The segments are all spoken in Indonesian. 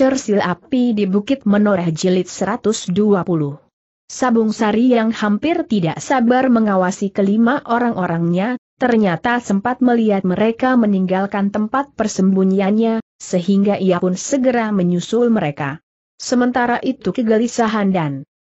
Cersil Api di Bukit Menoreh Jilid 120. Sabung Sari yang hampir tidak sabar mengawasi kelima orang-orangnya, ternyata sempat melihat mereka meninggalkan tempat persembunyiannya, sehingga ia pun segera menyusul mereka. Sementara itu kegelisahan dan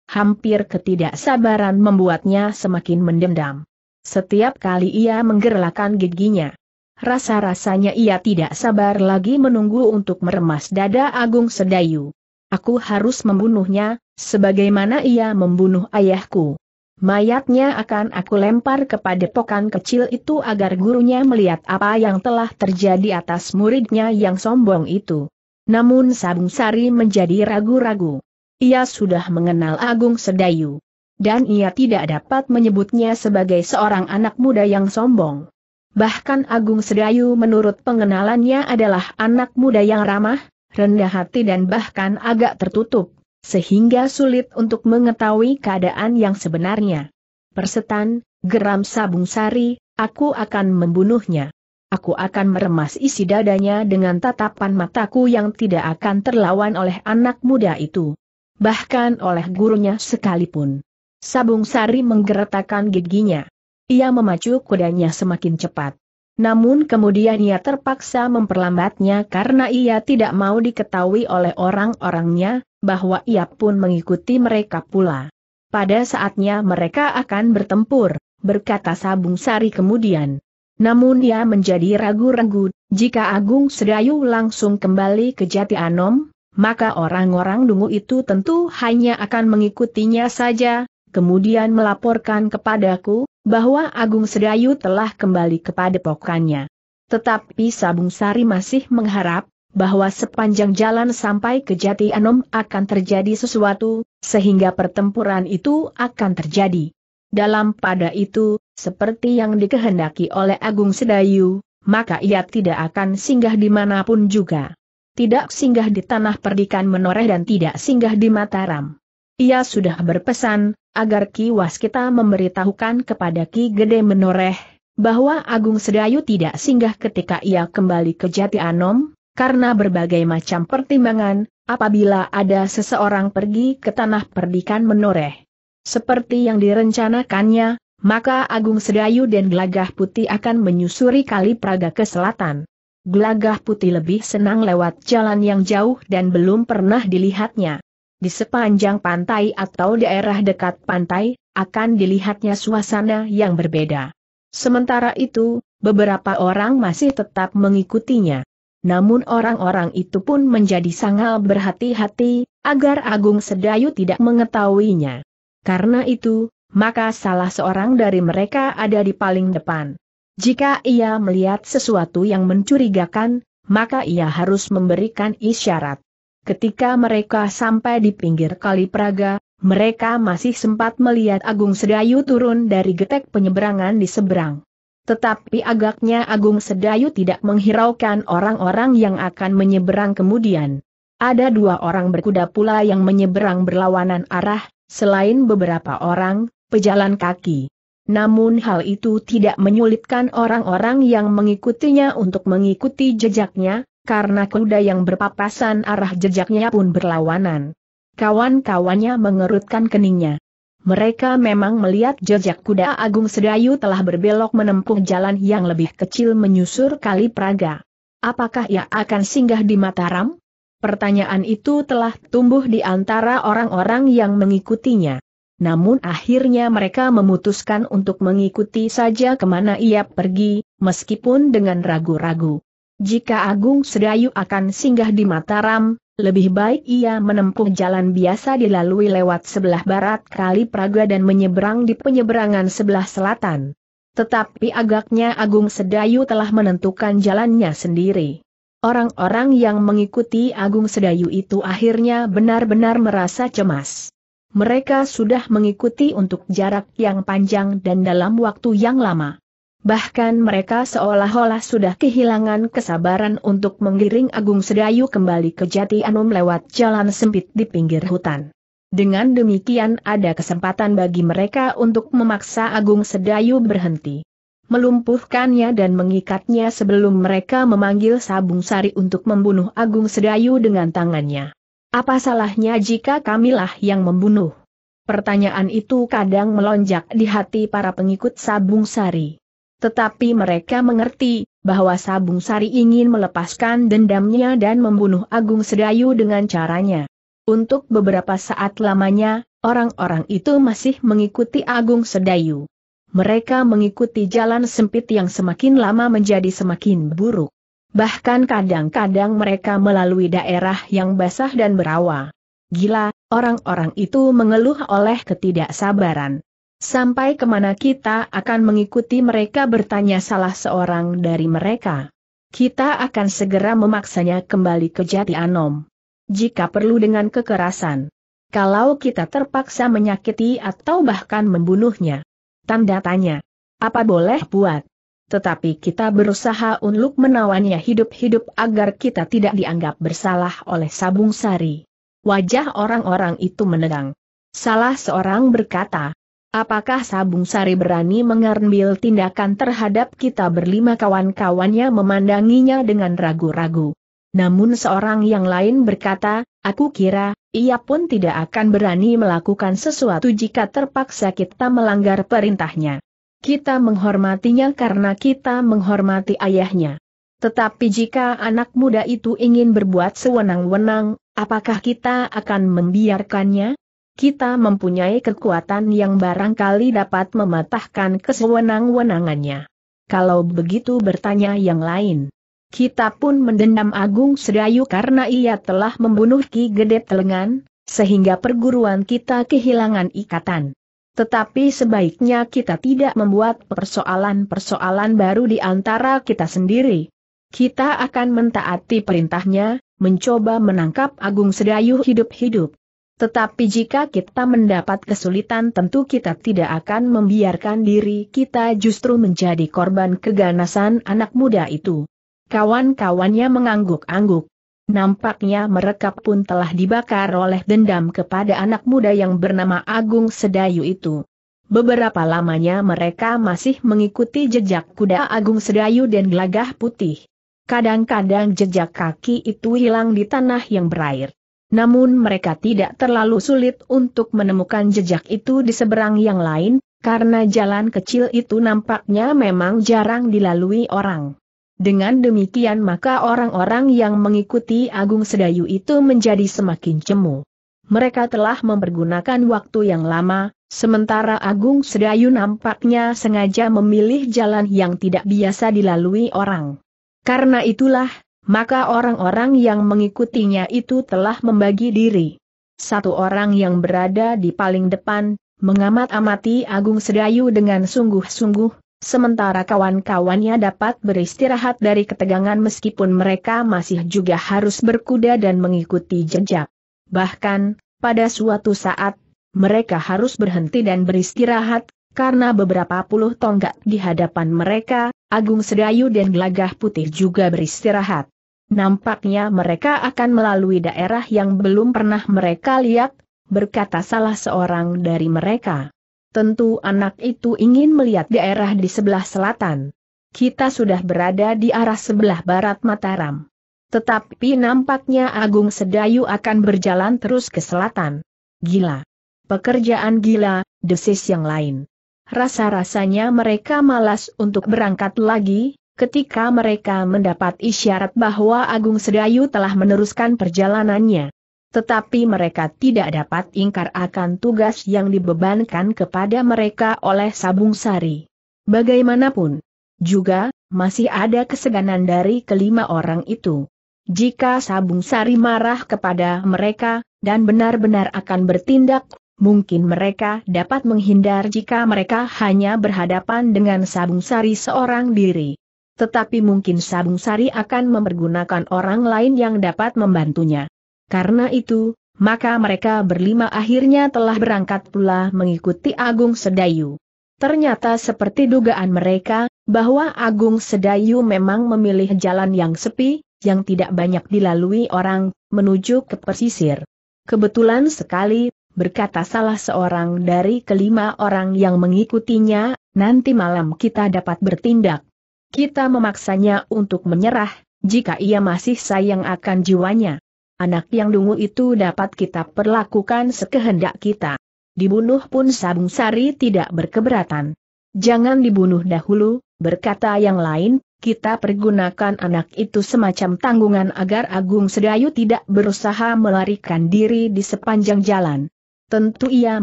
hampir ketidaksabaran membuatnya semakin mendendam. Setiap kali ia menggerlakan giginya, rasa-rasanya ia tidak sabar lagi menunggu untuk meremas dada Agung Sedayu. Aku harus membunuhnya, sebagaimana ia membunuh ayahku. Mayatnya akan aku lempar kepada pokan kecil itu agar gurunya melihat apa yang telah terjadi atas muridnya yang sombong itu. Namun Sabung Sari menjadi ragu-ragu. Ia sudah mengenal Agung Sedayu. Dan ia tidak dapat menyebutnya sebagai seorang anak muda yang sombong. Bahkan Agung Sedayu menurut pengenalannya adalah anak muda yang ramah, rendah hati dan bahkan agak tertutup, sehingga sulit untuk mengetahui keadaan yang sebenarnya. Persetan, geram Sabung Sari, aku akan membunuhnya. Aku akan meremas isi dadanya dengan tatapan mataku yang tidak akan terlawan oleh anak muda itu. Bahkan oleh gurunya sekalipun. Sabung Sari menggeretakan giginya. Ia memacu kudanya semakin cepat. Namun kemudian ia terpaksa memperlambatnya karena ia tidak mau diketahui oleh orang-orangnya, bahwa ia pun mengikuti mereka pula. Pada saatnya mereka akan bertempur, berkata Sabung Sari kemudian. Namun ia menjadi ragu-ragu, jika Agung Sedayu langsung kembali ke Jati Anom, maka orang-orang dungu itu tentu hanya akan mengikutinya saja, kemudian melaporkan kepadaku, bahwa Agung Sedayu telah kembali kepada pokannya. Tetapi Sabung Sari masih mengharap, bahwa sepanjang jalan sampai ke Jati Anom akan terjadi sesuatu, sehingga pertempuran itu akan terjadi. Dalam pada itu, seperti yang dikehendaki oleh Agung Sedayu, maka ia tidak akan singgah dimanapun juga. Tidak singgah di tanah perdikan menoreh dan tidak singgah di Mataram. Ia sudah berpesan, agar Ki Waskita memberitahukan kepada Ki Gede Menoreh, bahwa Agung Sedayu tidak singgah ketika ia kembali ke Jati Anom, karena berbagai macam pertimbangan, apabila ada seseorang pergi ke tanah perdikan Menoreh. Seperti yang direncanakannya, maka Agung Sedayu dan Gelagah Putih akan menyusuri Kali Praga ke selatan. Gelagah Putih lebih senang lewat jalan yang jauh dan belum pernah dilihatnya. Di sepanjang pantai atau daerah dekat pantai, akan dilihatnya suasana yang berbeda. Sementara itu, beberapa orang masih tetap mengikutinya. Namun orang-orang itu pun menjadi sangat berhati-hati, agar Agung Sedayu tidak mengetahuinya. Karena itu, maka salah seorang dari mereka ada di paling depan. Jika ia melihat sesuatu yang mencurigakan, maka ia harus memberikan isyarat. Ketika mereka sampai di pinggir Kali Praga, mereka masih sempat melihat Agung Sedayu turun dari getek penyeberangan di seberang. Tetapi agaknya Agung Sedayu tidak menghiraukan orang-orang yang akan menyeberang kemudian. Ada dua orang berkuda pula yang menyeberang berlawanan arah, selain beberapa orang, pejalan kaki. Namun hal itu tidak menyulitkan orang-orang yang mengikutinya untuk mengikuti jejaknya, karena kuda yang berpapasan arah jejaknya pun berlawanan. Kawan-kawannya mengerutkan keningnya. Mereka memang melihat jejak kuda Agung Sedayu telah berbelok menempuh jalan yang lebih kecil menyusur Kali Praga. Apakah ia akan singgah di Mataram? Pertanyaan itu telah tumbuh di antara orang-orang yang mengikutinya. Namun akhirnya mereka memutuskan untuk mengikuti saja kemana ia pergi, meskipun dengan ragu-ragu. Jika Agung Sedayu akan singgah di Mataram, lebih baik ia menempuh jalan biasa dilalui lewat sebelah barat Kali Praga dan menyeberang di penyeberangan sebelah selatan. Tetapi agaknya Agung Sedayu telah menentukan jalannya sendiri. Orang-orang yang mengikuti Agung Sedayu itu akhirnya benar-benar merasa cemas. Mereka sudah mengikuti untuk jarak yang panjang dan dalam waktu yang lama bahkan mereka seolah-olah sudah kehilangan kesabaran untuk menggiring Agung Sedayu kembali ke Jati Anum lewat jalan sempit di pinggir hutan. Dengan demikian ada kesempatan bagi mereka untuk memaksa Agung Sedayu berhenti. Melumpuhkannya dan mengikatnya sebelum mereka memanggil Sabung Sari untuk membunuh Agung Sedayu dengan tangannya. Apa salahnya jika kamilah yang membunuh? Pertanyaan itu kadang melonjak di hati para pengikut Sabung Sari. Tetapi mereka mengerti, bahwa Sabung Sari ingin melepaskan dendamnya dan membunuh Agung Sedayu dengan caranya. Untuk beberapa saat lamanya, orang-orang itu masih mengikuti Agung Sedayu. Mereka mengikuti jalan sempit yang semakin lama menjadi semakin buruk. Bahkan kadang-kadang mereka melalui daerah yang basah dan berawa. Gila, orang-orang itu mengeluh oleh ketidaksabaran. Sampai kemana kita akan mengikuti mereka bertanya salah seorang dari mereka. Kita akan segera memaksanya kembali ke jati anom. Jika perlu dengan kekerasan. Kalau kita terpaksa menyakiti atau bahkan membunuhnya. Tanda tanya. Apa boleh buat? Tetapi kita berusaha untuk menawannya hidup-hidup agar kita tidak dianggap bersalah oleh Sabung Sari. Wajah orang-orang itu menegang. Salah seorang berkata, Apakah Sabung Sari berani mengambil tindakan terhadap kita berlima kawan-kawannya memandanginya dengan ragu-ragu. Namun seorang yang lain berkata, aku kira, ia pun tidak akan berani melakukan sesuatu jika terpaksa kita melanggar perintahnya. Kita menghormatinya karena kita menghormati ayahnya. Tetapi jika anak muda itu ingin berbuat sewenang-wenang, apakah kita akan membiarkannya? kita mempunyai kekuatan yang barangkali dapat mematahkan kesewenang-wenangannya. Kalau begitu bertanya yang lain. Kita pun mendendam Agung Sedayu karena ia telah membunuh Ki Gede Telengan, sehingga perguruan kita kehilangan ikatan. Tetapi sebaiknya kita tidak membuat persoalan-persoalan baru di antara kita sendiri. Kita akan mentaati perintahnya, mencoba menangkap Agung Sedayu hidup-hidup. Tetapi jika kita mendapat kesulitan tentu kita tidak akan membiarkan diri kita justru menjadi korban keganasan anak muda itu. Kawan-kawannya mengangguk-angguk. Nampaknya mereka pun telah dibakar oleh dendam kepada anak muda yang bernama Agung Sedayu itu. Beberapa lamanya mereka masih mengikuti jejak kuda Agung Sedayu dan gelagah putih. Kadang-kadang jejak kaki itu hilang di tanah yang berair. Namun mereka tidak terlalu sulit untuk menemukan jejak itu di seberang yang lain, karena jalan kecil itu nampaknya memang jarang dilalui orang. Dengan demikian maka orang-orang yang mengikuti Agung Sedayu itu menjadi semakin cemu. Mereka telah mempergunakan waktu yang lama, sementara Agung Sedayu nampaknya sengaja memilih jalan yang tidak biasa dilalui orang. Karena itulah, maka orang-orang yang mengikutinya itu telah membagi diri. Satu orang yang berada di paling depan, mengamat-amati Agung Sedayu dengan sungguh-sungguh, sementara kawan-kawannya dapat beristirahat dari ketegangan meskipun mereka masih juga harus berkuda dan mengikuti jejak. Bahkan, pada suatu saat, mereka harus berhenti dan beristirahat, karena beberapa puluh tonggak di hadapan mereka, Agung Sedayu dan Gelagah Putih juga beristirahat. Nampaknya mereka akan melalui daerah yang belum pernah mereka lihat, berkata salah seorang dari mereka. Tentu anak itu ingin melihat daerah di sebelah selatan. Kita sudah berada di arah sebelah barat Mataram. Tetapi nampaknya Agung Sedayu akan berjalan terus ke selatan. Gila. Pekerjaan gila, desis yang lain. Rasa-rasanya mereka malas untuk berangkat lagi, ketika mereka mendapat isyarat bahwa Agung Sedayu telah meneruskan perjalanannya. Tetapi mereka tidak dapat ingkar akan tugas yang dibebankan kepada mereka oleh Sabung Sari. Bagaimanapun, juga, masih ada keseganan dari kelima orang itu. Jika Sabung Sari marah kepada mereka, dan benar-benar akan bertindak, mungkin mereka dapat menghindar jika mereka hanya berhadapan dengan Sabung Sari seorang diri tetapi mungkin Sabung Sari akan mempergunakan orang lain yang dapat membantunya. Karena itu, maka mereka berlima akhirnya telah berangkat pula mengikuti Agung Sedayu. Ternyata seperti dugaan mereka, bahwa Agung Sedayu memang memilih jalan yang sepi, yang tidak banyak dilalui orang, menuju ke pesisir. Kebetulan sekali, berkata salah seorang dari kelima orang yang mengikutinya, nanti malam kita dapat bertindak. Kita memaksanya untuk menyerah, jika ia masih sayang akan jiwanya. Anak yang dungu itu dapat kita perlakukan sekehendak kita. Dibunuh pun Sabung Sari tidak berkeberatan. Jangan dibunuh dahulu, berkata yang lain, kita pergunakan anak itu semacam tanggungan agar Agung Sedayu tidak berusaha melarikan diri di sepanjang jalan. Tentu ia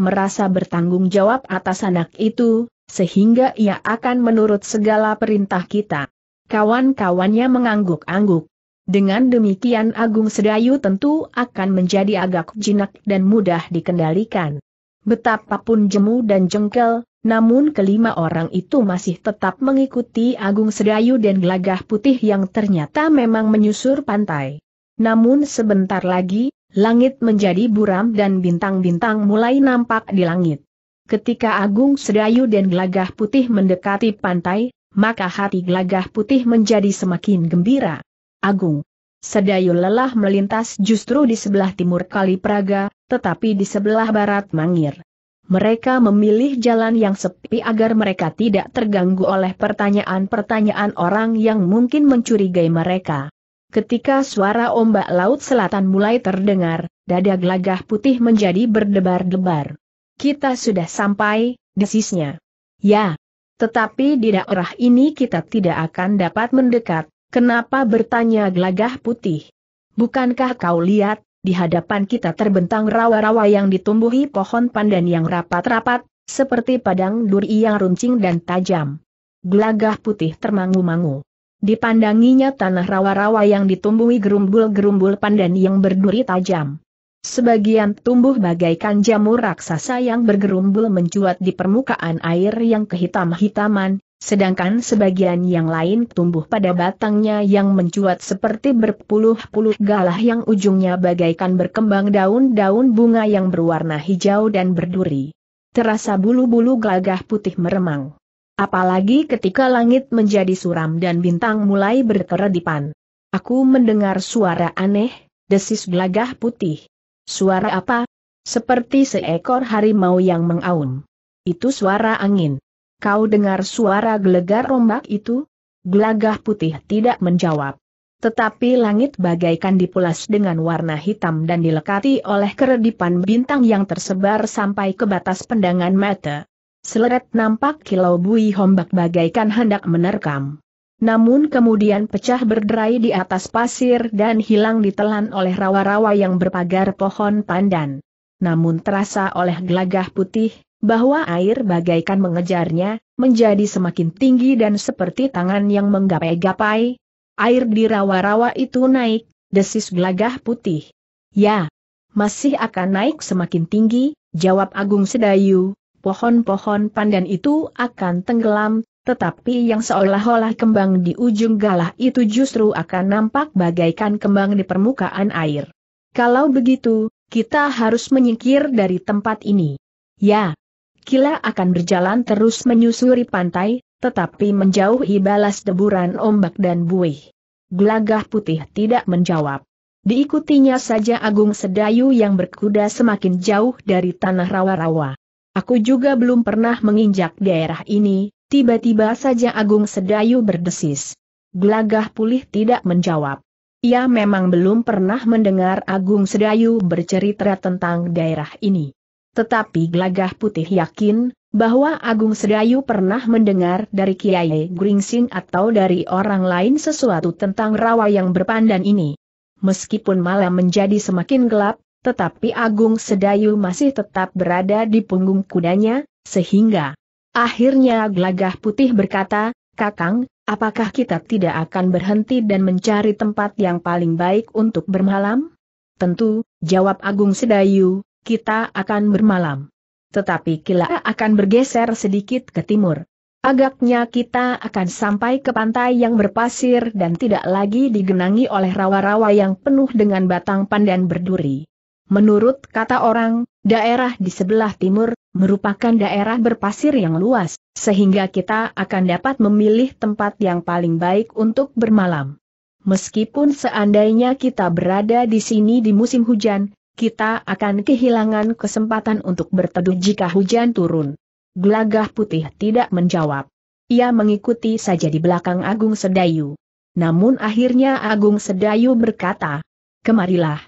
merasa bertanggung jawab atas anak itu, sehingga ia akan menurut segala perintah kita. Kawan-kawannya mengangguk-angguk. Dengan demikian Agung Sedayu tentu akan menjadi agak jinak dan mudah dikendalikan. Betapapun jemu dan jengkel, namun kelima orang itu masih tetap mengikuti Agung Sedayu dan gelagah putih yang ternyata memang menyusur pantai. Namun sebentar lagi, langit menjadi buram dan bintang-bintang mulai nampak di langit. Ketika Agung Sedayu dan Gelagah Putih mendekati pantai, maka hati Gelagah Putih menjadi semakin gembira. Agung Sedayu lelah melintas justru di sebelah timur Kali Praga, tetapi di sebelah barat Mangir. Mereka memilih jalan yang sepi agar mereka tidak terganggu oleh pertanyaan-pertanyaan orang yang mungkin mencurigai mereka. Ketika suara ombak laut selatan mulai terdengar, dada gelagah putih menjadi berdebar-debar kita sudah sampai, desisnya. Ya. Tetapi di daerah ini kita tidak akan dapat mendekat, kenapa bertanya gelagah putih? Bukankah kau lihat, di hadapan kita terbentang rawa-rawa yang ditumbuhi pohon pandan yang rapat-rapat, seperti padang duri yang runcing dan tajam. Gelagah putih termangu-mangu. Dipandanginya tanah rawa-rawa yang ditumbuhi gerumbul-gerumbul pandan yang berduri tajam. Sebagian tumbuh bagaikan jamur raksasa yang bergerumbul mencuat di permukaan air yang kehitam-hitaman, sedangkan sebagian yang lain tumbuh pada batangnya yang mencuat seperti berpuluh-puluh galah yang ujungnya bagaikan berkembang daun-daun bunga yang berwarna hijau dan berduri. Terasa bulu-bulu gagah putih meremang. Apalagi ketika langit menjadi suram dan bintang mulai berkeredipan. Aku mendengar suara aneh, desis gelagah putih. Suara apa? Seperti seekor harimau yang mengaum. Itu suara angin. Kau dengar suara gelegar rombak itu? Gelagah putih tidak menjawab. Tetapi langit bagaikan dipulas dengan warna hitam dan dilekati oleh keredipan bintang yang tersebar sampai ke batas pendangan mata. Seleret nampak kilau bui hombak bagaikan hendak menerkam namun kemudian pecah berderai di atas pasir dan hilang ditelan oleh rawa-rawa yang berpagar pohon pandan. Namun terasa oleh gelagah putih, bahwa air bagaikan mengejarnya, menjadi semakin tinggi dan seperti tangan yang menggapai-gapai. Air di rawa-rawa itu naik, desis gelagah putih. Ya, masih akan naik semakin tinggi, jawab Agung Sedayu, pohon-pohon pandan itu akan tenggelam, tetapi yang seolah-olah kembang di ujung galah itu justru akan nampak bagaikan kembang di permukaan air. Kalau begitu, kita harus menyingkir dari tempat ini. Ya, Kila akan berjalan terus menyusuri pantai, tetapi menjauhi balas deburan ombak dan buih. Gelagah putih tidak menjawab. Diikutinya saja Agung Sedayu yang berkuda semakin jauh dari tanah rawa-rawa. Aku juga belum pernah menginjak daerah ini, Tiba-tiba saja Agung Sedayu berdesis. Glagah pulih tidak menjawab. Ia memang belum pernah mendengar Agung Sedayu bercerita tentang daerah ini. Tetapi Glagah Putih yakin, bahwa Agung Sedayu pernah mendengar dari Kiai Gringsing atau dari orang lain sesuatu tentang rawa yang berpandan ini. Meskipun malam menjadi semakin gelap, tetapi Agung Sedayu masih tetap berada di punggung kudanya, sehingga Akhirnya Gelagah Putih berkata, Kakang, apakah kita tidak akan berhenti dan mencari tempat yang paling baik untuk bermalam? Tentu, jawab Agung Sedayu, kita akan bermalam. Tetapi kila akan bergeser sedikit ke timur. Agaknya kita akan sampai ke pantai yang berpasir dan tidak lagi digenangi oleh rawa-rawa yang penuh dengan batang pandan berduri. Menurut kata orang, daerah di sebelah timur merupakan daerah berpasir yang luas, sehingga kita akan dapat memilih tempat yang paling baik untuk bermalam. Meskipun seandainya kita berada di sini di musim hujan, kita akan kehilangan kesempatan untuk berteduh jika hujan turun. Gelagah putih tidak menjawab. Ia mengikuti saja di belakang Agung Sedayu. Namun akhirnya Agung Sedayu berkata, Kemarilah.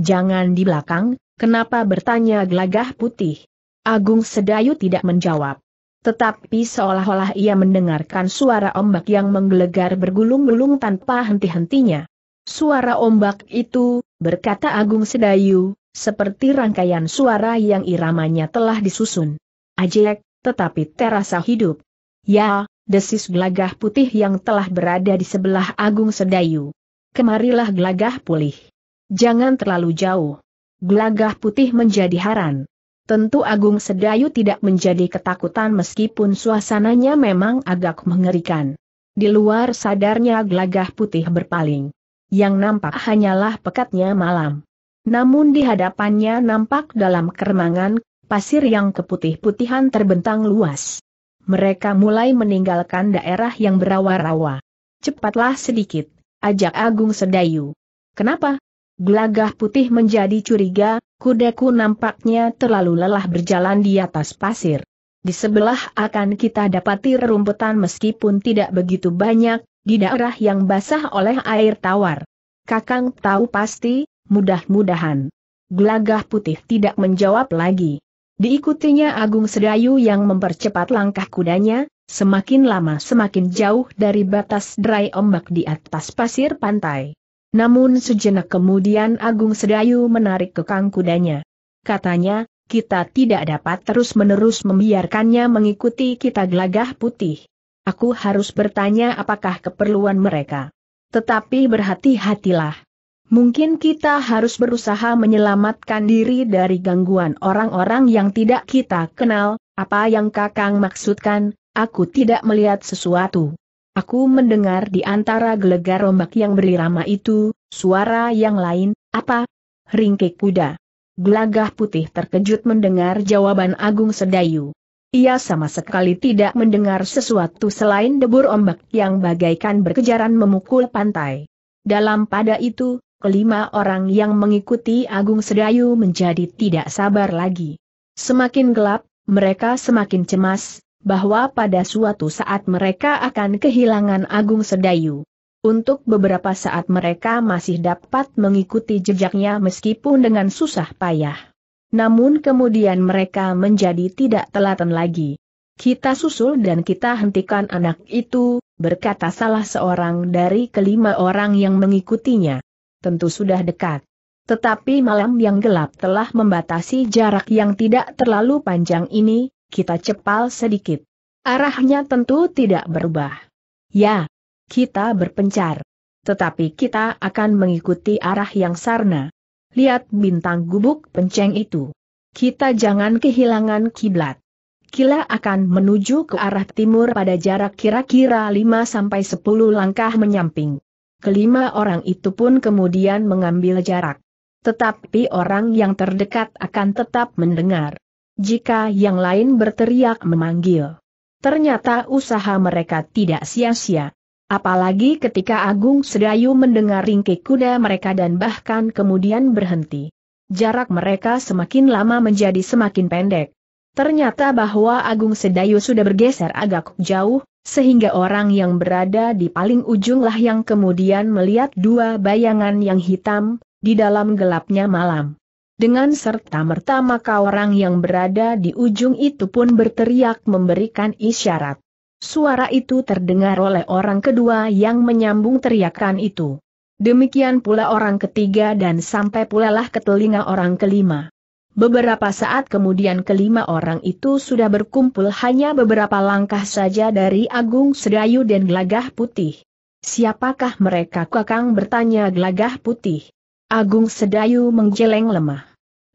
Jangan di belakang, kenapa bertanya gelagah putih? Agung Sedayu tidak menjawab. Tetapi seolah-olah ia mendengarkan suara ombak yang menggelegar bergulung-gulung tanpa henti-hentinya. Suara ombak itu, berkata Agung Sedayu, seperti rangkaian suara yang iramanya telah disusun. Ajek, tetapi terasa hidup. Ya, desis gelagah putih yang telah berada di sebelah Agung Sedayu. Kemarilah gelagah pulih. Jangan terlalu jauh. Gelagah putih menjadi haran. Tentu Agung Sedayu tidak menjadi ketakutan meskipun suasananya memang agak mengerikan. Di luar sadarnya gelagah putih berpaling. Yang nampak hanyalah pekatnya malam. Namun di hadapannya nampak dalam keremangan, pasir yang keputih-putihan terbentang luas. Mereka mulai meninggalkan daerah yang berawa-rawa. Cepatlah sedikit, ajak Agung Sedayu. Kenapa? Gelagah putih menjadi curiga, Kudaku nampaknya terlalu lelah berjalan di atas pasir. Di sebelah akan kita dapati rerumputan meskipun tidak begitu banyak, di daerah yang basah oleh air tawar. Kakang tahu pasti, mudah-mudahan. Gelagah putih tidak menjawab lagi. Diikutinya Agung Sedayu yang mempercepat langkah kudanya, semakin lama semakin jauh dari batas derai ombak di atas pasir pantai. Namun sejenak kemudian Agung Sedayu menarik kekang kudanya. Katanya, kita tidak dapat terus-menerus membiarkannya mengikuti kita gelagah putih. Aku harus bertanya apakah keperluan mereka. Tetapi berhati-hatilah. Mungkin kita harus berusaha menyelamatkan diri dari gangguan orang-orang yang tidak kita kenal, apa yang Kakang maksudkan, aku tidak melihat sesuatu. Aku mendengar di antara gelegar ombak yang berirama itu, suara yang lain, apa? Ringkik kuda. Gelagah putih terkejut mendengar jawaban Agung Sedayu. Ia sama sekali tidak mendengar sesuatu selain debur ombak yang bagaikan berkejaran memukul pantai. Dalam pada itu, kelima orang yang mengikuti Agung Sedayu menjadi tidak sabar lagi. Semakin gelap, mereka semakin cemas, bahwa pada suatu saat mereka akan kehilangan Agung Sedayu. Untuk beberapa saat mereka masih dapat mengikuti jejaknya meskipun dengan susah payah. Namun kemudian mereka menjadi tidak telaten lagi. Kita susul dan kita hentikan anak itu, berkata salah seorang dari kelima orang yang mengikutinya. Tentu sudah dekat. Tetapi malam yang gelap telah membatasi jarak yang tidak terlalu panjang ini, kita cepal sedikit. Arahnya tentu tidak berubah. Ya, kita berpencar. Tetapi kita akan mengikuti arah yang sarna. Lihat bintang gubuk penceng itu. Kita jangan kehilangan kiblat. Kila akan menuju ke arah timur pada jarak kira-kira 5-10 langkah menyamping. Kelima orang itu pun kemudian mengambil jarak. Tetapi orang yang terdekat akan tetap mendengar jika yang lain berteriak memanggil. Ternyata usaha mereka tidak sia-sia. Apalagi ketika Agung Sedayu mendengar ringkik kuda mereka dan bahkan kemudian berhenti. Jarak mereka semakin lama menjadi semakin pendek. Ternyata bahwa Agung Sedayu sudah bergeser agak jauh, sehingga orang yang berada di paling ujunglah yang kemudian melihat dua bayangan yang hitam, di dalam gelapnya malam. Dengan serta-merta maka orang yang berada di ujung itu pun berteriak memberikan isyarat. Suara itu terdengar oleh orang kedua yang menyambung teriakan itu. Demikian pula orang ketiga dan sampai pulalah ke telinga orang kelima. Beberapa saat kemudian kelima orang itu sudah berkumpul hanya beberapa langkah saja dari Agung Sedayu dan Gelagah Putih. Siapakah mereka kakang bertanya Gelagah Putih? Agung Sedayu menggeleng lemah.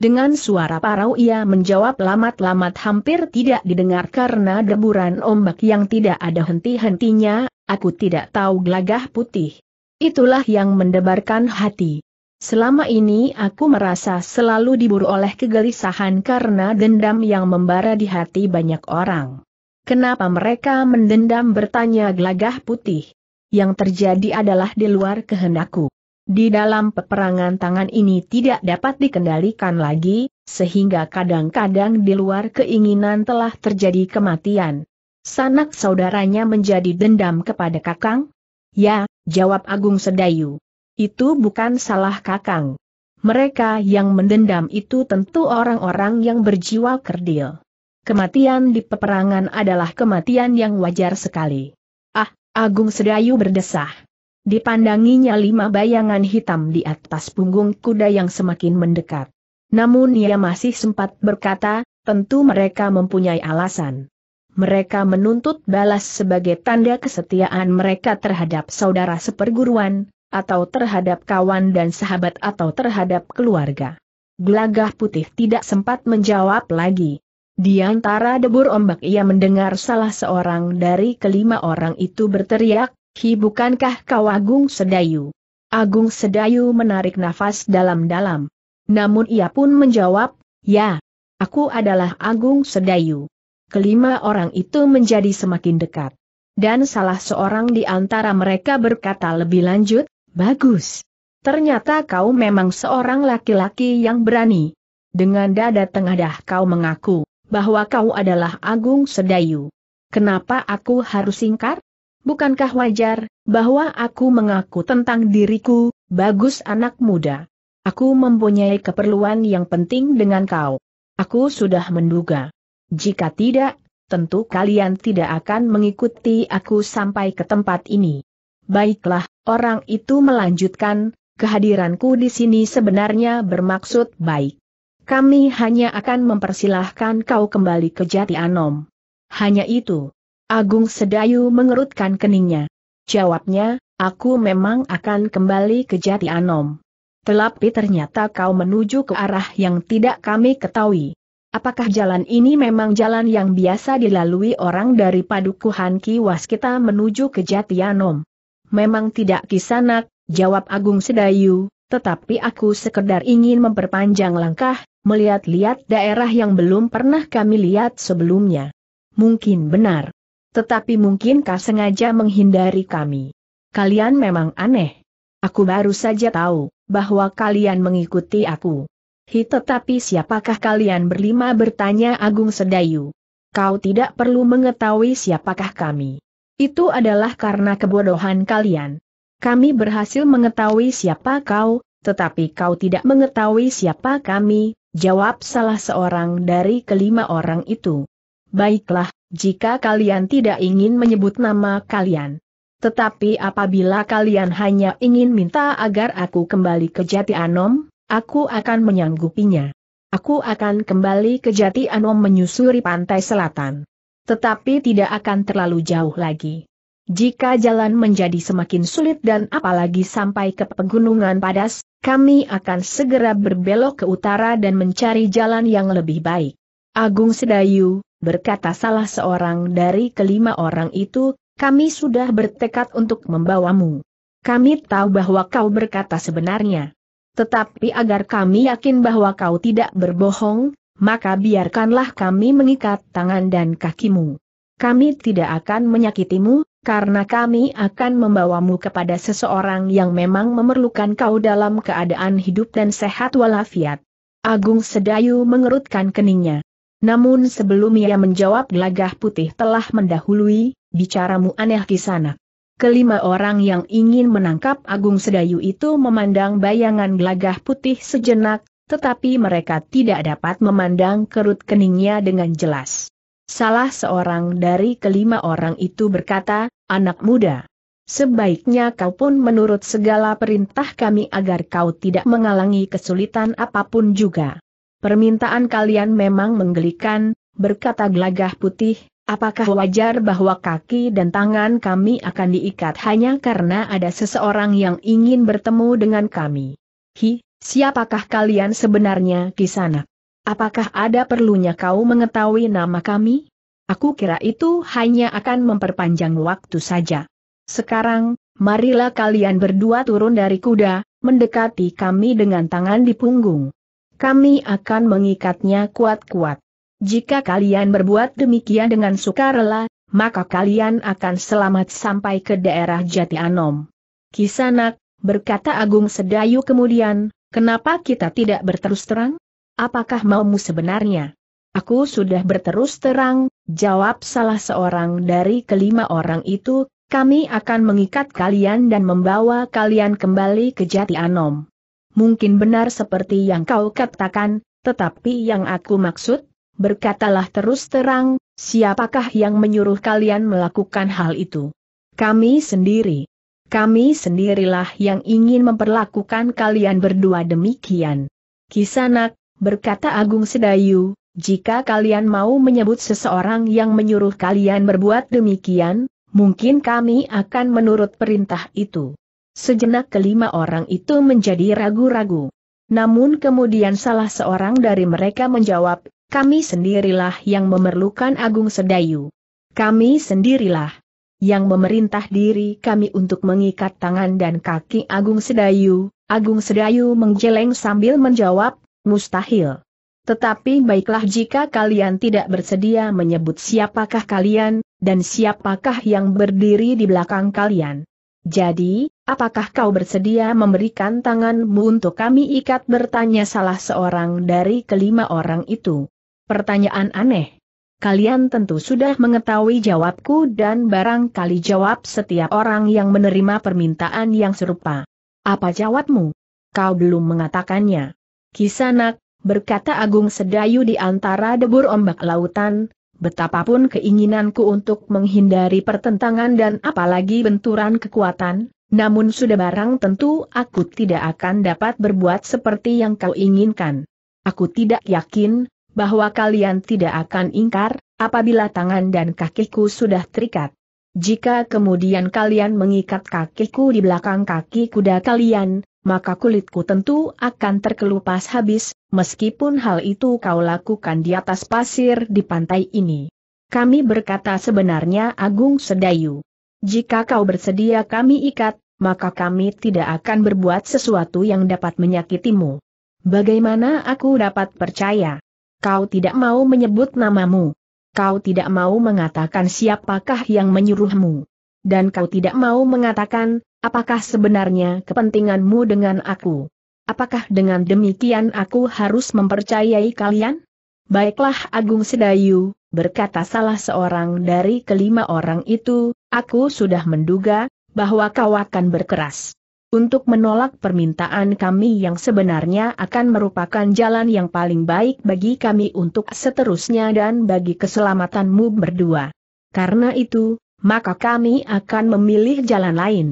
Dengan suara parau ia menjawab lamat-lamat hampir tidak didengar karena deburan ombak yang tidak ada henti-hentinya, aku tidak tahu gelagah putih. Itulah yang mendebarkan hati. Selama ini aku merasa selalu diburu oleh kegelisahan karena dendam yang membara di hati banyak orang. Kenapa mereka mendendam bertanya gelagah putih? Yang terjadi adalah di luar kehendakku. Di dalam peperangan tangan ini tidak dapat dikendalikan lagi, sehingga kadang-kadang di luar keinginan telah terjadi kematian. Sanak saudaranya menjadi dendam kepada Kakang? Ya, jawab Agung Sedayu. Itu bukan salah Kakang. Mereka yang mendendam itu tentu orang-orang yang berjiwa kerdil. Kematian di peperangan adalah kematian yang wajar sekali. Ah, Agung Sedayu berdesah. Dipandanginya lima bayangan hitam di atas punggung kuda yang semakin mendekat. Namun ia masih sempat berkata, tentu mereka mempunyai alasan. Mereka menuntut balas sebagai tanda kesetiaan mereka terhadap saudara seperguruan, atau terhadap kawan dan sahabat atau terhadap keluarga. Gelagah putih tidak sempat menjawab lagi. Di antara debur ombak ia mendengar salah seorang dari kelima orang itu berteriak, Hi bukankah kau Agung Sedayu? Agung Sedayu menarik nafas dalam-dalam. Namun ia pun menjawab, ya, aku adalah Agung Sedayu. Kelima orang itu menjadi semakin dekat. Dan salah seorang di antara mereka berkata lebih lanjut, bagus. Ternyata kau memang seorang laki-laki yang berani. Dengan dada tengadah kau mengaku, bahwa kau adalah Agung Sedayu. Kenapa aku harus singkar? Bukankah wajar, bahwa aku mengaku tentang diriku, bagus anak muda. Aku mempunyai keperluan yang penting dengan kau. Aku sudah menduga. Jika tidak, tentu kalian tidak akan mengikuti aku sampai ke tempat ini. Baiklah, orang itu melanjutkan, kehadiranku di sini sebenarnya bermaksud baik. Kami hanya akan mempersilahkan kau kembali ke Jati Anom. Hanya itu. Agung Sedayu mengerutkan keningnya. Jawabnya, aku memang akan kembali ke Jati Anom. Telapi ternyata kau menuju ke arah yang tidak kami ketahui. Apakah jalan ini memang jalan yang biasa dilalui orang dari Padukuhan Kiwas kita menuju ke Jati Anom? Memang tidak kisanak, jawab Agung Sedayu, tetapi aku sekedar ingin memperpanjang langkah, melihat-lihat daerah yang belum pernah kami lihat sebelumnya. Mungkin benar, tetapi mungkinkah sengaja menghindari kami? Kalian memang aneh. Aku baru saja tahu, bahwa kalian mengikuti aku. Hi tetapi siapakah kalian berlima bertanya Agung Sedayu. Kau tidak perlu mengetahui siapakah kami. Itu adalah karena kebodohan kalian. Kami berhasil mengetahui siapa kau, tetapi kau tidak mengetahui siapa kami, jawab salah seorang dari kelima orang itu. Baiklah, jika kalian tidak ingin menyebut nama kalian. Tetapi apabila kalian hanya ingin minta agar aku kembali ke Jati Anom, aku akan menyanggupinya. Aku akan kembali ke Jati Anom menyusuri pantai selatan. Tetapi tidak akan terlalu jauh lagi. Jika jalan menjadi semakin sulit dan apalagi sampai ke pegunungan padas, kami akan segera berbelok ke utara dan mencari jalan yang lebih baik. Agung Sedayu, berkata salah seorang dari kelima orang itu, kami sudah bertekad untuk membawamu. Kami tahu bahwa kau berkata sebenarnya. Tetapi agar kami yakin bahwa kau tidak berbohong, maka biarkanlah kami mengikat tangan dan kakimu. Kami tidak akan menyakitimu, karena kami akan membawamu kepada seseorang yang memang memerlukan kau dalam keadaan hidup dan sehat walafiat. Agung Sedayu mengerutkan keningnya. Namun sebelum ia menjawab gelagah putih telah mendahului, bicaramu aneh di sana. Kelima orang yang ingin menangkap Agung Sedayu itu memandang bayangan gelagah putih sejenak, tetapi mereka tidak dapat memandang kerut keningnya dengan jelas. Salah seorang dari kelima orang itu berkata, anak muda. Sebaiknya kau pun menurut segala perintah kami agar kau tidak mengalami kesulitan apapun juga permintaan kalian memang menggelikan, berkata gelagah putih, apakah wajar bahwa kaki dan tangan kami akan diikat hanya karena ada seseorang yang ingin bertemu dengan kami? Hi, siapakah kalian sebenarnya di sana? Apakah ada perlunya kau mengetahui nama kami? Aku kira itu hanya akan memperpanjang waktu saja. Sekarang, marilah kalian berdua turun dari kuda, mendekati kami dengan tangan di punggung. Kami akan mengikatnya kuat-kuat. Jika kalian berbuat demikian dengan sukarela, maka kalian akan selamat sampai ke daerah Jati Anom. Kisanak, berkata Agung Sedayu kemudian, kenapa kita tidak berterus terang? Apakah maumu sebenarnya? Aku sudah berterus terang, jawab salah seorang dari kelima orang itu, kami akan mengikat kalian dan membawa kalian kembali ke Jati Anom mungkin benar seperti yang kau katakan, tetapi yang aku maksud, berkatalah terus terang, siapakah yang menyuruh kalian melakukan hal itu? Kami sendiri. Kami sendirilah yang ingin memperlakukan kalian berdua demikian. Kisanak, berkata Agung Sedayu, jika kalian mau menyebut seseorang yang menyuruh kalian berbuat demikian, mungkin kami akan menurut perintah itu. Sejenak kelima orang itu menjadi ragu-ragu. Namun kemudian salah seorang dari mereka menjawab, kami sendirilah yang memerlukan Agung Sedayu. Kami sendirilah yang memerintah diri kami untuk mengikat tangan dan kaki Agung Sedayu. Agung Sedayu menggeleng sambil menjawab, mustahil. Tetapi baiklah jika kalian tidak bersedia menyebut siapakah kalian, dan siapakah yang berdiri di belakang kalian. Jadi, Apakah kau bersedia memberikan tanganmu untuk kami ikat bertanya salah seorang dari kelima orang itu? Pertanyaan aneh. Kalian tentu sudah mengetahui jawabku dan barangkali jawab setiap orang yang menerima permintaan yang serupa. Apa jawabmu? Kau belum mengatakannya. Kisanak, berkata Agung Sedayu di antara debur ombak lautan, betapapun keinginanku untuk menghindari pertentangan dan apalagi benturan kekuatan, namun sudah barang tentu aku tidak akan dapat berbuat seperti yang kau inginkan. Aku tidak yakin, bahwa kalian tidak akan ingkar, apabila tangan dan kakiku sudah terikat. Jika kemudian kalian mengikat kakiku di belakang kaki kuda kalian, maka kulitku tentu akan terkelupas habis, meskipun hal itu kau lakukan di atas pasir di pantai ini. Kami berkata sebenarnya Agung Sedayu. Jika kau bersedia kami ikat, maka kami tidak akan berbuat sesuatu yang dapat menyakitimu. Bagaimana aku dapat percaya? Kau tidak mau menyebut namamu. Kau tidak mau mengatakan siapakah yang menyuruhmu. Dan kau tidak mau mengatakan, apakah sebenarnya kepentinganmu dengan aku. Apakah dengan demikian aku harus mempercayai kalian? Baiklah Agung Sedayu, berkata salah seorang dari kelima orang itu, aku sudah menduga, bahwa kau akan berkeras. Untuk menolak permintaan kami yang sebenarnya akan merupakan jalan yang paling baik bagi kami untuk seterusnya dan bagi keselamatanmu berdua. Karena itu, maka kami akan memilih jalan lain.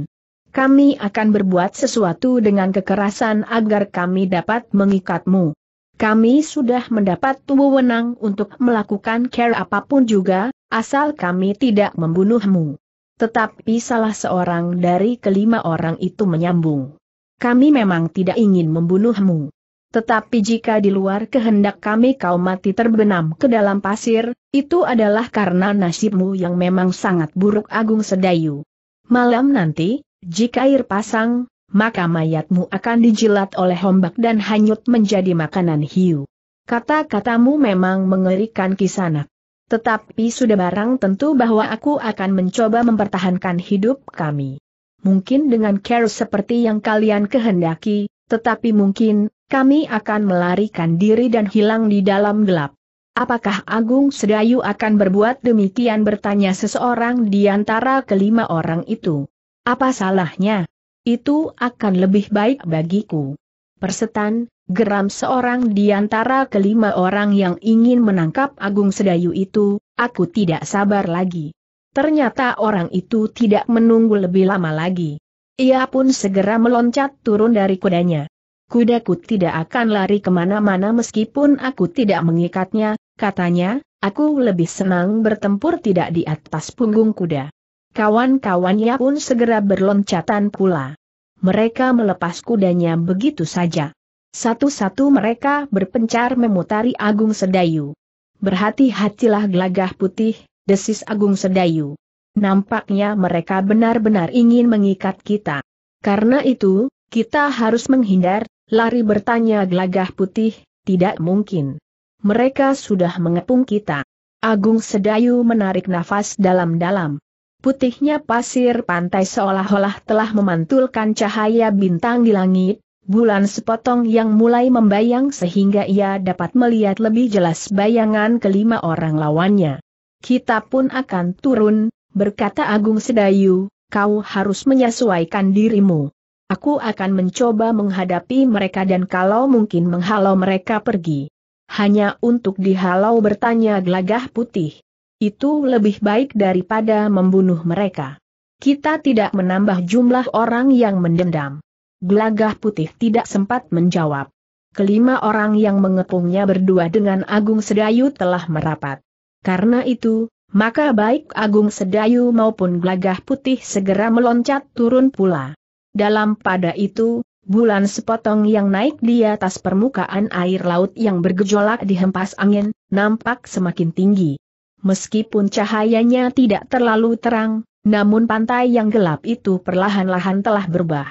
Kami akan berbuat sesuatu dengan kekerasan agar kami dapat mengikatmu. Kami sudah mendapat wewenang untuk melakukan care apapun juga, asal kami tidak membunuhmu. Tetapi salah seorang dari kelima orang itu menyambung. Kami memang tidak ingin membunuhmu. Tetapi jika di luar kehendak kami kau mati terbenam ke dalam pasir, itu adalah karena nasibmu yang memang sangat buruk Agung Sedayu. Malam nanti, jika air pasang, maka mayatmu akan dijilat oleh ombak dan hanyut menjadi makanan hiu. Kata-katamu memang mengerikan kisanak. Tetapi sudah barang tentu bahwa aku akan mencoba mempertahankan hidup kami. Mungkin dengan care seperti yang kalian kehendaki, tetapi mungkin, kami akan melarikan diri dan hilang di dalam gelap. Apakah Agung Sedayu akan berbuat demikian bertanya seseorang di antara kelima orang itu? Apa salahnya? Itu akan lebih baik bagiku. Persetan, geram seorang di antara kelima orang yang ingin menangkap Agung Sedayu itu, aku tidak sabar lagi. Ternyata orang itu tidak menunggu lebih lama lagi. Ia pun segera meloncat turun dari kudanya. Kudaku tidak akan lari kemana-mana meskipun aku tidak mengikatnya, katanya, aku lebih senang bertempur tidak di atas punggung kuda. Kawan-kawannya pun segera berloncatan pula. Mereka melepas kudanya begitu saja. Satu-satu mereka berpencar memutari Agung Sedayu. Berhati-hatilah gelagah putih, desis Agung Sedayu. Nampaknya mereka benar-benar ingin mengikat kita. Karena itu, kita harus menghindar, lari bertanya gelagah putih, tidak mungkin. Mereka sudah mengepung kita. Agung Sedayu menarik nafas dalam-dalam. Putihnya pasir pantai seolah-olah telah memantulkan cahaya bintang di langit, bulan sepotong yang mulai membayang sehingga ia dapat melihat lebih jelas bayangan kelima orang lawannya. Kita pun akan turun, berkata Agung Sedayu, kau harus menyesuaikan dirimu. Aku akan mencoba menghadapi mereka dan kalau mungkin menghalau mereka pergi. Hanya untuk dihalau bertanya gelagah putih. Itu lebih baik daripada membunuh mereka. Kita tidak menambah jumlah orang yang mendendam. Gelagah putih tidak sempat menjawab. Kelima orang yang mengepungnya berdua dengan Agung Sedayu telah merapat. Karena itu, maka baik Agung Sedayu maupun Glagah Putih segera meloncat turun pula. Dalam pada itu, bulan sepotong yang naik di atas permukaan air laut yang bergejolak dihempas angin, nampak semakin tinggi. Meskipun cahayanya tidak terlalu terang, namun pantai yang gelap itu perlahan-lahan telah berubah.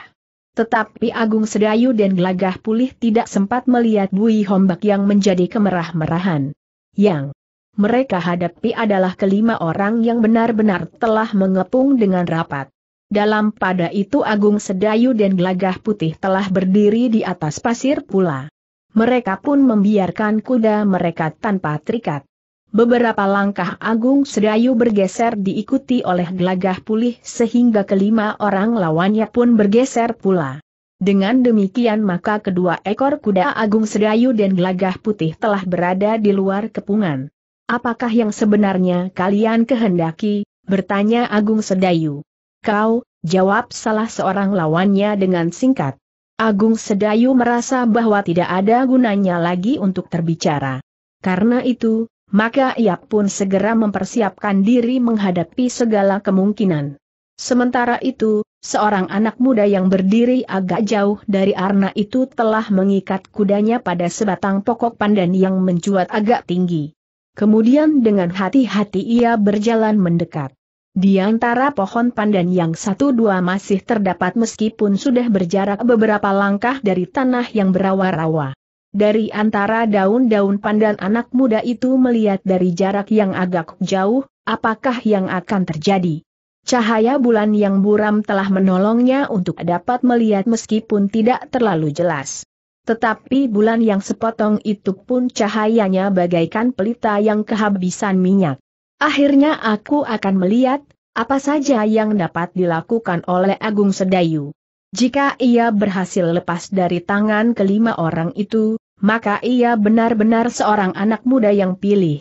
Tetapi Agung Sedayu dan Gelagah Pulih tidak sempat melihat bui hombak yang menjadi kemerah-merahan. Yang mereka hadapi adalah kelima orang yang benar-benar telah mengepung dengan rapat. Dalam pada itu Agung Sedayu dan Gelagah Putih telah berdiri di atas pasir pula. Mereka pun membiarkan kuda mereka tanpa terikat. Beberapa langkah Agung Sedayu bergeser diikuti oleh gelagah pulih sehingga kelima orang lawannya pun bergeser pula. Dengan demikian maka kedua ekor kuda Agung Sedayu dan gelagah putih telah berada di luar kepungan. Apakah yang sebenarnya kalian kehendaki? Bertanya Agung Sedayu. Kau, jawab salah seorang lawannya dengan singkat. Agung Sedayu merasa bahwa tidak ada gunanya lagi untuk terbicara. Karena itu, maka ia pun segera mempersiapkan diri menghadapi segala kemungkinan. Sementara itu, seorang anak muda yang berdiri agak jauh dari Arna itu telah mengikat kudanya pada sebatang pokok pandan yang mencuat agak tinggi. Kemudian dengan hati-hati ia berjalan mendekat. Di antara pohon pandan yang satu dua masih terdapat meskipun sudah berjarak beberapa langkah dari tanah yang berawa-rawa. Dari antara daun-daun pandan anak muda itu melihat dari jarak yang agak jauh, apakah yang akan terjadi. Cahaya bulan yang buram telah menolongnya untuk dapat melihat meskipun tidak terlalu jelas. Tetapi bulan yang sepotong itu pun cahayanya bagaikan pelita yang kehabisan minyak. Akhirnya aku akan melihat, apa saja yang dapat dilakukan oleh Agung Sedayu. Jika ia berhasil lepas dari tangan kelima orang itu, maka ia benar-benar seorang anak muda yang pilih.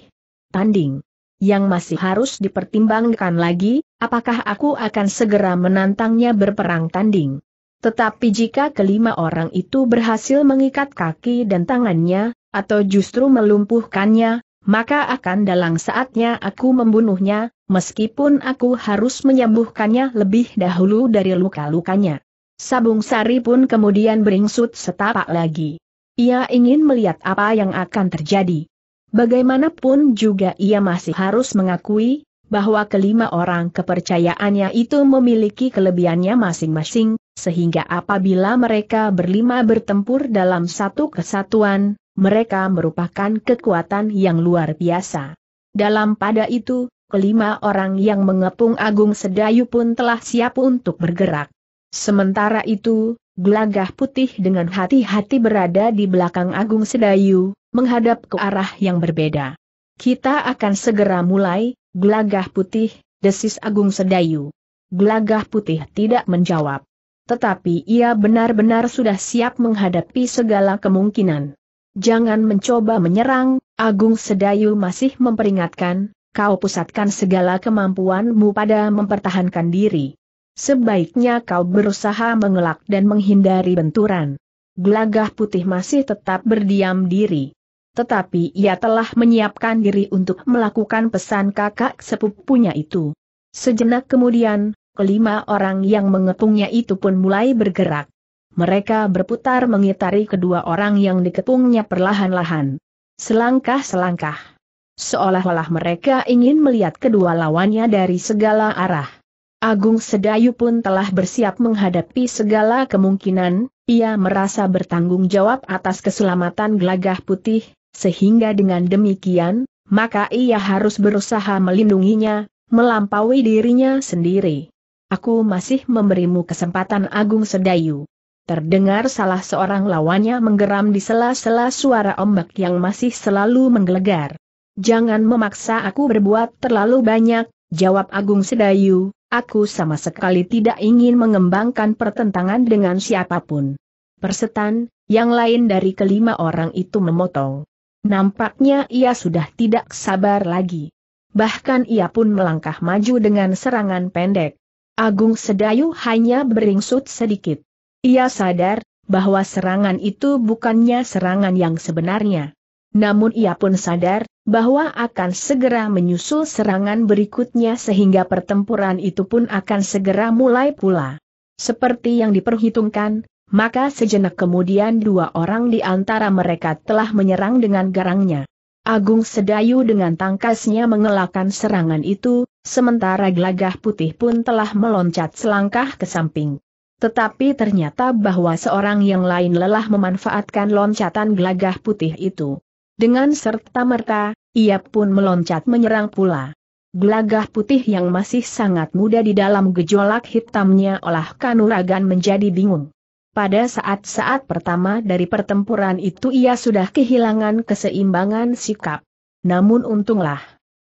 Tanding. Yang masih harus dipertimbangkan lagi, apakah aku akan segera menantangnya berperang tanding. Tetapi jika kelima orang itu berhasil mengikat kaki dan tangannya, atau justru melumpuhkannya, maka akan dalam saatnya aku membunuhnya, meskipun aku harus menyembuhkannya lebih dahulu dari luka-lukanya. Sabung Sari pun kemudian beringsut setapak lagi. Ia ingin melihat apa yang akan terjadi. Bagaimanapun juga ia masih harus mengakui, bahwa kelima orang kepercayaannya itu memiliki kelebihannya masing-masing, sehingga apabila mereka berlima bertempur dalam satu kesatuan, mereka merupakan kekuatan yang luar biasa. Dalam pada itu, kelima orang yang mengepung Agung Sedayu pun telah siap untuk bergerak. Sementara itu, Glagah putih dengan hati-hati berada di belakang Agung Sedayu, menghadap ke arah yang berbeda. Kita akan segera mulai, Glagah putih, desis Agung Sedayu. Glagah putih tidak menjawab. Tetapi ia benar-benar sudah siap menghadapi segala kemungkinan. Jangan mencoba menyerang, Agung Sedayu masih memperingatkan, kau pusatkan segala kemampuanmu pada mempertahankan diri. Sebaiknya kau berusaha mengelak dan menghindari benturan. Gelagah putih masih tetap berdiam diri. Tetapi ia telah menyiapkan diri untuk melakukan pesan kakak sepupunya itu. Sejenak kemudian, kelima orang yang mengepungnya itu pun mulai bergerak. Mereka berputar mengitari kedua orang yang dikepungnya perlahan-lahan. Selangkah-selangkah. Seolah-olah mereka ingin melihat kedua lawannya dari segala arah. Agung Sedayu pun telah bersiap menghadapi segala kemungkinan, ia merasa bertanggung jawab atas keselamatan Glagah putih, sehingga dengan demikian, maka ia harus berusaha melindunginya, melampaui dirinya sendiri. Aku masih memberimu kesempatan Agung Sedayu. Terdengar salah seorang lawannya menggeram di sela-sela suara ombak yang masih selalu menggelegar. Jangan memaksa aku berbuat terlalu banyak, jawab Agung Sedayu, Aku sama sekali tidak ingin mengembangkan pertentangan dengan siapapun. Persetan, yang lain dari kelima orang itu memotong. Nampaknya ia sudah tidak sabar lagi. Bahkan ia pun melangkah maju dengan serangan pendek. Agung Sedayu hanya beringsut sedikit. Ia sadar bahwa serangan itu bukannya serangan yang sebenarnya. Namun ia pun sadar, bahwa akan segera menyusul serangan berikutnya sehingga pertempuran itu pun akan segera mulai pula. Seperti yang diperhitungkan, maka sejenak kemudian dua orang di antara mereka telah menyerang dengan garangnya. Agung Sedayu dengan tangkasnya mengelakkan serangan itu, sementara glagah putih pun telah meloncat selangkah ke samping. Tetapi ternyata bahwa seorang yang lain lelah memanfaatkan loncatan glagah putih itu. Dengan serta-merta, ia pun meloncat menyerang pula. Gelagah putih yang masih sangat muda di dalam gejolak hitamnya olah kanuragan menjadi bingung. Pada saat-saat pertama dari pertempuran itu ia sudah kehilangan keseimbangan sikap. Namun untunglah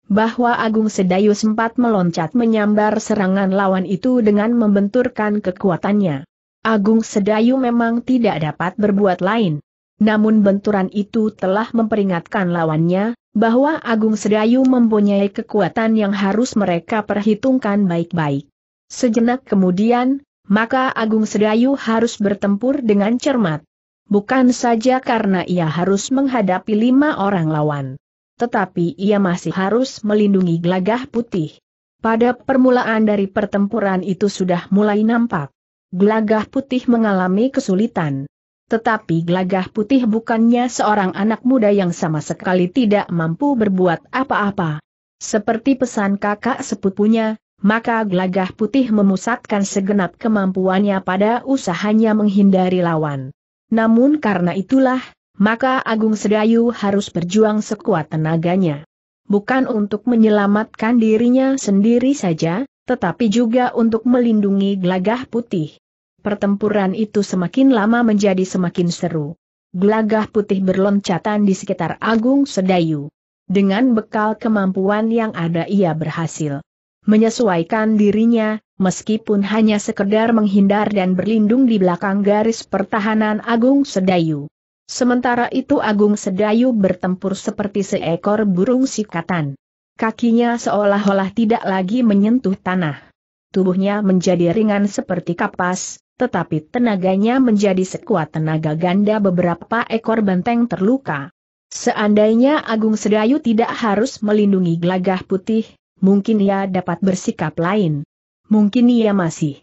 bahwa Agung Sedayu sempat meloncat menyambar serangan lawan itu dengan membenturkan kekuatannya. Agung Sedayu memang tidak dapat berbuat lain. Namun benturan itu telah memperingatkan lawannya, bahwa Agung Sedayu mempunyai kekuatan yang harus mereka perhitungkan baik-baik. Sejenak kemudian, maka Agung Sedayu harus bertempur dengan cermat. Bukan saja karena ia harus menghadapi lima orang lawan. Tetapi ia masih harus melindungi Glagah putih. Pada permulaan dari pertempuran itu sudah mulai nampak. Glagah putih mengalami kesulitan. Tetapi Gelagah Putih bukannya seorang anak muda yang sama sekali tidak mampu berbuat apa-apa. Seperti pesan kakak sepupunya, maka Gelagah Putih memusatkan segenap kemampuannya pada usahanya menghindari lawan. Namun karena itulah, maka Agung Sedayu harus berjuang sekuat tenaganya. Bukan untuk menyelamatkan dirinya sendiri saja, tetapi juga untuk melindungi Gelagah Putih pertempuran itu semakin lama menjadi semakin seru. Gelagah putih berloncatan di sekitar Agung Sedayu. Dengan bekal kemampuan yang ada ia berhasil menyesuaikan dirinya, meskipun hanya sekedar menghindar dan berlindung di belakang garis pertahanan Agung Sedayu. Sementara itu Agung Sedayu bertempur seperti seekor burung sikatan. Kakinya seolah-olah tidak lagi menyentuh tanah. Tubuhnya menjadi ringan seperti kapas, tetapi tenaganya menjadi sekuat tenaga ganda beberapa ekor benteng terluka. Seandainya Agung Sedayu tidak harus melindungi gelagah putih, mungkin ia dapat bersikap lain. Mungkin ia masih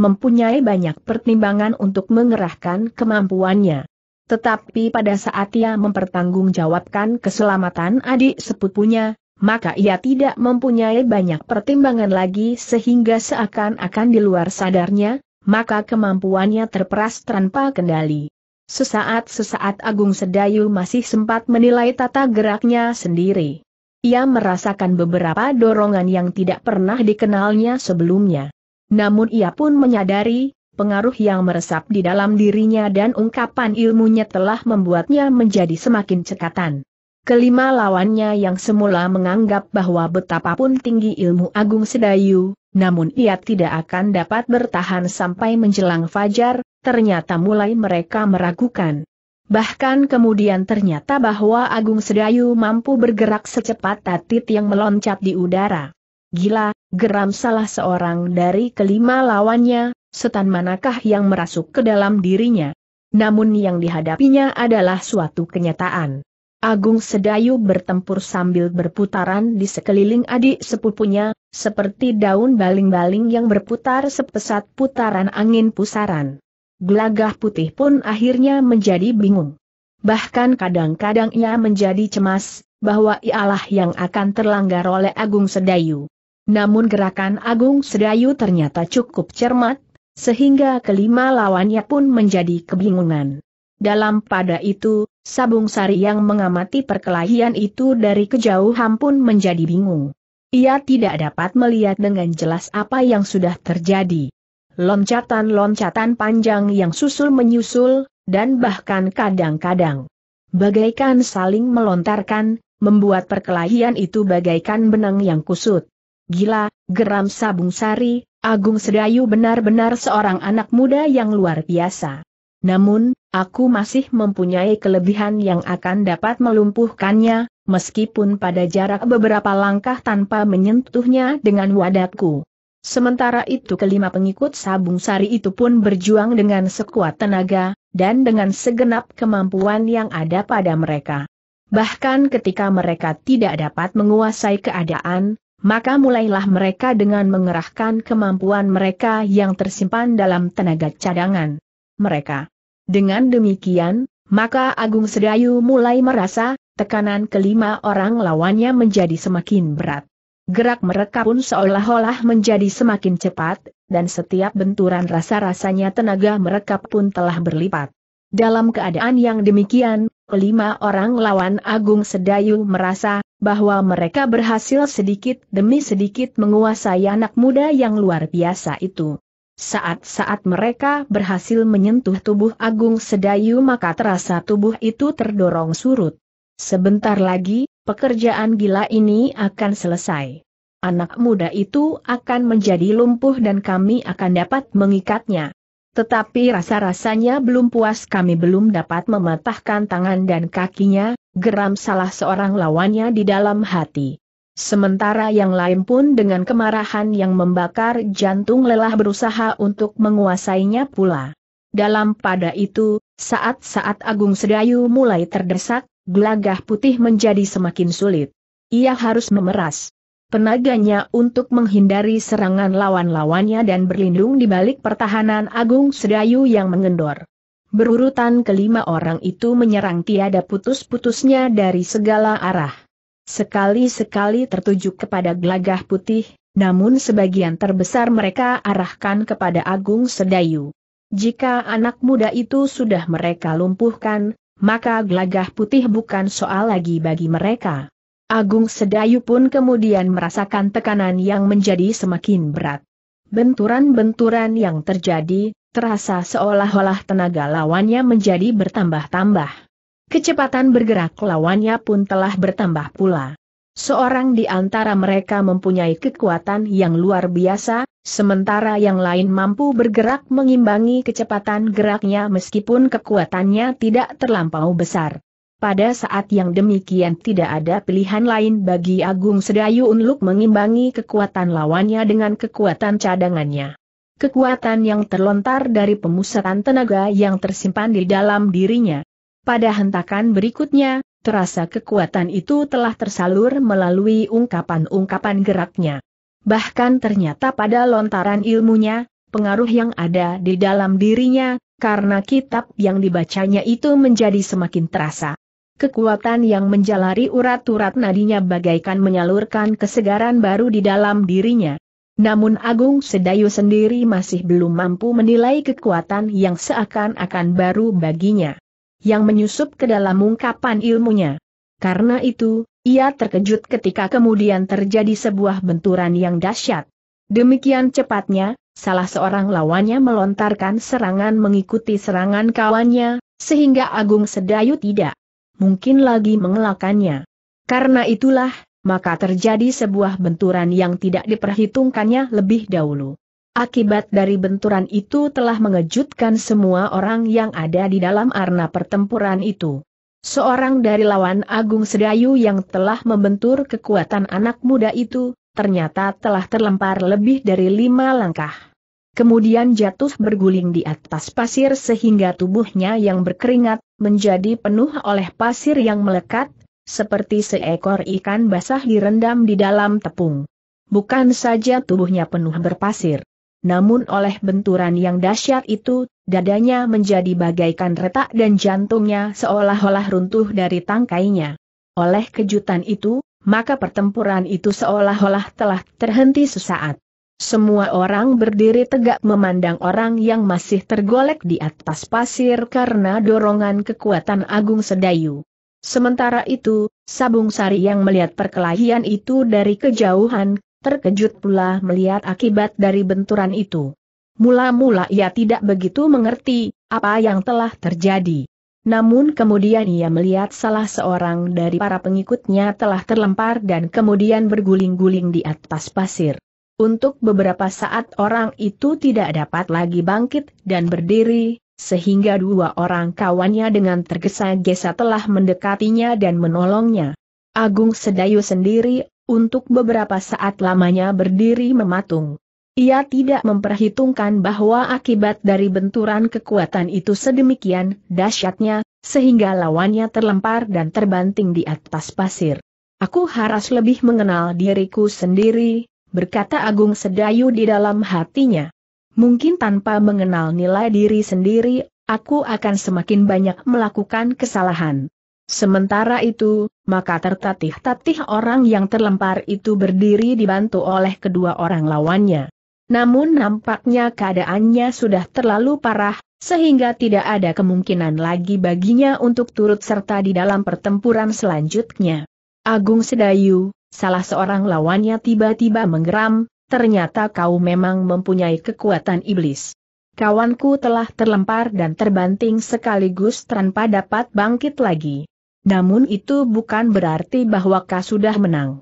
mempunyai banyak pertimbangan untuk mengerahkan kemampuannya. Tetapi pada saat ia mempertanggungjawabkan keselamatan adik sepupunya, maka ia tidak mempunyai banyak pertimbangan lagi sehingga seakan-akan di luar sadarnya, maka kemampuannya terperas tanpa kendali. Sesaat-sesaat Agung Sedayu masih sempat menilai tata geraknya sendiri. Ia merasakan beberapa dorongan yang tidak pernah dikenalnya sebelumnya. Namun ia pun menyadari, pengaruh yang meresap di dalam dirinya dan ungkapan ilmunya telah membuatnya menjadi semakin cekatan. Kelima lawannya yang semula menganggap bahwa betapapun tinggi ilmu Agung Sedayu, namun ia tidak akan dapat bertahan sampai menjelang fajar, ternyata mulai mereka meragukan. Bahkan kemudian ternyata bahwa Agung Sedayu mampu bergerak secepat tatit yang meloncat di udara. Gila, geram salah seorang dari kelima lawannya, setan manakah yang merasuk ke dalam dirinya. Namun yang dihadapinya adalah suatu kenyataan. Agung Sedayu bertempur sambil berputaran di sekeliling adik sepupunya, seperti daun baling-baling yang berputar sepesat putaran angin pusaran. Gelagah putih pun akhirnya menjadi bingung. Bahkan kadang-kadang ia menjadi cemas, bahwa ialah yang akan terlanggar oleh Agung Sedayu. Namun gerakan Agung Sedayu ternyata cukup cermat, sehingga kelima lawannya pun menjadi kebingungan. Dalam pada itu, Sabung Sari yang mengamati perkelahian itu dari kejauhan pun menjadi bingung. Ia tidak dapat melihat dengan jelas apa yang sudah terjadi. Loncatan-loncatan panjang yang susul menyusul, dan bahkan kadang-kadang bagaikan saling melontarkan, membuat perkelahian itu bagaikan benang yang kusut. Gila, geram Sabung Sari, Agung Sedayu benar-benar seorang anak muda yang luar biasa. Namun, aku masih mempunyai kelebihan yang akan dapat melumpuhkannya, meskipun pada jarak beberapa langkah tanpa menyentuhnya dengan wadaku, Sementara itu kelima pengikut Sabung Sari itu pun berjuang dengan sekuat tenaga, dan dengan segenap kemampuan yang ada pada mereka. Bahkan ketika mereka tidak dapat menguasai keadaan, maka mulailah mereka dengan mengerahkan kemampuan mereka yang tersimpan dalam tenaga cadangan mereka. Dengan demikian, maka Agung Sedayu mulai merasa, tekanan kelima orang lawannya menjadi semakin berat. Gerak mereka pun seolah-olah menjadi semakin cepat, dan setiap benturan rasa-rasanya tenaga mereka pun telah berlipat. Dalam keadaan yang demikian, kelima orang lawan Agung Sedayu merasa bahwa mereka berhasil sedikit demi sedikit menguasai anak muda yang luar biasa itu. Saat-saat mereka berhasil menyentuh tubuh Agung Sedayu maka terasa tubuh itu terdorong surut. Sebentar lagi, pekerjaan gila ini akan selesai. Anak muda itu akan menjadi lumpuh dan kami akan dapat mengikatnya. Tetapi rasa-rasanya belum puas kami belum dapat mematahkan tangan dan kakinya, geram salah seorang lawannya di dalam hati. Sementara yang lain pun dengan kemarahan yang membakar jantung lelah berusaha untuk menguasainya pula. Dalam pada itu, saat-saat Agung Sedayu mulai terdesak, gelagah putih menjadi semakin sulit. Ia harus memeras tenaganya untuk menghindari serangan lawan-lawannya dan berlindung di balik pertahanan Agung Sedayu yang mengendor. Berurutan kelima orang itu menyerang tiada putus-putusnya dari segala arah sekali-sekali tertuju kepada glagah putih, namun sebagian terbesar mereka arahkan kepada Agung Sedayu. Jika anak muda itu sudah mereka lumpuhkan, maka glagah putih bukan soal lagi bagi mereka. Agung Sedayu pun kemudian merasakan tekanan yang menjadi semakin berat. Benturan-benturan yang terjadi, terasa seolah-olah tenaga lawannya menjadi bertambah-tambah. Kecepatan bergerak lawannya pun telah bertambah pula. Seorang di antara mereka mempunyai kekuatan yang luar biasa, sementara yang lain mampu bergerak mengimbangi kecepatan geraknya meskipun kekuatannya tidak terlampau besar. Pada saat yang demikian tidak ada pilihan lain bagi Agung Sedayu untuk mengimbangi kekuatan lawannya dengan kekuatan cadangannya. Kekuatan yang terlontar dari pemusatan tenaga yang tersimpan di dalam dirinya, pada hentakan berikutnya, terasa kekuatan itu telah tersalur melalui ungkapan-ungkapan geraknya. Bahkan ternyata pada lontaran ilmunya, pengaruh yang ada di dalam dirinya, karena kitab yang dibacanya itu menjadi semakin terasa. Kekuatan yang menjalari urat-urat nadinya bagaikan menyalurkan kesegaran baru di dalam dirinya. Namun Agung Sedayu sendiri masih belum mampu menilai kekuatan yang seakan-akan baru baginya yang menyusup ke dalam ungkapan ilmunya. Karena itu, ia terkejut ketika kemudian terjadi sebuah benturan yang dahsyat. Demikian cepatnya, salah seorang lawannya melontarkan serangan mengikuti serangan kawannya, sehingga Agung Sedayu tidak mungkin lagi mengelakannya. Karena itulah, maka terjadi sebuah benturan yang tidak diperhitungkannya lebih dahulu. Akibat dari benturan itu telah mengejutkan semua orang yang ada di dalam arena pertempuran itu. Seorang dari lawan Agung Sedayu yang telah membentur kekuatan anak muda itu, ternyata telah terlempar lebih dari lima langkah. Kemudian jatuh berguling di atas pasir sehingga tubuhnya yang berkeringat, menjadi penuh oleh pasir yang melekat, seperti seekor ikan basah direndam di dalam tepung. Bukan saja tubuhnya penuh berpasir, namun oleh benturan yang dahsyat itu, dadanya menjadi bagaikan retak dan jantungnya seolah-olah runtuh dari tangkainya. Oleh kejutan itu, maka pertempuran itu seolah-olah telah terhenti sesaat. Semua orang berdiri tegak memandang orang yang masih tergolek di atas pasir karena dorongan kekuatan Agung Sedayu. Sementara itu, Sabung Sari yang melihat perkelahian itu dari kejauhan, terkejut pula melihat akibat dari benturan itu. Mula-mula ia tidak begitu mengerti apa yang telah terjadi. Namun kemudian ia melihat salah seorang dari para pengikutnya telah terlempar dan kemudian berguling-guling di atas pasir. Untuk beberapa saat orang itu tidak dapat lagi bangkit dan berdiri, sehingga dua orang kawannya dengan tergesa-gesa telah mendekatinya dan menolongnya. Agung Sedayu sendiri untuk beberapa saat lamanya berdiri mematung. Ia tidak memperhitungkan bahwa akibat dari benturan kekuatan itu sedemikian dahsyatnya, sehingga lawannya terlempar dan terbanting di atas pasir. Aku harus lebih mengenal diriku sendiri, berkata Agung Sedayu di dalam hatinya. Mungkin tanpa mengenal nilai diri sendiri, aku akan semakin banyak melakukan kesalahan. Sementara itu, maka tertatih-tatih orang yang terlempar itu berdiri dibantu oleh kedua orang lawannya. Namun nampaknya keadaannya sudah terlalu parah, sehingga tidak ada kemungkinan lagi baginya untuk turut serta di dalam pertempuran selanjutnya. Agung Sedayu, salah seorang lawannya tiba-tiba menggeram, ternyata kau memang mempunyai kekuatan iblis. Kawanku telah terlempar dan terbanting sekaligus tanpa dapat bangkit lagi. Namun itu bukan berarti bahwa kau sudah menang.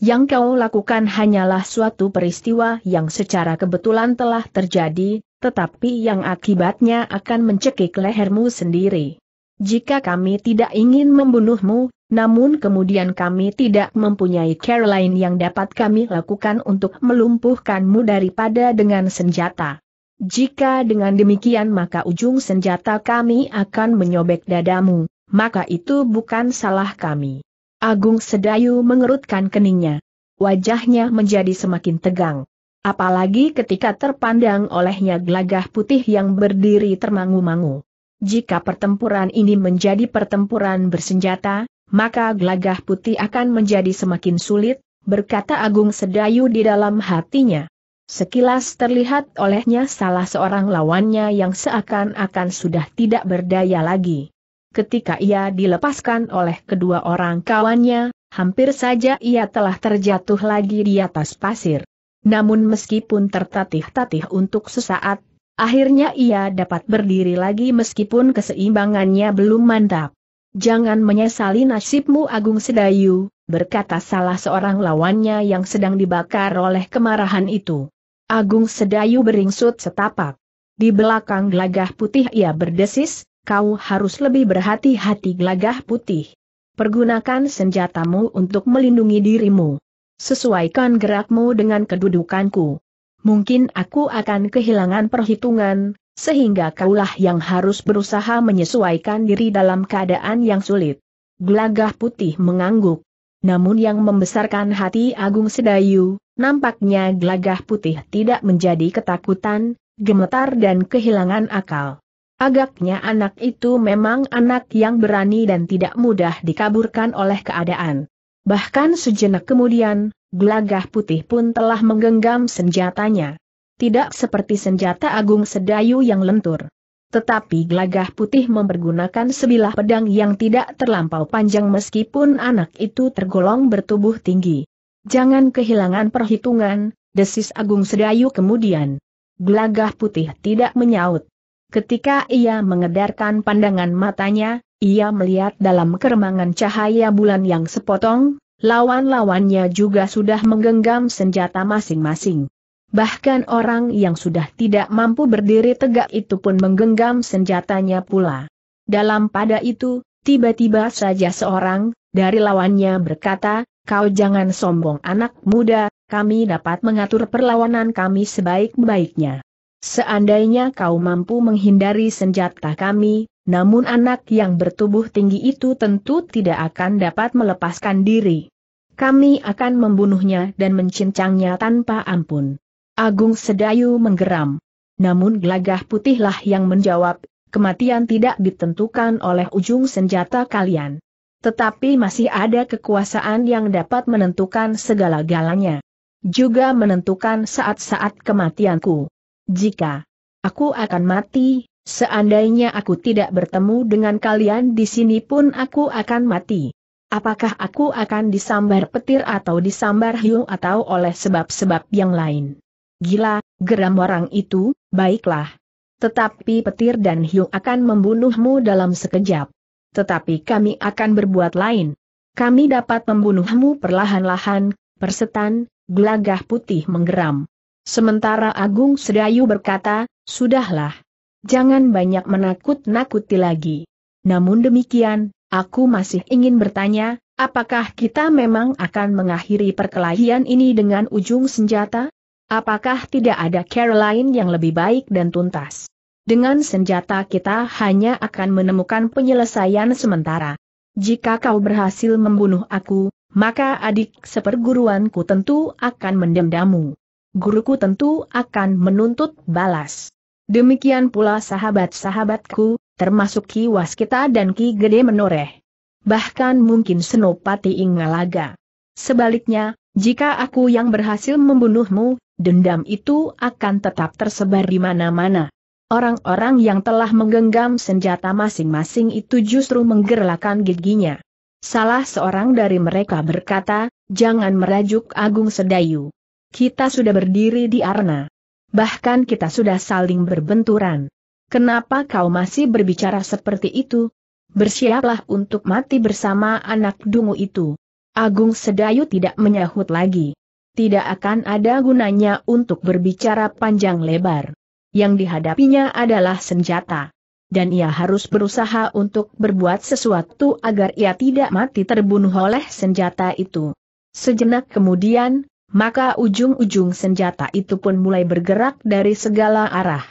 Yang kau lakukan hanyalah suatu peristiwa yang secara kebetulan telah terjadi, tetapi yang akibatnya akan mencekik lehermu sendiri. Jika kami tidak ingin membunuhmu, namun kemudian kami tidak mempunyai Caroline lain yang dapat kami lakukan untuk melumpuhkanmu daripada dengan senjata. Jika dengan demikian maka ujung senjata kami akan menyobek dadamu maka itu bukan salah kami. Agung Sedayu mengerutkan keningnya. Wajahnya menjadi semakin tegang. Apalagi ketika terpandang olehnya gelagah putih yang berdiri termangu-mangu. Jika pertempuran ini menjadi pertempuran bersenjata, maka gelagah putih akan menjadi semakin sulit, berkata Agung Sedayu di dalam hatinya. Sekilas terlihat olehnya salah seorang lawannya yang seakan-akan sudah tidak berdaya lagi ketika ia dilepaskan oleh kedua orang kawannya, hampir saja ia telah terjatuh lagi di atas pasir. Namun meskipun tertatih-tatih untuk sesaat, akhirnya ia dapat berdiri lagi meskipun keseimbangannya belum mantap. Jangan menyesali nasibmu Agung Sedayu, berkata salah seorang lawannya yang sedang dibakar oleh kemarahan itu. Agung Sedayu beringsut setapak. Di belakang gelagah putih ia berdesis, kau harus lebih berhati-hati gelagah putih. Pergunakan senjatamu untuk melindungi dirimu. Sesuaikan gerakmu dengan kedudukanku. Mungkin aku akan kehilangan perhitungan, sehingga kaulah yang harus berusaha menyesuaikan diri dalam keadaan yang sulit. Gelagah putih mengangguk. Namun yang membesarkan hati Agung Sedayu, nampaknya gelagah putih tidak menjadi ketakutan, gemetar dan kehilangan akal. Agaknya anak itu memang anak yang berani dan tidak mudah dikaburkan oleh keadaan. Bahkan sejenak kemudian, Glagah putih pun telah menggenggam senjatanya. Tidak seperti senjata agung sedayu yang lentur. Tetapi Glagah putih mempergunakan sebilah pedang yang tidak terlampau panjang meskipun anak itu tergolong bertubuh tinggi. Jangan kehilangan perhitungan, desis Agung Sedayu kemudian. Glagah putih tidak menyaut. Ketika ia mengedarkan pandangan matanya, ia melihat dalam keremangan cahaya bulan yang sepotong, lawan-lawannya juga sudah menggenggam senjata masing-masing. Bahkan orang yang sudah tidak mampu berdiri tegak itu pun menggenggam senjatanya pula. Dalam pada itu, tiba-tiba saja seorang dari lawannya berkata, "Kau jangan sombong, anak muda. Kami dapat mengatur perlawanan kami sebaik-baiknya." Seandainya kau mampu menghindari senjata kami, namun anak yang bertubuh tinggi itu tentu tidak akan dapat melepaskan diri. Kami akan membunuhnya dan mencincangnya tanpa ampun. Agung Sedayu menggeram. Namun gelagah putihlah yang menjawab, kematian tidak ditentukan oleh ujung senjata kalian tetapi masih ada kekuasaan yang dapat menentukan segala-galanya. Juga menentukan saat-saat kematianku. Jika aku akan mati, seandainya aku tidak bertemu dengan kalian di sini pun aku akan mati. Apakah aku akan disambar petir atau disambar hiu atau oleh sebab-sebab yang lain? Gila, geram orang itu, baiklah. Tetapi petir dan hiu akan membunuhmu dalam sekejap. Tetapi kami akan berbuat lain. Kami dapat membunuhmu perlahan-lahan, persetan, gelagah putih menggeram. Sementara Agung Sedayu berkata, sudahlah. Jangan banyak menakut-nakuti lagi. Namun demikian, aku masih ingin bertanya, apakah kita memang akan mengakhiri perkelahian ini dengan ujung senjata? Apakah tidak ada cara lain yang lebih baik dan tuntas? Dengan senjata kita hanya akan menemukan penyelesaian sementara. Jika kau berhasil membunuh aku, maka adik seperguruanku tentu akan mendendammu guruku tentu akan menuntut balas. Demikian pula sahabat-sahabatku, termasuk Ki Waskita dan Ki Gede Menoreh. Bahkan mungkin Senopati Ingalaga. Sebaliknya, jika aku yang berhasil membunuhmu, dendam itu akan tetap tersebar di mana-mana. Orang-orang yang telah menggenggam senjata masing-masing itu justru menggerlakan giginya. Salah seorang dari mereka berkata, jangan merajuk Agung Sedayu. Kita sudah berdiri di arena. Bahkan kita sudah saling berbenturan. Kenapa kau masih berbicara seperti itu? Bersiaplah untuk mati bersama anak dungu itu. Agung Sedayu tidak menyahut lagi. Tidak akan ada gunanya untuk berbicara panjang lebar. Yang dihadapinya adalah senjata dan ia harus berusaha untuk berbuat sesuatu agar ia tidak mati terbunuh oleh senjata itu. Sejenak kemudian, maka ujung-ujung senjata itu pun mulai bergerak dari segala arah.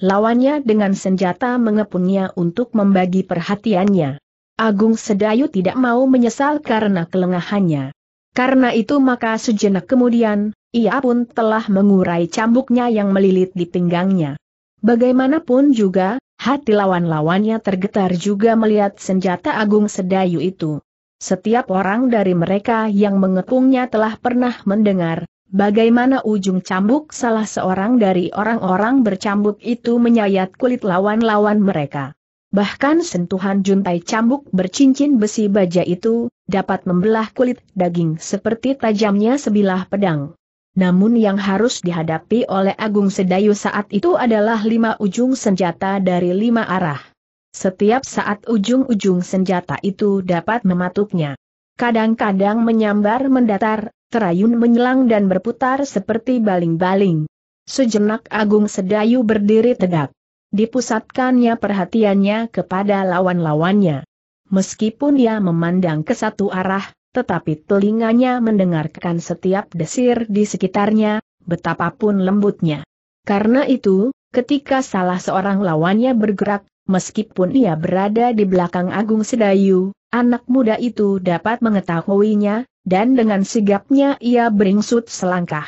Lawannya dengan senjata mengepungnya untuk membagi perhatiannya. Agung Sedayu tidak mau menyesal karena kelengahannya. Karena itu maka sejenak kemudian, ia pun telah mengurai cambuknya yang melilit di pinggangnya. Bagaimanapun juga, hati lawan-lawannya tergetar juga melihat senjata Agung Sedayu itu. Setiap orang dari mereka yang mengepungnya telah pernah mendengar, bagaimana ujung cambuk salah seorang dari orang-orang bercambuk itu menyayat kulit lawan-lawan mereka. Bahkan sentuhan juntai cambuk bercincin besi baja itu, dapat membelah kulit daging seperti tajamnya sebilah pedang. Namun yang harus dihadapi oleh Agung Sedayu saat itu adalah lima ujung senjata dari lima arah. Setiap saat ujung-ujung senjata itu dapat mematuknya. Kadang-kadang menyambar mendatar, terayun menyelang dan berputar seperti baling-baling. Sejenak Agung Sedayu berdiri tegak. Dipusatkannya perhatiannya kepada lawan-lawannya. Meskipun dia memandang ke satu arah, tetapi telinganya mendengarkan setiap desir di sekitarnya, betapapun lembutnya. Karena itu, ketika salah seorang lawannya bergerak, meskipun ia berada di belakang Agung Sedayu, anak muda itu dapat mengetahuinya, dan dengan sigapnya ia beringsut selangkah.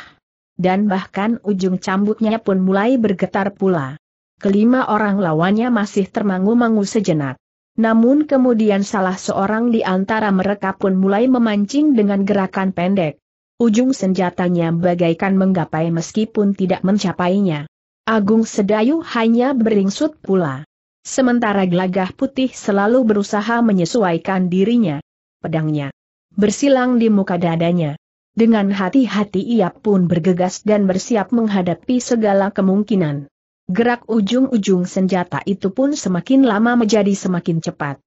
Dan bahkan ujung cambuknya pun mulai bergetar pula. Kelima orang lawannya masih termangu-mangu sejenak. Namun kemudian salah seorang di antara mereka pun mulai memancing dengan gerakan pendek. Ujung senjatanya bagaikan menggapai meskipun tidak mencapainya. Agung Sedayu hanya beringsut pula. Sementara gelagah putih selalu berusaha menyesuaikan dirinya. Pedangnya bersilang di muka dadanya. Dengan hati-hati ia pun bergegas dan bersiap menghadapi segala kemungkinan. Gerak ujung-ujung senjata itu pun semakin lama menjadi semakin cepat.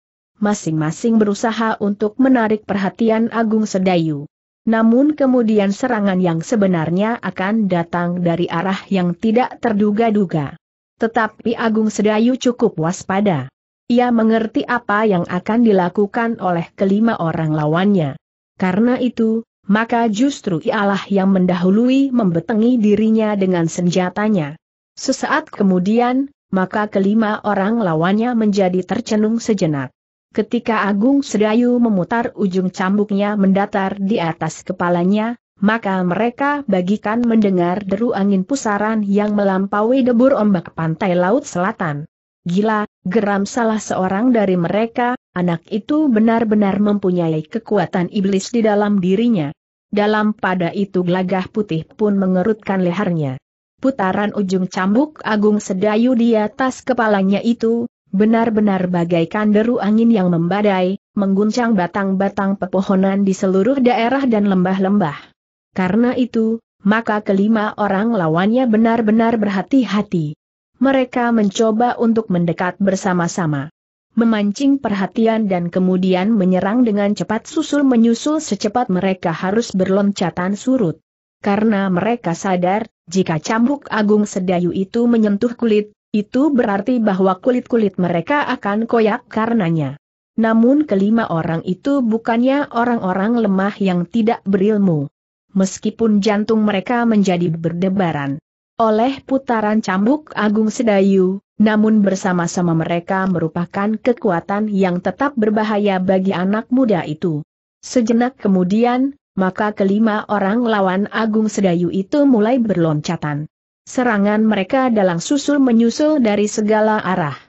Masing-masing berusaha untuk menarik perhatian Agung Sedayu. Namun kemudian serangan yang sebenarnya akan datang dari arah yang tidak terduga-duga. Tetapi Agung Sedayu cukup waspada. Ia mengerti apa yang akan dilakukan oleh kelima orang lawannya. Karena itu, maka justru ialah yang mendahului membetengi dirinya dengan senjatanya. Sesaat kemudian, maka kelima orang lawannya menjadi tercenung sejenak. Ketika Agung Sedayu memutar ujung cambuknya mendatar di atas kepalanya, maka mereka bagikan mendengar deru angin pusaran yang melampaui debur ombak pantai laut selatan. Gila, geram salah seorang dari mereka, anak itu benar-benar mempunyai kekuatan iblis di dalam dirinya. Dalam pada itu gelagah putih pun mengerutkan lehernya. Putaran ujung cambuk agung sedayu di atas kepalanya itu, benar-benar bagaikan deru angin yang membadai, mengguncang batang-batang pepohonan di seluruh daerah dan lembah-lembah. Karena itu, maka kelima orang lawannya benar-benar berhati-hati. Mereka mencoba untuk mendekat bersama-sama. Memancing perhatian dan kemudian menyerang dengan cepat susul-menyusul secepat mereka harus berloncatan surut. Karena mereka sadar, jika cambuk agung sedayu itu menyentuh kulit, itu berarti bahwa kulit-kulit mereka akan koyak karenanya. Namun kelima orang itu bukannya orang-orang lemah yang tidak berilmu meskipun jantung mereka menjadi berdebaran. Oleh putaran cambuk Agung Sedayu, namun bersama-sama mereka merupakan kekuatan yang tetap berbahaya bagi anak muda itu. Sejenak kemudian, maka kelima orang lawan Agung Sedayu itu mulai berloncatan. Serangan mereka dalam susul menyusul dari segala arah.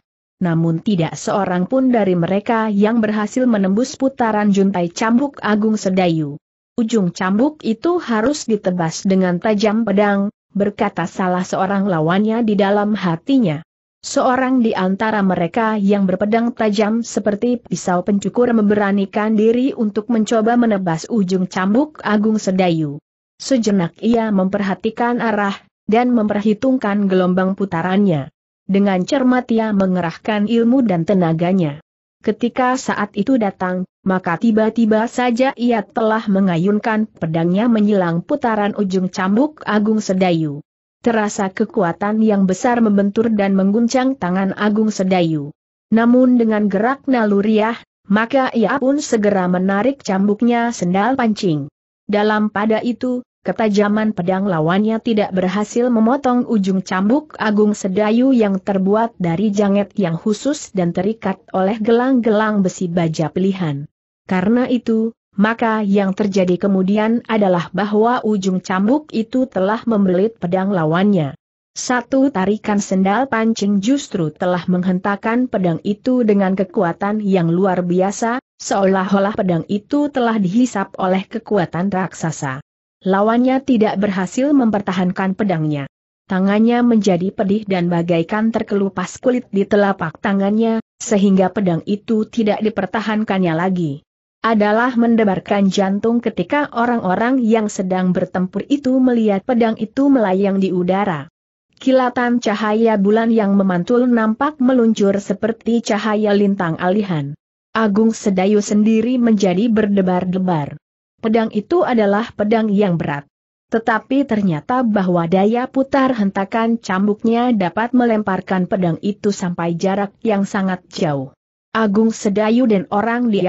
Namun tidak seorang pun dari mereka yang berhasil menembus putaran juntai cambuk Agung Sedayu ujung cambuk itu harus ditebas dengan tajam pedang, berkata salah seorang lawannya di dalam hatinya. Seorang di antara mereka yang berpedang tajam seperti pisau pencukur memberanikan diri untuk mencoba menebas ujung cambuk Agung Sedayu. Sejenak ia memperhatikan arah, dan memperhitungkan gelombang putarannya. Dengan cermat ia mengerahkan ilmu dan tenaganya. Ketika saat itu datang, maka tiba-tiba saja ia telah mengayunkan pedangnya menyilang putaran ujung cambuk Agung Sedayu. Terasa kekuatan yang besar membentur dan mengguncang tangan Agung Sedayu. Namun dengan gerak naluriah, maka ia pun segera menarik cambuknya sendal pancing. Dalam pada itu, Ketajaman pedang lawannya tidak berhasil memotong ujung cambuk agung sedayu yang terbuat dari janget yang khusus dan terikat oleh gelang-gelang besi baja pilihan. Karena itu, maka yang terjadi kemudian adalah bahwa ujung cambuk itu telah membelit pedang lawannya. Satu tarikan sendal pancing justru telah menghentakkan pedang itu dengan kekuatan yang luar biasa, seolah-olah pedang itu telah dihisap oleh kekuatan raksasa. Lawannya tidak berhasil mempertahankan pedangnya. Tangannya menjadi pedih dan bagaikan terkelupas kulit di telapak tangannya, sehingga pedang itu tidak dipertahankannya lagi. Adalah mendebarkan jantung ketika orang-orang yang sedang bertempur itu melihat pedang itu melayang di udara. Kilatan cahaya bulan yang memantul nampak meluncur seperti cahaya lintang alihan. Agung Sedayu sendiri menjadi berdebar-debar. Pedang itu adalah pedang yang berat. Tetapi ternyata bahwa daya putar hentakan cambuknya dapat melemparkan pedang itu sampai jarak yang sangat jauh. Agung Sedayu dan orang di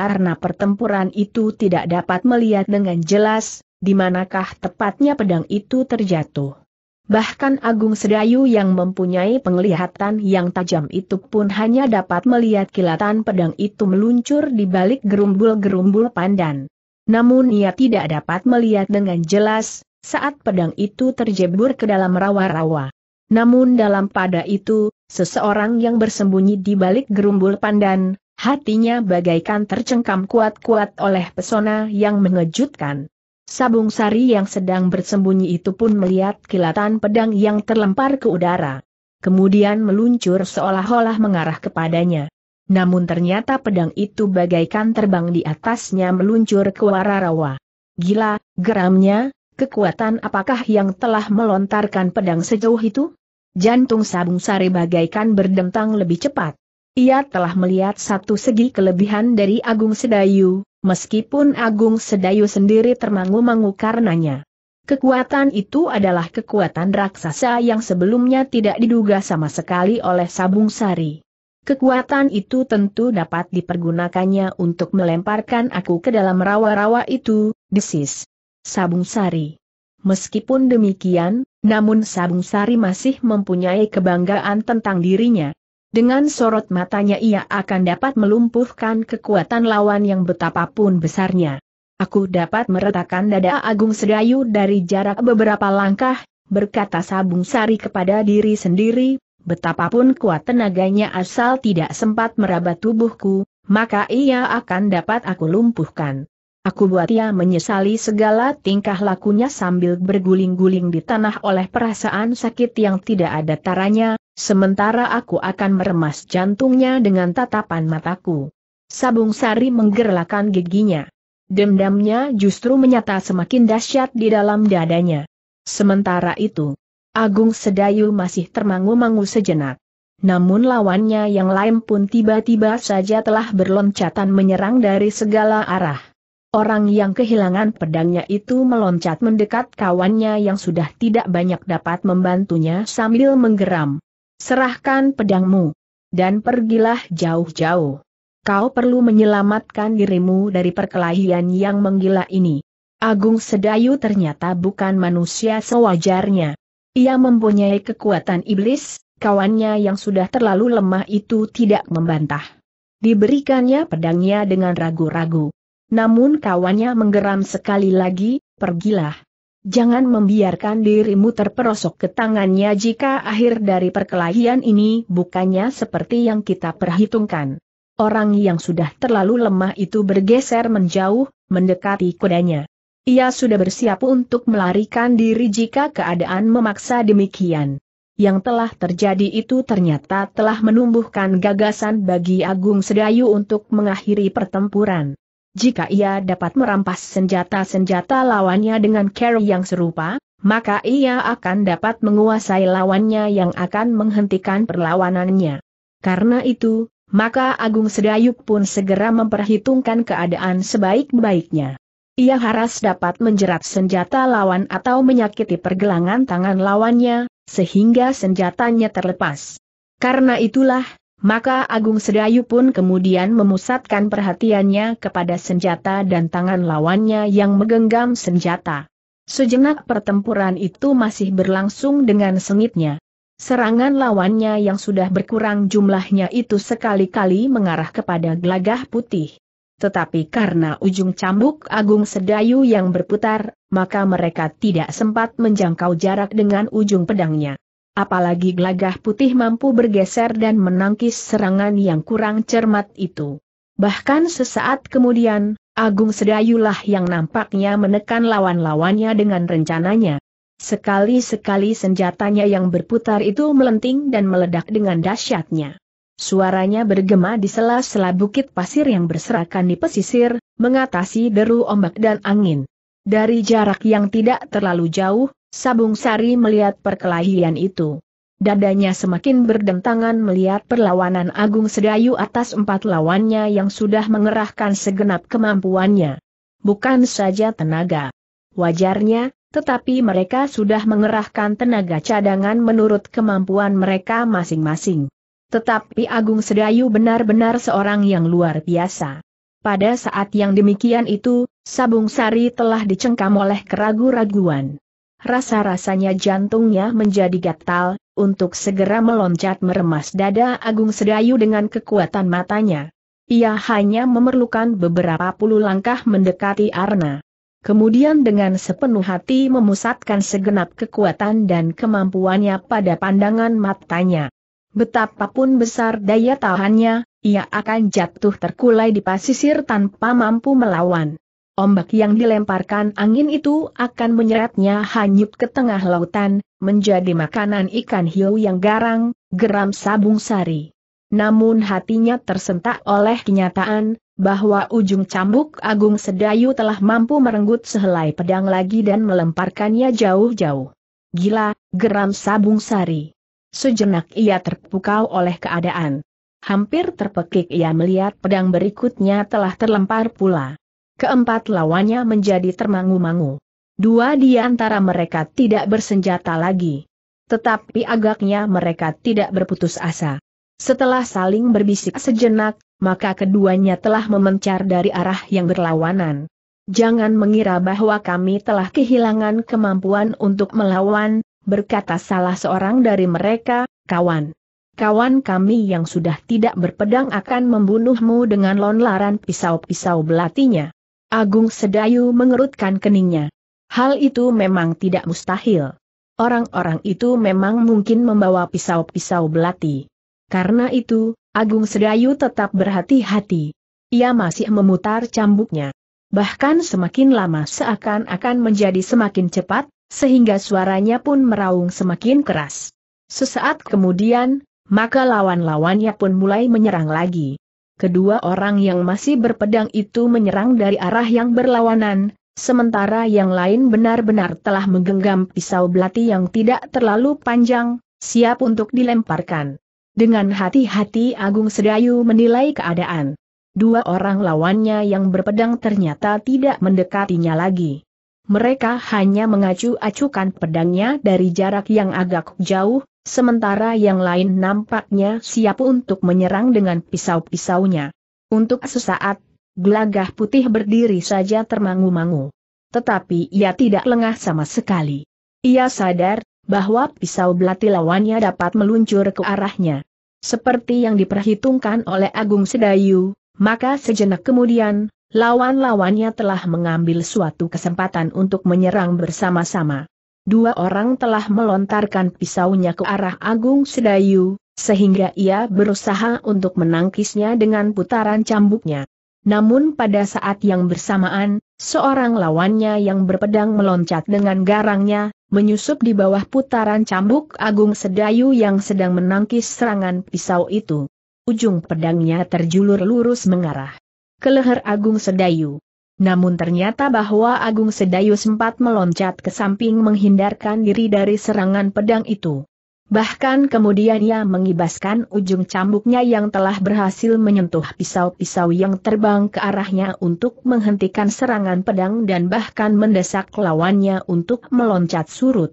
pertempuran itu tidak dapat melihat dengan jelas, di manakah tepatnya pedang itu terjatuh. Bahkan Agung Sedayu yang mempunyai penglihatan yang tajam itu pun hanya dapat melihat kilatan pedang itu meluncur di balik gerumbul-gerumbul pandan. Namun ia tidak dapat melihat dengan jelas, saat pedang itu terjebur ke dalam rawa-rawa. Namun dalam pada itu, seseorang yang bersembunyi di balik gerumbul pandan, hatinya bagaikan tercengkam kuat-kuat oleh pesona yang mengejutkan. Sabung Sari yang sedang bersembunyi itu pun melihat kilatan pedang yang terlempar ke udara. Kemudian meluncur seolah-olah mengarah kepadanya namun ternyata pedang itu bagaikan terbang di atasnya meluncur ke wararawa. Gila, geramnya, kekuatan apakah yang telah melontarkan pedang sejauh itu? Jantung Sabung Sari bagaikan berdentang lebih cepat. Ia telah melihat satu segi kelebihan dari Agung Sedayu, meskipun Agung Sedayu sendiri termangu-mangu karenanya. Kekuatan itu adalah kekuatan raksasa yang sebelumnya tidak diduga sama sekali oleh Sabung Sari. Kekuatan itu tentu dapat dipergunakannya untuk melemparkan aku ke dalam rawa-rawa itu, desis. Sabung Sari. Meskipun demikian, namun Sabung Sari masih mempunyai kebanggaan tentang dirinya. Dengan sorot matanya ia akan dapat melumpuhkan kekuatan lawan yang betapapun besarnya. Aku dapat meretakkan dada Agung Sedayu dari jarak beberapa langkah, berkata Sabung Sari kepada diri sendiri, betapapun kuat tenaganya asal tidak sempat meraba tubuhku, maka ia akan dapat aku lumpuhkan. Aku buat ia menyesali segala tingkah lakunya sambil berguling-guling di tanah oleh perasaan sakit yang tidak ada taranya, sementara aku akan meremas jantungnya dengan tatapan mataku. Sabung Sari menggerlakan giginya. Dendamnya justru menyata semakin dahsyat di dalam dadanya. Sementara itu, Agung Sedayu masih termangu-mangu sejenak. Namun lawannya yang lain pun tiba-tiba saja telah berloncatan menyerang dari segala arah. Orang yang kehilangan pedangnya itu meloncat mendekat kawannya yang sudah tidak banyak dapat membantunya sambil menggeram. Serahkan pedangmu. Dan pergilah jauh-jauh. Kau perlu menyelamatkan dirimu dari perkelahian yang menggila ini. Agung Sedayu ternyata bukan manusia sewajarnya. Ia mempunyai kekuatan iblis, kawannya yang sudah terlalu lemah itu tidak membantah. Diberikannya pedangnya dengan ragu-ragu. Namun kawannya menggeram sekali lagi, pergilah. Jangan membiarkan dirimu terperosok ke tangannya jika akhir dari perkelahian ini bukannya seperti yang kita perhitungkan. Orang yang sudah terlalu lemah itu bergeser menjauh, mendekati kudanya. Ia sudah bersiap untuk melarikan diri jika keadaan memaksa demikian. Yang telah terjadi itu ternyata telah menumbuhkan gagasan bagi Agung Sedayu untuk mengakhiri pertempuran. Jika ia dapat merampas senjata-senjata lawannya dengan cara yang serupa, maka ia akan dapat menguasai lawannya yang akan menghentikan perlawanannya. Karena itu, maka Agung Sedayu pun segera memperhitungkan keadaan sebaik-baiknya. Ia harus dapat menjerat senjata lawan atau menyakiti pergelangan tangan lawannya, sehingga senjatanya terlepas. Karena itulah, maka Agung Sedayu pun kemudian memusatkan perhatiannya kepada senjata dan tangan lawannya yang menggenggam senjata. Sejenak pertempuran itu masih berlangsung dengan sengitnya. Serangan lawannya yang sudah berkurang jumlahnya itu sekali-kali mengarah kepada gelagah putih. Tetapi karena ujung cambuk Agung Sedayu yang berputar, maka mereka tidak sempat menjangkau jarak dengan ujung pedangnya. Apalagi gelagah putih mampu bergeser dan menangkis serangan yang kurang cermat itu. Bahkan sesaat kemudian, Agung Sedayulah yang nampaknya menekan lawan-lawannya dengan rencananya. Sekali-sekali senjatanya yang berputar itu melenting dan meledak dengan dahsyatnya. Suaranya bergema di sela-sela bukit pasir yang berserakan di pesisir, mengatasi deru ombak dan angin. Dari jarak yang tidak terlalu jauh, Sabung Sari melihat perkelahian itu. Dadanya semakin berdentangan melihat perlawanan Agung Sedayu atas empat lawannya yang sudah mengerahkan segenap kemampuannya. Bukan saja tenaga. Wajarnya, tetapi mereka sudah mengerahkan tenaga cadangan menurut kemampuan mereka masing-masing. Tetapi Agung Sedayu benar-benar seorang yang luar biasa. Pada saat yang demikian itu, Sabung Sari telah dicengkam oleh keraguan raguan Rasa-rasanya jantungnya menjadi gatal, untuk segera meloncat meremas dada Agung Sedayu dengan kekuatan matanya. Ia hanya memerlukan beberapa puluh langkah mendekati Arna. Kemudian dengan sepenuh hati memusatkan segenap kekuatan dan kemampuannya pada pandangan matanya. Betapapun besar daya tahannya, ia akan jatuh terkulai di pasisir tanpa mampu melawan. Ombak yang dilemparkan angin itu akan menyeretnya hanyut ke tengah lautan, menjadi makanan ikan hiu yang garang, geram sabung sari. Namun hatinya tersentak oleh kenyataan, bahwa ujung cambuk Agung Sedayu telah mampu merenggut sehelai pedang lagi dan melemparkannya jauh-jauh. Gila, geram sabung sari. Sejenak ia terpukau oleh keadaan. Hampir terpekik ia melihat pedang berikutnya telah terlempar pula. Keempat lawannya menjadi termangu-mangu. Dua di antara mereka tidak bersenjata lagi. Tetapi agaknya mereka tidak berputus asa. Setelah saling berbisik sejenak, maka keduanya telah memencar dari arah yang berlawanan. Jangan mengira bahwa kami telah kehilangan kemampuan untuk melawan, berkata salah seorang dari mereka, kawan. Kawan kami yang sudah tidak berpedang akan membunuhmu dengan lonlaran pisau-pisau belatinya. Agung Sedayu mengerutkan keningnya. Hal itu memang tidak mustahil. Orang-orang itu memang mungkin membawa pisau-pisau belati. Karena itu, Agung Sedayu tetap berhati-hati. Ia masih memutar cambuknya. Bahkan semakin lama seakan-akan menjadi semakin cepat, sehingga suaranya pun meraung semakin keras. Sesaat kemudian, maka lawan-lawannya pun mulai menyerang lagi. Kedua orang yang masih berpedang itu menyerang dari arah yang berlawanan, sementara yang lain benar-benar telah menggenggam pisau belati yang tidak terlalu panjang, siap untuk dilemparkan. Dengan hati-hati Agung Sedayu menilai keadaan. Dua orang lawannya yang berpedang ternyata tidak mendekatinya lagi mereka hanya mengacu-acukan pedangnya dari jarak yang agak jauh, sementara yang lain nampaknya siap untuk menyerang dengan pisau-pisaunya. Untuk sesaat, gelagah putih berdiri saja termangu-mangu. Tetapi ia tidak lengah sama sekali. Ia sadar bahwa pisau belati lawannya dapat meluncur ke arahnya. Seperti yang diperhitungkan oleh Agung Sedayu, maka sejenak kemudian, Lawan-lawannya telah mengambil suatu kesempatan untuk menyerang bersama-sama. Dua orang telah melontarkan pisaunya ke arah Agung Sedayu, sehingga ia berusaha untuk menangkisnya dengan putaran cambuknya. Namun pada saat yang bersamaan, seorang lawannya yang berpedang meloncat dengan garangnya, menyusup di bawah putaran cambuk Agung Sedayu yang sedang menangkis serangan pisau itu. Ujung pedangnya terjulur lurus mengarah ke leher Agung Sedayu. Namun ternyata bahwa Agung Sedayu sempat meloncat ke samping menghindarkan diri dari serangan pedang itu. Bahkan kemudian ia mengibaskan ujung cambuknya yang telah berhasil menyentuh pisau-pisau yang terbang ke arahnya untuk menghentikan serangan pedang dan bahkan mendesak lawannya untuk meloncat surut.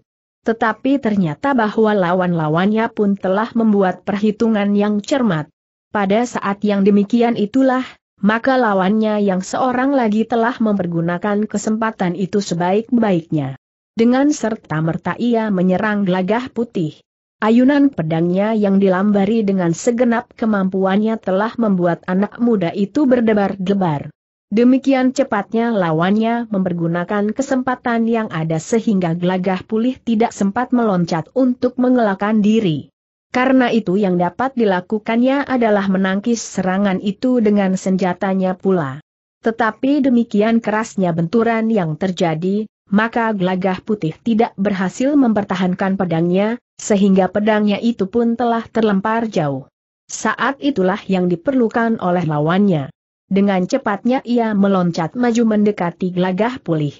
Tetapi ternyata bahwa lawan-lawannya pun telah membuat perhitungan yang cermat. Pada saat yang demikian itulah maka lawannya yang seorang lagi telah mempergunakan kesempatan itu sebaik-baiknya. Dengan serta-merta ia menyerang gelagah putih. Ayunan pedangnya yang dilambari dengan segenap kemampuannya telah membuat anak muda itu berdebar-debar. Demikian cepatnya lawannya mempergunakan kesempatan yang ada sehingga gelagah pulih tidak sempat meloncat untuk mengelakkan diri. Karena itu yang dapat dilakukannya adalah menangkis serangan itu dengan senjatanya pula. Tetapi demikian kerasnya benturan yang terjadi, maka glagah putih tidak berhasil mempertahankan pedangnya, sehingga pedangnya itu pun telah terlempar jauh. Saat itulah yang diperlukan oleh lawannya. Dengan cepatnya ia meloncat maju mendekati glagah pulih.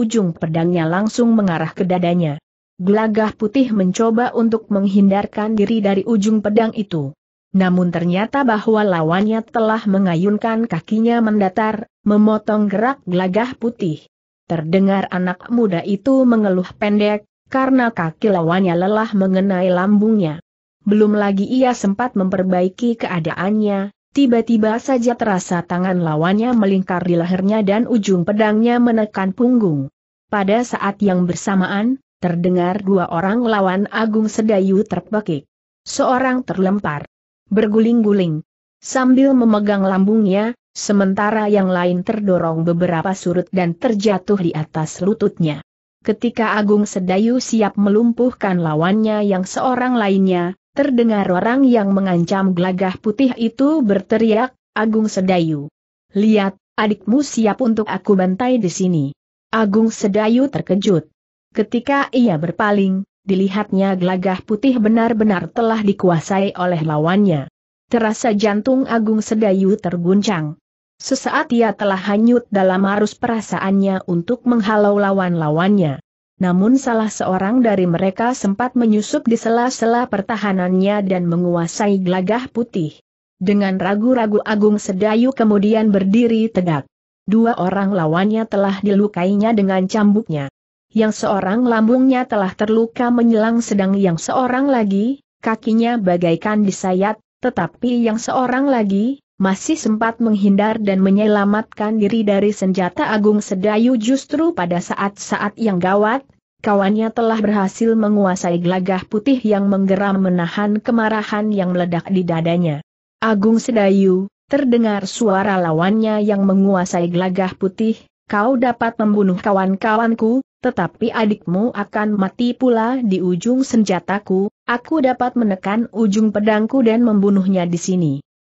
Ujung pedangnya langsung mengarah ke dadanya. Gelagah putih mencoba untuk menghindarkan diri dari ujung pedang itu. Namun ternyata bahwa lawannya telah mengayunkan kakinya mendatar, memotong gerak gelagah putih. Terdengar anak muda itu mengeluh pendek, karena kaki lawannya lelah mengenai lambungnya. Belum lagi ia sempat memperbaiki keadaannya, tiba-tiba saja terasa tangan lawannya melingkar di lehernya dan ujung pedangnya menekan punggung. Pada saat yang bersamaan, terdengar dua orang lawan Agung Sedayu terpekik. Seorang terlempar. Berguling-guling. Sambil memegang lambungnya, sementara yang lain terdorong beberapa surut dan terjatuh di atas lututnya. Ketika Agung Sedayu siap melumpuhkan lawannya yang seorang lainnya, terdengar orang yang mengancam gelagah putih itu berteriak, Agung Sedayu. Lihat, adikmu siap untuk aku bantai di sini. Agung Sedayu terkejut. Ketika ia berpaling, dilihatnya gelagah putih benar-benar telah dikuasai oleh lawannya. Terasa jantung Agung Sedayu terguncang. Sesaat ia telah hanyut dalam arus perasaannya untuk menghalau lawan-lawannya. Namun salah seorang dari mereka sempat menyusup di sela-sela pertahanannya dan menguasai gelagah putih. Dengan ragu-ragu Agung Sedayu kemudian berdiri tegak. Dua orang lawannya telah dilukainya dengan cambuknya yang seorang lambungnya telah terluka menyelang sedang yang seorang lagi, kakinya bagaikan disayat, tetapi yang seorang lagi, masih sempat menghindar dan menyelamatkan diri dari senjata agung sedayu justru pada saat-saat yang gawat, kawannya telah berhasil menguasai gelagah putih yang menggeram menahan kemarahan yang meledak di dadanya. Agung Sedayu, terdengar suara lawannya yang menguasai gelagah putih, kau dapat membunuh kawan-kawanku, tetapi adikmu akan mati pula di ujung senjataku, aku dapat menekan ujung pedangku dan membunuhnya di sini.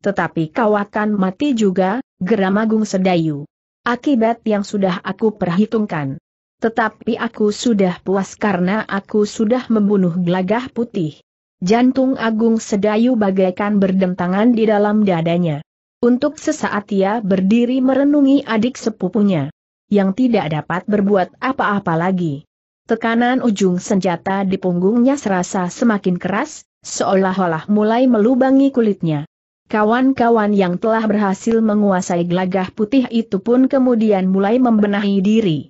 Tetapi kau akan mati juga, geram Agung Sedayu. Akibat yang sudah aku perhitungkan. Tetapi aku sudah puas karena aku sudah membunuh gelagah putih. Jantung Agung Sedayu bagaikan berdentangan di dalam dadanya. Untuk sesaat ia berdiri merenungi adik sepupunya yang tidak dapat berbuat apa-apa lagi. Tekanan ujung senjata di punggungnya serasa semakin keras, seolah-olah mulai melubangi kulitnya. Kawan-kawan yang telah berhasil menguasai gelagah putih itu pun kemudian mulai membenahi diri.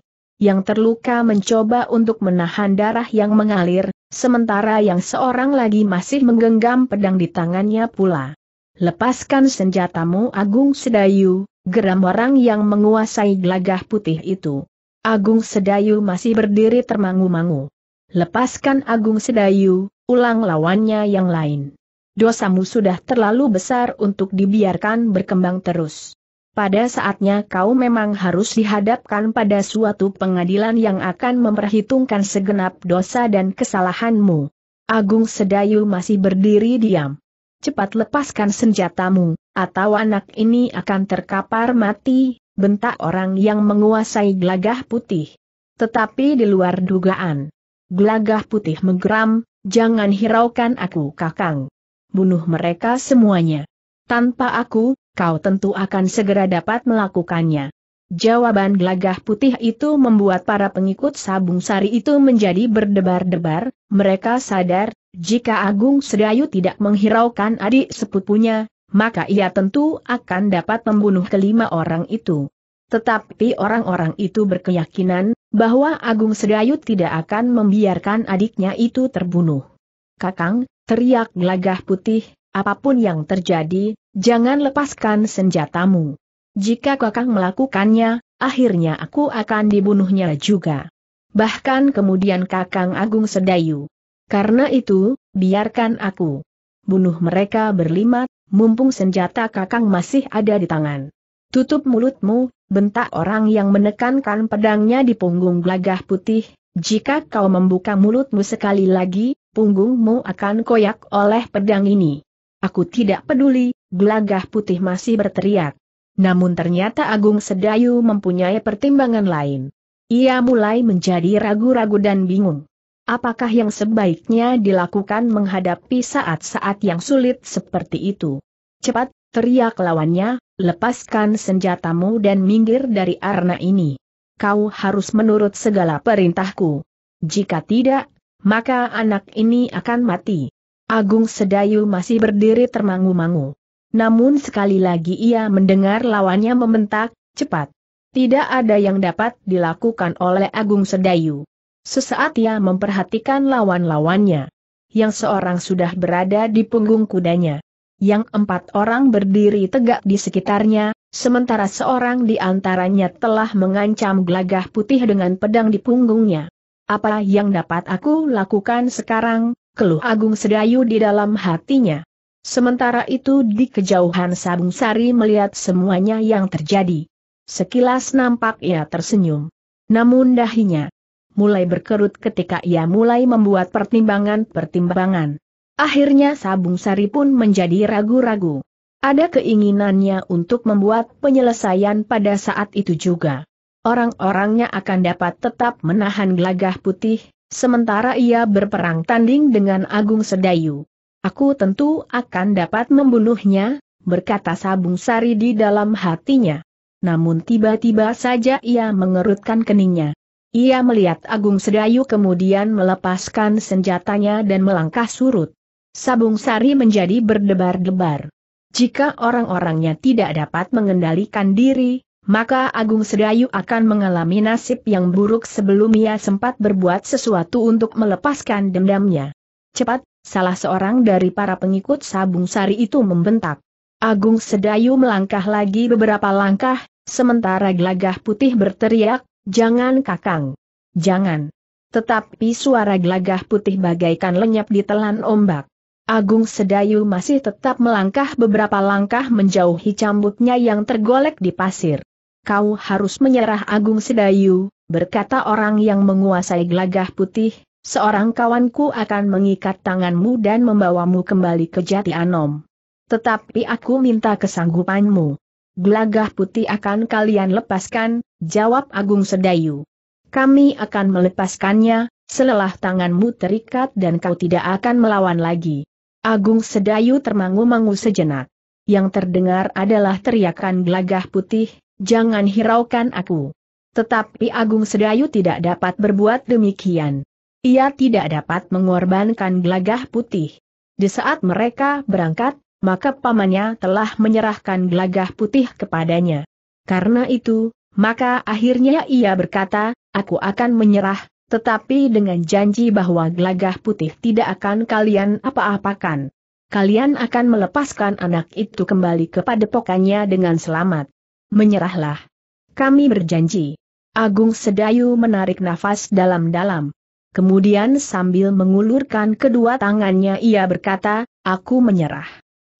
Yang terluka mencoba untuk menahan darah yang mengalir, sementara yang seorang lagi masih menggenggam pedang di tangannya pula. Lepaskan senjatamu Agung Sedayu, geram orang yang menguasai gelagah putih itu. Agung Sedayu masih berdiri termangu-mangu. Lepaskan Agung Sedayu, ulang lawannya yang lain. Dosamu sudah terlalu besar untuk dibiarkan berkembang terus. Pada saatnya kau memang harus dihadapkan pada suatu pengadilan yang akan memperhitungkan segenap dosa dan kesalahanmu. Agung Sedayu masih berdiri diam cepat lepaskan senjatamu, atau anak ini akan terkapar mati, bentak orang yang menguasai gelagah putih. Tetapi di luar dugaan. Gelagah putih menggeram, jangan hiraukan aku kakang. Bunuh mereka semuanya. Tanpa aku, kau tentu akan segera dapat melakukannya. Jawaban gelagah putih itu membuat para pengikut sabung sari itu menjadi berdebar-debar, mereka sadar jika Agung Sedayu tidak menghiraukan adik sepupunya, maka ia tentu akan dapat membunuh kelima orang itu. Tetapi orang-orang itu berkeyakinan bahwa Agung Sedayu tidak akan membiarkan adiknya itu terbunuh. Kakang, teriak gelagah putih, apapun yang terjadi, jangan lepaskan senjatamu. Jika kakang melakukannya, akhirnya aku akan dibunuhnya juga. Bahkan kemudian kakang Agung Sedayu karena itu, biarkan aku bunuh mereka berlima, mumpung senjata kakang masih ada di tangan. Tutup mulutmu, bentak orang yang menekankan pedangnya di punggung gelagah putih, jika kau membuka mulutmu sekali lagi, punggungmu akan koyak oleh pedang ini. Aku tidak peduli, gelagah putih masih berteriak. Namun ternyata Agung Sedayu mempunyai pertimbangan lain. Ia mulai menjadi ragu-ragu dan bingung. Apakah yang sebaiknya dilakukan menghadapi saat-saat yang sulit seperti itu? Cepat, teriak lawannya, lepaskan senjatamu dan minggir dari arna ini. Kau harus menurut segala perintahku. Jika tidak, maka anak ini akan mati. Agung Sedayu masih berdiri termangu-mangu. Namun sekali lagi ia mendengar lawannya membentak, cepat. Tidak ada yang dapat dilakukan oleh Agung Sedayu. Sesaat ia memperhatikan lawan-lawannya. Yang seorang sudah berada di punggung kudanya. Yang empat orang berdiri tegak di sekitarnya, sementara seorang di antaranya telah mengancam gelagah putih dengan pedang di punggungnya. Apa yang dapat aku lakukan sekarang, keluh Agung Sedayu di dalam hatinya. Sementara itu di kejauhan Sabung Sari melihat semuanya yang terjadi. Sekilas nampak ia tersenyum. Namun dahinya, mulai berkerut ketika ia mulai membuat pertimbangan-pertimbangan. Akhirnya Sabung Sari pun menjadi ragu-ragu. Ada keinginannya untuk membuat penyelesaian pada saat itu juga. Orang-orangnya akan dapat tetap menahan gelagah putih, sementara ia berperang tanding dengan Agung Sedayu. Aku tentu akan dapat membunuhnya, berkata Sabung Sari di dalam hatinya. Namun tiba-tiba saja ia mengerutkan keningnya. Ia melihat Agung Sedayu kemudian melepaskan senjatanya dan melangkah surut. Sabung sari menjadi berdebar-debar. Jika orang-orangnya tidak dapat mengendalikan diri, maka Agung Sedayu akan mengalami nasib yang buruk sebelum ia sempat berbuat sesuatu untuk melepaskan dendamnya. Cepat, salah seorang dari para pengikut Sabung Sari itu membentak. Agung Sedayu melangkah lagi beberapa langkah, sementara gelagah putih berteriak, Jangan kakang. Jangan. Tetapi suara gelagah putih bagaikan lenyap di telan ombak. Agung Sedayu masih tetap melangkah beberapa langkah menjauhi cambuknya yang tergolek di pasir. Kau harus menyerah Agung Sedayu, berkata orang yang menguasai gelagah putih, seorang kawanku akan mengikat tanganmu dan membawamu kembali ke Jati Anom. Tetapi aku minta kesanggupanmu. Gelagah putih akan kalian lepaskan, jawab Agung Sedayu. Kami akan melepaskannya, selelah tanganmu terikat dan kau tidak akan melawan lagi. Agung Sedayu termangu-mangu sejenak. Yang terdengar adalah teriakan gelagah putih, jangan hiraukan aku. Tetapi Agung Sedayu tidak dapat berbuat demikian. Ia tidak dapat mengorbankan gelagah putih. Di saat mereka berangkat, maka pamannya telah menyerahkan gelagah putih kepadanya. Karena itu, maka akhirnya ia berkata, aku akan menyerah, tetapi dengan janji bahwa gelagah putih tidak akan kalian apa-apakan. Kalian akan melepaskan anak itu kembali kepada pokannya dengan selamat. Menyerahlah. Kami berjanji. Agung Sedayu menarik nafas dalam-dalam. Kemudian sambil mengulurkan kedua tangannya ia berkata, aku menyerah.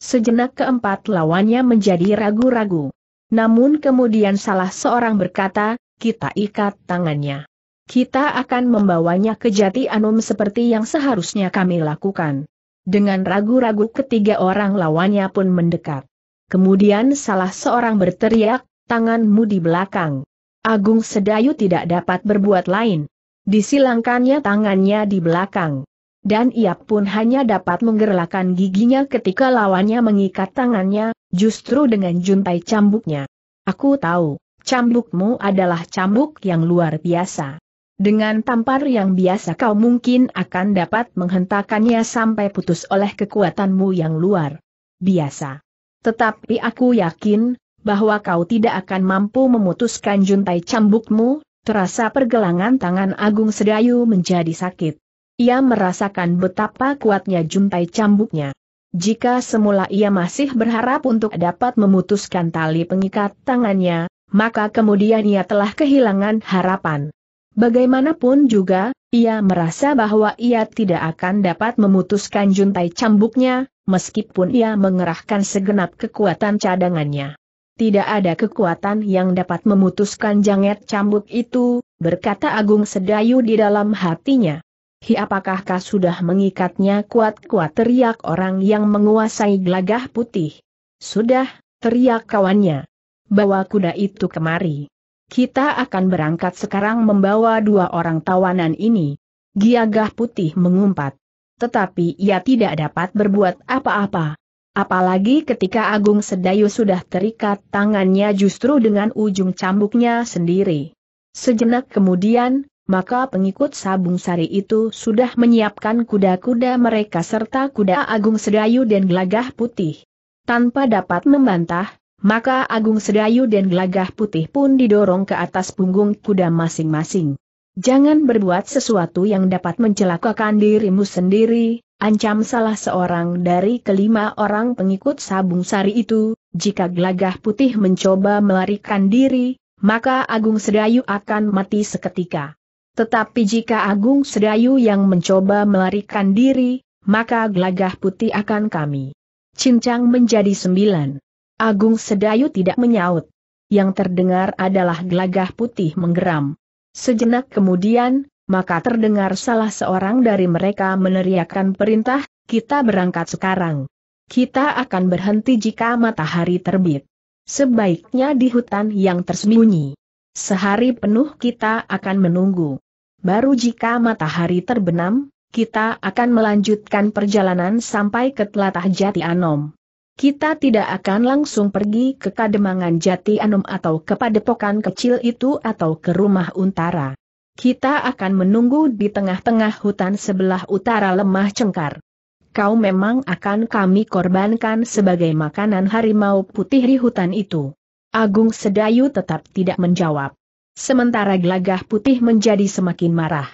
Sejenak keempat lawannya menjadi ragu-ragu. Namun kemudian salah seorang berkata, kita ikat tangannya. Kita akan membawanya ke jati anum seperti yang seharusnya kami lakukan. Dengan ragu-ragu ketiga orang lawannya pun mendekat. Kemudian salah seorang berteriak, tanganmu di belakang. Agung Sedayu tidak dapat berbuat lain. Disilangkannya tangannya di belakang. Dan ia pun hanya dapat menggerlakan giginya ketika lawannya mengikat tangannya, justru dengan juntai cambuknya. Aku tahu, cambukmu adalah cambuk yang luar biasa. Dengan tampar yang biasa kau mungkin akan dapat menghentakannya sampai putus oleh kekuatanmu yang luar biasa. Tetapi aku yakin, bahwa kau tidak akan mampu memutuskan juntai cambukmu, terasa pergelangan tangan Agung Sedayu menjadi sakit. Ia merasakan betapa kuatnya juntai cambuknya. Jika semula ia masih berharap untuk dapat memutuskan tali pengikat tangannya, maka kemudian ia telah kehilangan harapan. Bagaimanapun juga, ia merasa bahwa ia tidak akan dapat memutuskan juntai cambuknya, meskipun ia mengerahkan segenap kekuatan cadangannya. Tidak ada kekuatan yang dapat memutuskan janget cambuk itu, berkata Agung Sedayu di dalam hatinya. Hi apakah kau sudah mengikatnya kuat-kuat teriak orang yang menguasai gelagah putih. Sudah, teriak kawannya. Bawa kuda itu kemari. Kita akan berangkat sekarang membawa dua orang tawanan ini. Giagah putih mengumpat. Tetapi ia tidak dapat berbuat apa-apa. Apalagi ketika Agung Sedayu sudah terikat tangannya justru dengan ujung cambuknya sendiri. Sejenak kemudian, maka pengikut Sabung Sari itu sudah menyiapkan kuda-kuda mereka serta kuda Agung Sedayu dan Gelagah Putih. Tanpa dapat membantah, maka Agung Sedayu dan Gelagah Putih pun didorong ke atas punggung kuda masing-masing. Jangan berbuat sesuatu yang dapat mencelakakan dirimu sendiri, ancam salah seorang dari kelima orang pengikut Sabung Sari itu, jika Gelagah Putih mencoba melarikan diri, maka Agung Sedayu akan mati seketika. Tetapi jika Agung Sedayu yang mencoba melarikan diri, maka gelagah putih akan kami. Cincang menjadi sembilan. Agung Sedayu tidak menyaut. Yang terdengar adalah gelagah putih menggeram. Sejenak kemudian, maka terdengar salah seorang dari mereka meneriakkan perintah, kita berangkat sekarang. Kita akan berhenti jika matahari terbit. Sebaiknya di hutan yang tersembunyi. Sehari penuh kita akan menunggu. Baru jika matahari terbenam, kita akan melanjutkan perjalanan sampai ke telatah Jati Anom. Kita tidak akan langsung pergi ke Kademangan Jati Anom atau ke padepokan kecil itu atau ke rumah Untara. Kita akan menunggu di tengah-tengah hutan sebelah utara lemah cengkar. Kau memang akan kami korbankan sebagai makanan harimau putih di hutan itu. Agung Sedayu tetap tidak menjawab. Sementara Glagah putih menjadi semakin marah.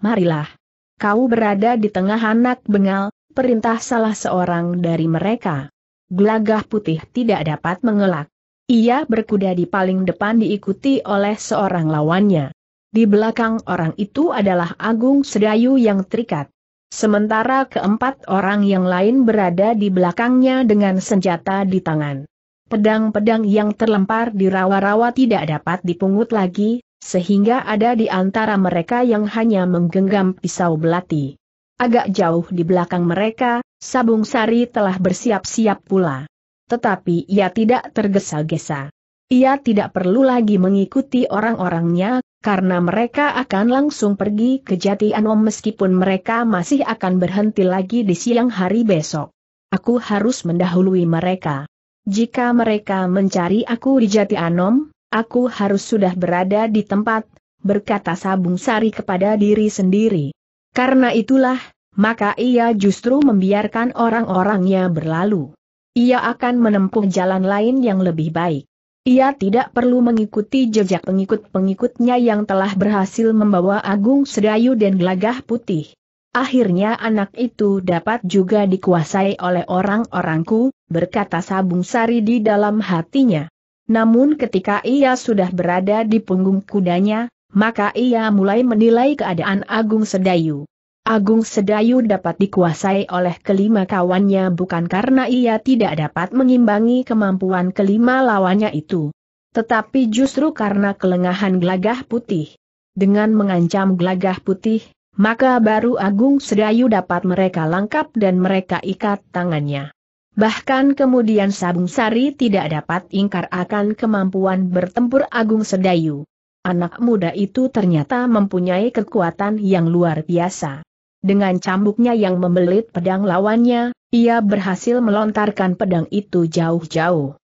Marilah. Kau berada di tengah anak bengal, perintah salah seorang dari mereka. Glagah putih tidak dapat mengelak. Ia berkuda di paling depan diikuti oleh seorang lawannya. Di belakang orang itu adalah Agung Sedayu yang terikat. Sementara keempat orang yang lain berada di belakangnya dengan senjata di tangan pedang-pedang yang terlempar di rawa-rawa tidak dapat dipungut lagi, sehingga ada di antara mereka yang hanya menggenggam pisau belati. Agak jauh di belakang mereka, Sabung Sari telah bersiap-siap pula. Tetapi ia tidak tergesa-gesa. Ia tidak perlu lagi mengikuti orang-orangnya, karena mereka akan langsung pergi ke Jati Anom meskipun mereka masih akan berhenti lagi di siang hari besok. Aku harus mendahului mereka. Jika mereka mencari aku di Jati Anom, aku harus sudah berada di tempat, berkata Sabung Sari kepada diri sendiri. Karena itulah, maka ia justru membiarkan orang-orangnya berlalu. Ia akan menempuh jalan lain yang lebih baik. Ia tidak perlu mengikuti jejak pengikut-pengikutnya yang telah berhasil membawa Agung Sedayu dan Gelagah Putih. Akhirnya anak itu dapat juga dikuasai oleh orang-orangku, berkata Sabung Sari di dalam hatinya. Namun ketika ia sudah berada di punggung kudanya, maka ia mulai menilai keadaan Agung Sedayu. Agung Sedayu dapat dikuasai oleh kelima kawannya bukan karena ia tidak dapat mengimbangi kemampuan kelima lawannya itu. Tetapi justru karena kelengahan gelagah putih. Dengan mengancam gelagah putih, maka baru Agung Sedayu dapat mereka lengkap dan mereka ikat tangannya. Bahkan kemudian Sabung Sari tidak dapat ingkar akan kemampuan bertempur Agung Sedayu. Anak muda itu ternyata mempunyai kekuatan yang luar biasa. Dengan cambuknya yang membelit pedang lawannya, ia berhasil melontarkan pedang itu jauh-jauh.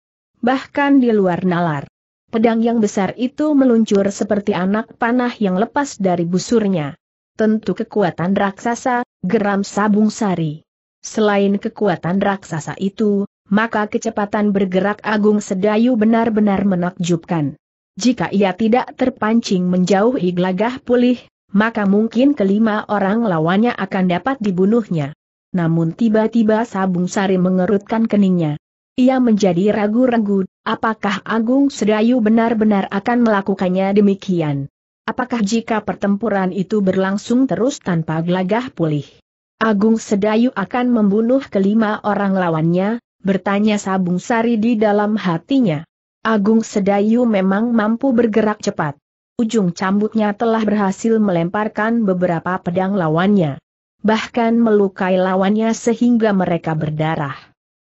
Bahkan di luar nalar. Pedang yang besar itu meluncur seperti anak panah yang lepas dari busurnya tentu kekuatan raksasa, geram Sabung Sari. Selain kekuatan raksasa itu, maka kecepatan bergerak Agung Sedayu benar-benar menakjubkan. Jika ia tidak terpancing menjauhi gelagah pulih, maka mungkin kelima orang lawannya akan dapat dibunuhnya. Namun tiba-tiba Sabung Sari mengerutkan keningnya. Ia menjadi ragu-ragu, apakah Agung Sedayu benar-benar akan melakukannya demikian. Apakah jika pertempuran itu berlangsung terus tanpa gelagah pulih? Agung Sedayu akan membunuh kelima orang lawannya, bertanya Sabung Sari di dalam hatinya. Agung Sedayu memang mampu bergerak cepat. Ujung cambuknya telah berhasil melemparkan beberapa pedang lawannya. Bahkan melukai lawannya sehingga mereka berdarah.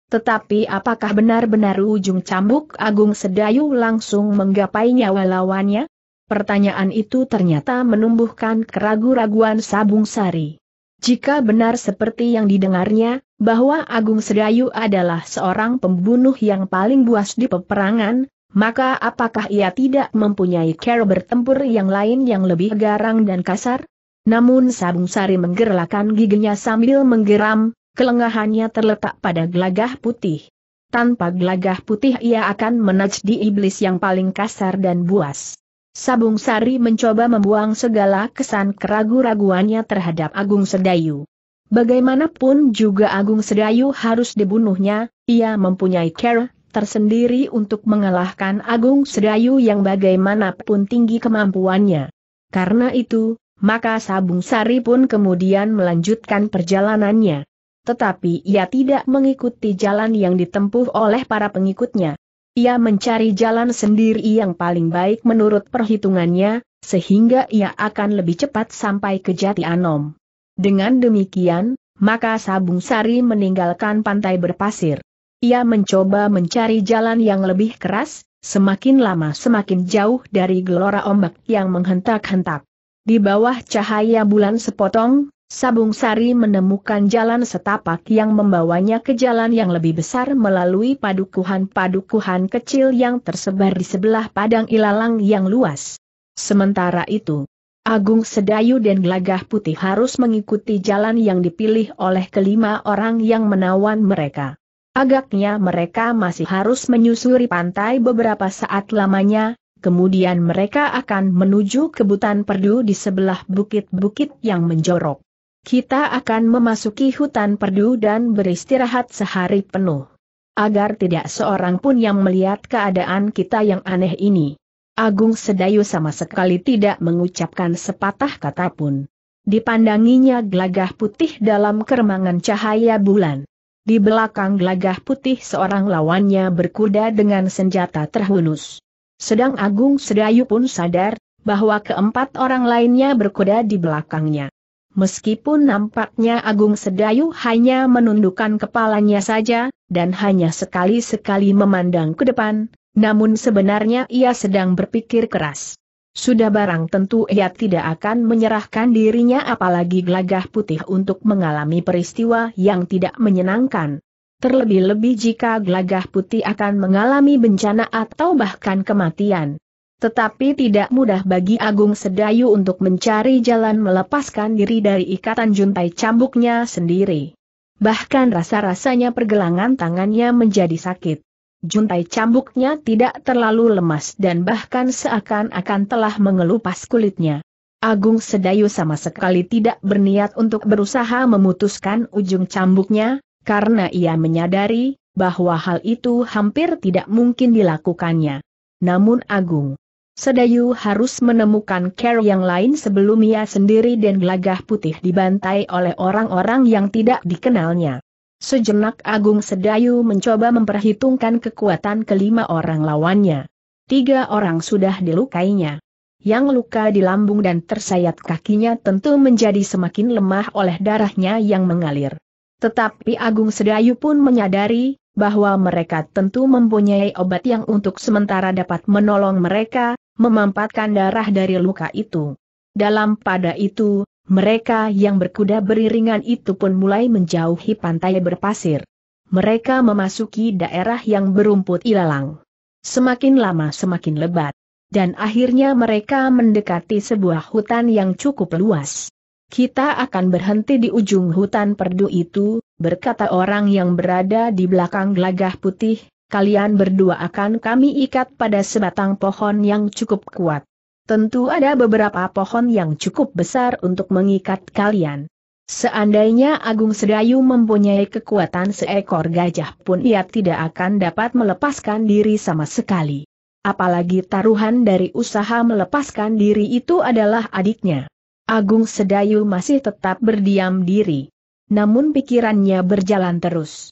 Tetapi apakah benar-benar ujung cambuk Agung Sedayu langsung menggapai nyawa lawannya? Pertanyaan itu ternyata menumbuhkan keraguan-raguan Sabung Sari. Jika benar seperti yang didengarnya, bahwa Agung Sedayu adalah seorang pembunuh yang paling buas di peperangan, maka apakah ia tidak mempunyai cara bertempur yang lain yang lebih garang dan kasar? Namun Sabung Sari menggerlakan giginya sambil menggeram, kelengahannya terletak pada gelagah putih. Tanpa gelagah putih ia akan menajdi iblis yang paling kasar dan buas. Sabung Sari mencoba membuang segala kesan keraguan raguannya terhadap Agung Sedayu. Bagaimanapun juga Agung Sedayu harus dibunuhnya, ia mempunyai cara tersendiri untuk mengalahkan Agung Sedayu yang bagaimanapun tinggi kemampuannya. Karena itu, maka Sabung Sari pun kemudian melanjutkan perjalanannya. Tetapi ia tidak mengikuti jalan yang ditempuh oleh para pengikutnya. Ia mencari jalan sendiri yang paling baik menurut perhitungannya, sehingga ia akan lebih cepat sampai ke Jati Anom. Dengan demikian, maka Sabung Sari meninggalkan pantai berpasir. Ia mencoba mencari jalan yang lebih keras, semakin lama semakin jauh dari gelora ombak yang menghentak-hentak. Di bawah cahaya bulan sepotong, Sabung Sari menemukan jalan setapak yang membawanya ke jalan yang lebih besar melalui padukuhan-padukuhan kecil yang tersebar di sebelah padang ilalang yang luas. Sementara itu, Agung Sedayu dan Gelagah Putih harus mengikuti jalan yang dipilih oleh kelima orang yang menawan mereka. Agaknya mereka masih harus menyusuri pantai beberapa saat lamanya, kemudian mereka akan menuju ke Butan Perdu di sebelah bukit-bukit yang menjorok kita akan memasuki hutan perdu dan beristirahat sehari penuh. Agar tidak seorang pun yang melihat keadaan kita yang aneh ini. Agung Sedayu sama sekali tidak mengucapkan sepatah kata pun. Dipandanginya gelagah putih dalam keremangan cahaya bulan. Di belakang gelagah putih seorang lawannya berkuda dengan senjata terhunus. Sedang Agung Sedayu pun sadar bahwa keempat orang lainnya berkuda di belakangnya. Meskipun nampaknya Agung Sedayu hanya menundukkan kepalanya saja, dan hanya sekali-sekali memandang ke depan, namun sebenarnya ia sedang berpikir keras. Sudah barang tentu ia tidak akan menyerahkan dirinya apalagi gelagah putih untuk mengalami peristiwa yang tidak menyenangkan. Terlebih-lebih jika gelagah putih akan mengalami bencana atau bahkan kematian. Tetapi tidak mudah bagi Agung Sedayu untuk mencari jalan melepaskan diri dari ikatan juntai cambuknya sendiri. Bahkan rasa-rasanya pergelangan tangannya menjadi sakit. Juntai cambuknya tidak terlalu lemas dan bahkan seakan-akan telah mengelupas kulitnya. Agung Sedayu sama sekali tidak berniat untuk berusaha memutuskan ujung cambuknya, karena ia menyadari bahwa hal itu hampir tidak mungkin dilakukannya. Namun Agung Sedayu harus menemukan care yang lain sebelum ia sendiri dan gelagah putih dibantai oleh orang-orang yang tidak dikenalnya. Sejenak Agung Sedayu mencoba memperhitungkan kekuatan kelima orang lawannya. Tiga orang sudah dilukainya. Yang luka di lambung dan tersayat kakinya tentu menjadi semakin lemah oleh darahnya yang mengalir. Tetapi Agung Sedayu pun menyadari bahwa mereka tentu mempunyai obat yang untuk sementara dapat menolong mereka, memampatkan darah dari luka itu. Dalam pada itu, mereka yang berkuda beriringan itu pun mulai menjauhi pantai berpasir. Mereka memasuki daerah yang berumput ilalang. Semakin lama semakin lebat. Dan akhirnya mereka mendekati sebuah hutan yang cukup luas. Kita akan berhenti di ujung hutan perdu itu, berkata orang yang berada di belakang gelagah putih, kalian berdua akan kami ikat pada sebatang pohon yang cukup kuat. Tentu ada beberapa pohon yang cukup besar untuk mengikat kalian. Seandainya Agung Sedayu mempunyai kekuatan seekor gajah pun ia tidak akan dapat melepaskan diri sama sekali. Apalagi taruhan dari usaha melepaskan diri itu adalah adiknya. Agung Sedayu masih tetap berdiam diri. Namun pikirannya berjalan terus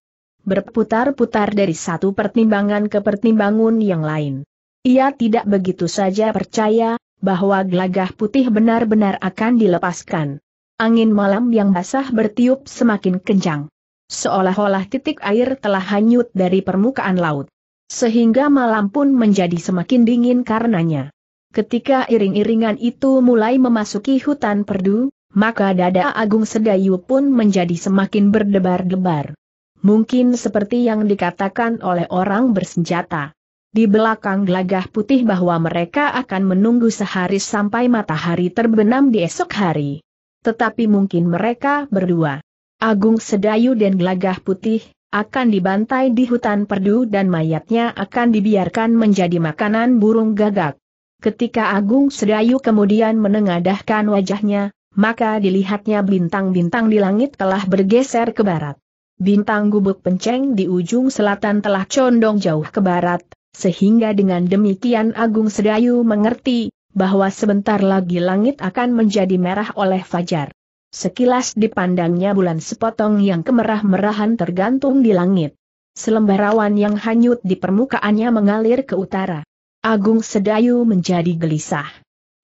berputar-putar dari satu pertimbangan ke pertimbangan yang lain. Ia tidak begitu saja percaya, bahwa gelagah putih benar-benar akan dilepaskan. Angin malam yang basah bertiup semakin kencang. Seolah-olah titik air telah hanyut dari permukaan laut. Sehingga malam pun menjadi semakin dingin karenanya. Ketika iring-iringan itu mulai memasuki hutan perdu, maka dada Agung Sedayu pun menjadi semakin berdebar-debar mungkin seperti yang dikatakan oleh orang bersenjata. Di belakang gelagah putih bahwa mereka akan menunggu sehari sampai matahari terbenam di esok hari. Tetapi mungkin mereka berdua, Agung Sedayu dan Gelagah Putih, akan dibantai di hutan perdu dan mayatnya akan dibiarkan menjadi makanan burung gagak. Ketika Agung Sedayu kemudian menengadahkan wajahnya, maka dilihatnya bintang-bintang di langit telah bergeser ke barat bintang gubuk penceng di ujung selatan telah condong jauh ke barat, sehingga dengan demikian Agung Sedayu mengerti bahwa sebentar lagi langit akan menjadi merah oleh fajar. Sekilas dipandangnya bulan sepotong yang kemerah-merahan tergantung di langit. Selembar awan yang hanyut di permukaannya mengalir ke utara. Agung Sedayu menjadi gelisah.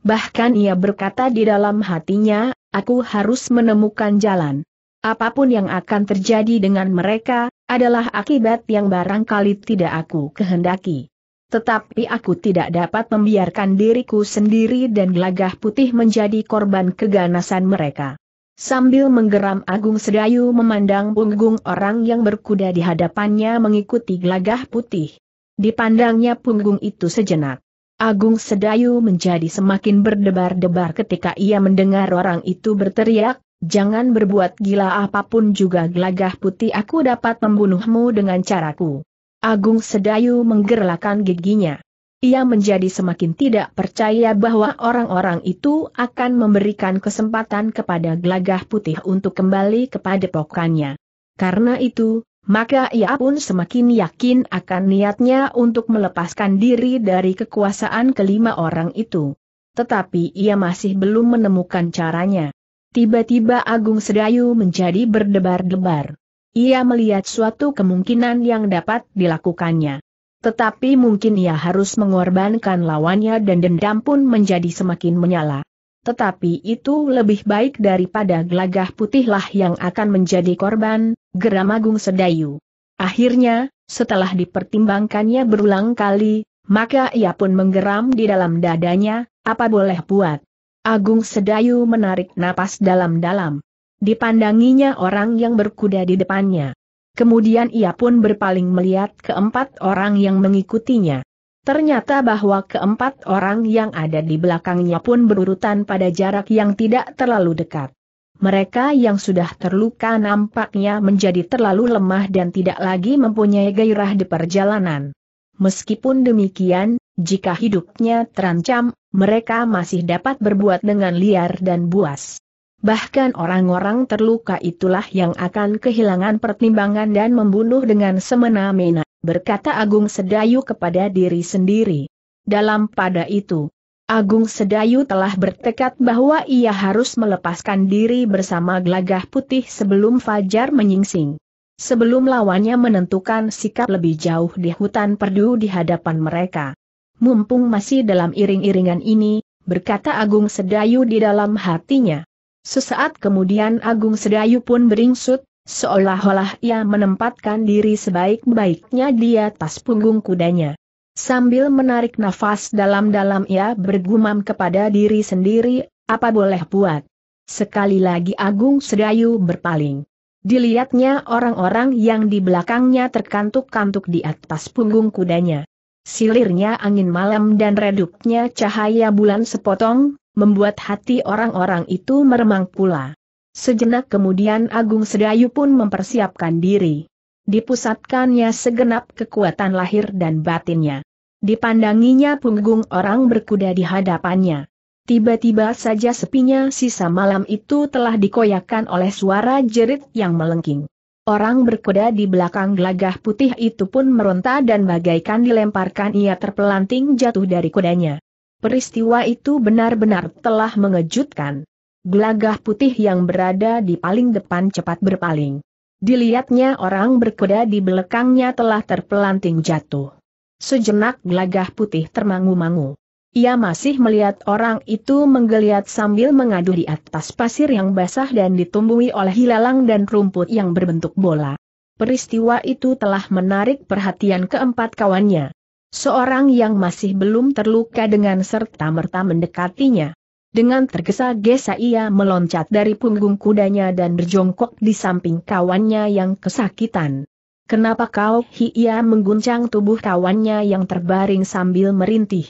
Bahkan ia berkata di dalam hatinya, aku harus menemukan jalan. Apapun yang akan terjadi dengan mereka, adalah akibat yang barangkali tidak aku kehendaki. Tetapi aku tidak dapat membiarkan diriku sendiri dan gelagah putih menjadi korban keganasan mereka. Sambil menggeram Agung Sedayu memandang punggung orang yang berkuda di hadapannya mengikuti gelagah putih. Dipandangnya punggung itu sejenak. Agung Sedayu menjadi semakin berdebar-debar ketika ia mendengar orang itu berteriak, Jangan berbuat gila apapun juga gelagah putih aku dapat membunuhmu dengan caraku. Agung Sedayu menggerlakan giginya. Ia menjadi semakin tidak percaya bahwa orang-orang itu akan memberikan kesempatan kepada gelagah putih untuk kembali kepada pokannya. Karena itu, maka ia pun semakin yakin akan niatnya untuk melepaskan diri dari kekuasaan kelima orang itu. Tetapi ia masih belum menemukan caranya. Tiba-tiba Agung Sedayu menjadi berdebar-debar. Ia melihat suatu kemungkinan yang dapat dilakukannya. Tetapi mungkin ia harus mengorbankan lawannya dan dendam pun menjadi semakin menyala. Tetapi itu lebih baik daripada gelagah putihlah yang akan menjadi korban, geram Agung Sedayu. Akhirnya, setelah dipertimbangkannya berulang kali, maka ia pun menggeram di dalam dadanya, apa boleh buat. Agung Sedayu menarik napas dalam-dalam. Dipandanginya orang yang berkuda di depannya. Kemudian ia pun berpaling melihat keempat orang yang mengikutinya. Ternyata bahwa keempat orang yang ada di belakangnya pun berurutan pada jarak yang tidak terlalu dekat. Mereka yang sudah terluka nampaknya menjadi terlalu lemah dan tidak lagi mempunyai gairah di perjalanan. Meskipun demikian, jika hidupnya terancam, mereka masih dapat berbuat dengan liar dan buas. Bahkan orang-orang terluka itulah yang akan kehilangan pertimbangan dan membunuh dengan semena-mena, berkata Agung Sedayu kepada diri sendiri. Dalam pada itu, Agung Sedayu telah bertekad bahwa ia harus melepaskan diri bersama gelagah putih sebelum fajar menyingsing. Sebelum lawannya menentukan sikap lebih jauh di hutan perdu di hadapan mereka mumpung masih dalam iring-iringan ini, berkata Agung Sedayu di dalam hatinya. Sesaat kemudian Agung Sedayu pun beringsut, seolah-olah ia menempatkan diri sebaik-baiknya di atas punggung kudanya. Sambil menarik nafas dalam-dalam ia bergumam kepada diri sendiri, apa boleh buat. Sekali lagi Agung Sedayu berpaling. Dilihatnya orang-orang yang di belakangnya terkantuk-kantuk di atas punggung kudanya. Silirnya angin malam dan redupnya cahaya bulan sepotong, membuat hati orang-orang itu meremang pula. Sejenak kemudian Agung Sedayu pun mempersiapkan diri. Dipusatkannya segenap kekuatan lahir dan batinnya. Dipandanginya punggung orang berkuda di hadapannya. Tiba-tiba saja sepinya sisa malam itu telah dikoyakan oleh suara jerit yang melengking. Orang berkuda di belakang gelagah putih itu pun meronta dan bagaikan dilemparkan ia terpelanting jatuh dari kudanya. Peristiwa itu benar-benar telah mengejutkan. Gelagah putih yang berada di paling depan cepat berpaling. Dilihatnya orang berkuda di belakangnya telah terpelanting jatuh. Sejenak gelagah putih termangu-mangu. Ia masih melihat orang itu menggeliat sambil mengadu di atas pasir yang basah dan ditumbuhi oleh hilalang dan rumput yang berbentuk bola. Peristiwa itu telah menarik perhatian keempat kawannya. Seorang yang masih belum terluka dengan serta-merta mendekatinya. Dengan tergesa-gesa ia meloncat dari punggung kudanya dan berjongkok di samping kawannya yang kesakitan. Kenapa kau? Hi ia mengguncang tubuh kawannya yang terbaring sambil merintih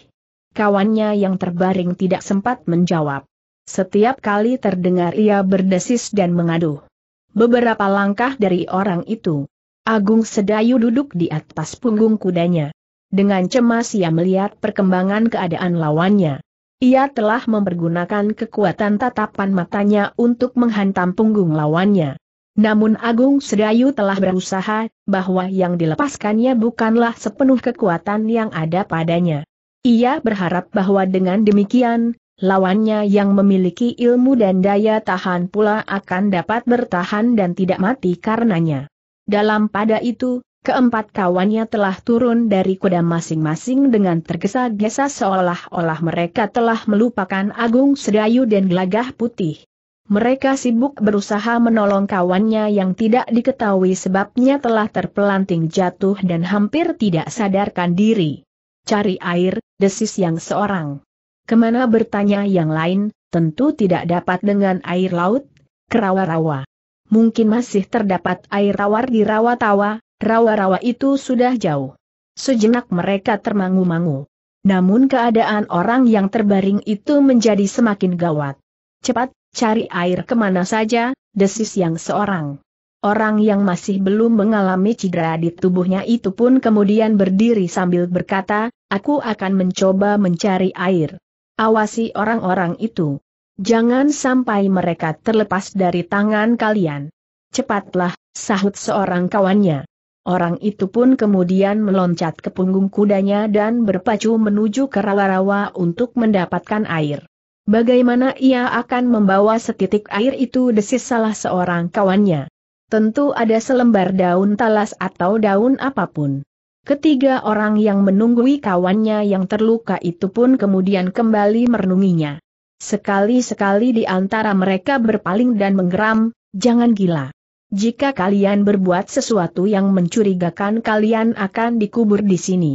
kawannya yang terbaring tidak sempat menjawab. Setiap kali terdengar ia berdesis dan mengaduh. Beberapa langkah dari orang itu. Agung Sedayu duduk di atas punggung kudanya. Dengan cemas ia melihat perkembangan keadaan lawannya. Ia telah mempergunakan kekuatan tatapan matanya untuk menghantam punggung lawannya. Namun Agung Sedayu telah berusaha, bahwa yang dilepaskannya bukanlah sepenuh kekuatan yang ada padanya. Ia berharap bahwa dengan demikian, lawannya yang memiliki ilmu dan daya tahan pula akan dapat bertahan dan tidak mati karenanya. Dalam pada itu, keempat kawannya telah turun dari kuda masing-masing dengan tergesa-gesa seolah-olah mereka telah melupakan Agung Sedayu dan Gelagah Putih. Mereka sibuk berusaha menolong kawannya yang tidak diketahui sebabnya telah terpelanting jatuh dan hampir tidak sadarkan diri. Cari air, desis yang seorang. Kemana bertanya yang lain, tentu tidak dapat dengan air laut, kerawa-rawa. Mungkin masih terdapat air tawar di rawa-tawa, rawa-rawa itu sudah jauh. Sejenak mereka termangu-mangu. Namun keadaan orang yang terbaring itu menjadi semakin gawat. Cepat, cari air kemana saja, desis yang seorang. Orang yang masih belum mengalami cedera di tubuhnya itu pun kemudian berdiri sambil berkata, aku akan mencoba mencari air. Awasi orang-orang itu. Jangan sampai mereka terlepas dari tangan kalian. Cepatlah, sahut seorang kawannya. Orang itu pun kemudian meloncat ke punggung kudanya dan berpacu menuju ke rawa-rawa untuk mendapatkan air. Bagaimana ia akan membawa setitik air itu desis salah seorang kawannya tentu ada selembar daun talas atau daun apapun. Ketiga orang yang menunggui kawannya yang terluka itu pun kemudian kembali merenunginya. Sekali-sekali di antara mereka berpaling dan menggeram, jangan gila. Jika kalian berbuat sesuatu yang mencurigakan kalian akan dikubur di sini.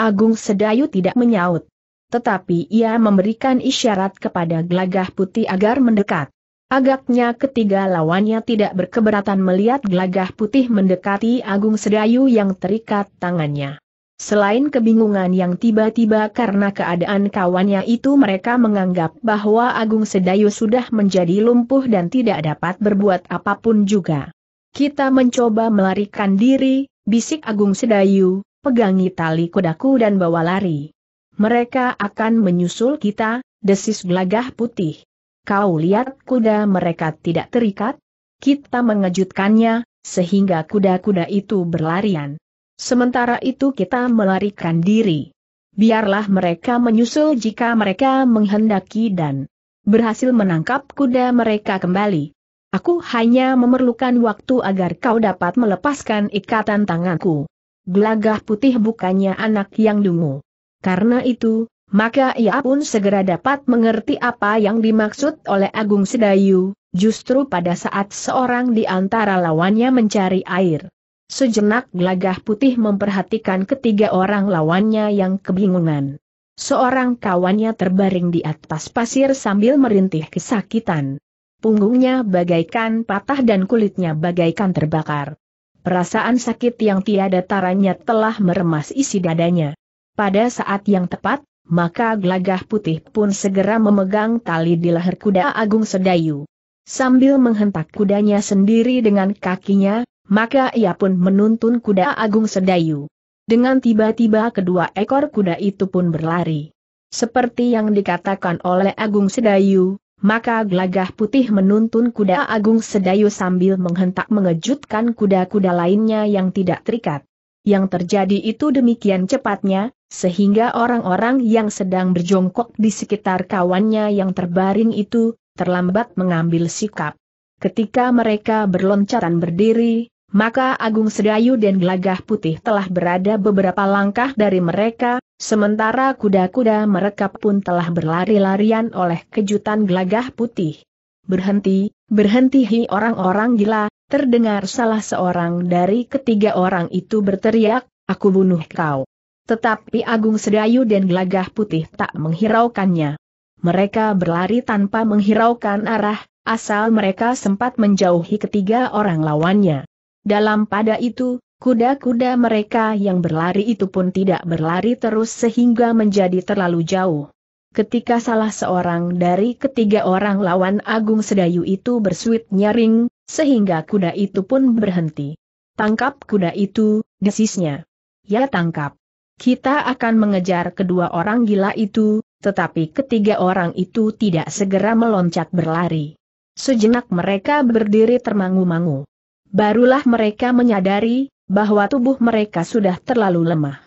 Agung Sedayu tidak menyaut. Tetapi ia memberikan isyarat kepada Glagah putih agar mendekat. Agaknya ketiga lawannya tidak berkeberatan melihat gelagah putih mendekati Agung Sedayu yang terikat tangannya. Selain kebingungan yang tiba-tiba karena keadaan kawannya itu mereka menganggap bahwa Agung Sedayu sudah menjadi lumpuh dan tidak dapat berbuat apapun juga. Kita mencoba melarikan diri, bisik Agung Sedayu, pegangi tali kudaku dan bawa lari. Mereka akan menyusul kita, desis gelagah putih. Kau lihat kuda mereka tidak terikat? Kita mengejutkannya, sehingga kuda-kuda itu berlarian. Sementara itu kita melarikan diri. Biarlah mereka menyusul jika mereka menghendaki dan berhasil menangkap kuda mereka kembali. Aku hanya memerlukan waktu agar kau dapat melepaskan ikatan tanganku. Gelagah putih bukannya anak yang dungu. Karena itu, maka ia pun segera dapat mengerti apa yang dimaksud oleh Agung Sedayu, justru pada saat seorang di antara lawannya mencari air. Sejenak gelagah putih memperhatikan ketiga orang lawannya yang kebingungan. Seorang kawannya terbaring di atas pasir sambil merintih kesakitan. Punggungnya bagaikan patah dan kulitnya bagaikan terbakar. Perasaan sakit yang tiada taranya telah meremas isi dadanya. Pada saat yang tepat, maka glagah putih pun segera memegang tali di leher kuda Agung Sedayu. Sambil menghentak kudanya sendiri dengan kakinya, maka ia pun menuntun kuda Agung Sedayu. Dengan tiba-tiba kedua ekor kuda itu pun berlari. Seperti yang dikatakan oleh Agung Sedayu, maka glagah putih menuntun kuda Agung Sedayu sambil menghentak mengejutkan kuda-kuda lainnya yang tidak terikat. Yang terjadi itu demikian cepatnya, sehingga orang-orang yang sedang berjongkok di sekitar kawannya yang terbaring itu, terlambat mengambil sikap. Ketika mereka berloncatan berdiri, maka Agung Sedayu dan Gelagah Putih telah berada beberapa langkah dari mereka, sementara kuda-kuda mereka pun telah berlari-larian oleh kejutan Gelagah Putih. Berhenti, berhentihi orang-orang gila, terdengar salah seorang dari ketiga orang itu berteriak, aku bunuh kau. Tetapi Agung Sedayu dan Gelagah Putih tak menghiraukannya. Mereka berlari tanpa menghiraukan arah, asal mereka sempat menjauhi ketiga orang lawannya. Dalam pada itu, kuda-kuda mereka yang berlari itu pun tidak berlari terus sehingga menjadi terlalu jauh. Ketika salah seorang dari ketiga orang lawan Agung Sedayu itu bersuit nyaring, sehingga kuda itu pun berhenti. Tangkap kuda itu, desisnya. Ya tangkap. Kita akan mengejar kedua orang gila itu, tetapi ketiga orang itu tidak segera meloncat berlari. Sejenak mereka berdiri termangu-mangu. Barulah mereka menyadari bahwa tubuh mereka sudah terlalu lemah.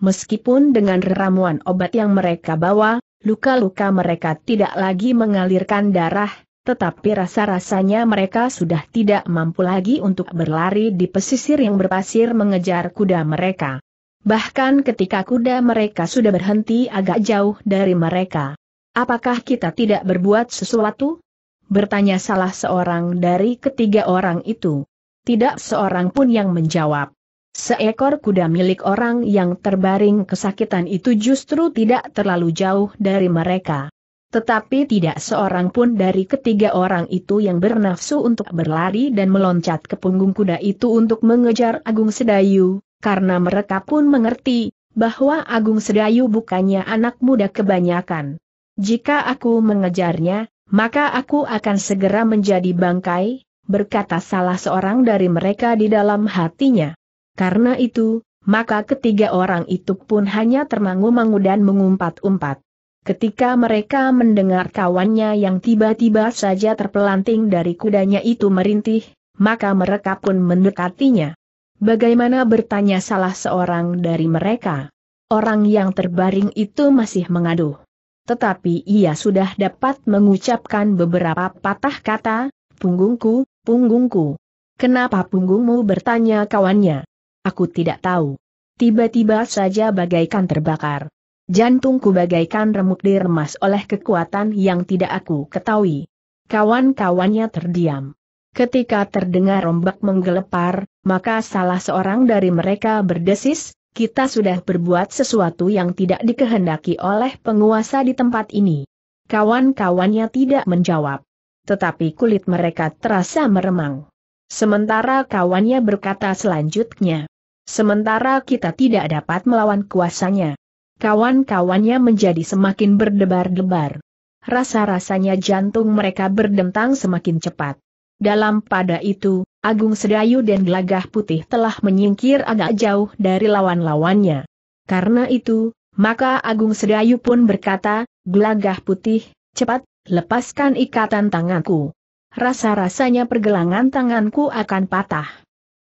Meskipun dengan ramuan obat yang mereka bawa, luka-luka mereka tidak lagi mengalirkan darah, tetapi rasa-rasanya mereka sudah tidak mampu lagi untuk berlari di pesisir yang berpasir mengejar kuda mereka. Bahkan ketika kuda mereka sudah berhenti agak jauh dari mereka. Apakah kita tidak berbuat sesuatu? Bertanya salah seorang dari ketiga orang itu. Tidak seorang pun yang menjawab. Seekor kuda milik orang yang terbaring kesakitan itu justru tidak terlalu jauh dari mereka. Tetapi tidak seorang pun dari ketiga orang itu yang bernafsu untuk berlari dan meloncat ke punggung kuda itu untuk mengejar Agung Sedayu, karena mereka pun mengerti bahwa Agung Sedayu bukannya anak muda kebanyakan. Jika aku mengejarnya, maka aku akan segera menjadi bangkai, berkata salah seorang dari mereka di dalam hatinya. Karena itu, maka ketiga orang itu pun hanya termangu-mangu dan mengumpat-umpat. Ketika mereka mendengar kawannya yang tiba-tiba saja terpelanting dari kudanya itu merintih, maka mereka pun mendekatinya. Bagaimana bertanya salah seorang dari mereka? Orang yang terbaring itu masih mengaduh. Tetapi ia sudah dapat mengucapkan beberapa patah kata, punggungku, punggungku. Kenapa punggungmu bertanya kawannya? Aku tidak tahu. Tiba-tiba saja bagaikan terbakar. Jantungku bagaikan remuk diremas oleh kekuatan yang tidak aku ketahui. Kawan-kawannya terdiam. Ketika terdengar ombak menggelepar, maka salah seorang dari mereka berdesis, kita sudah berbuat sesuatu yang tidak dikehendaki oleh penguasa di tempat ini. Kawan-kawannya tidak menjawab. Tetapi kulit mereka terasa meremang. Sementara kawannya berkata selanjutnya. Sementara kita tidak dapat melawan kuasanya. Kawan-kawannya menjadi semakin berdebar-debar. Rasa-rasanya jantung mereka berdentang semakin cepat. Dalam pada itu, Agung Sedayu dan Gelagah Putih telah menyingkir agak jauh dari lawan-lawannya. Karena itu, maka Agung Sedayu pun berkata, Gelagah Putih, cepat, lepaskan ikatan tanganku. Rasa-rasanya pergelangan tanganku akan patah.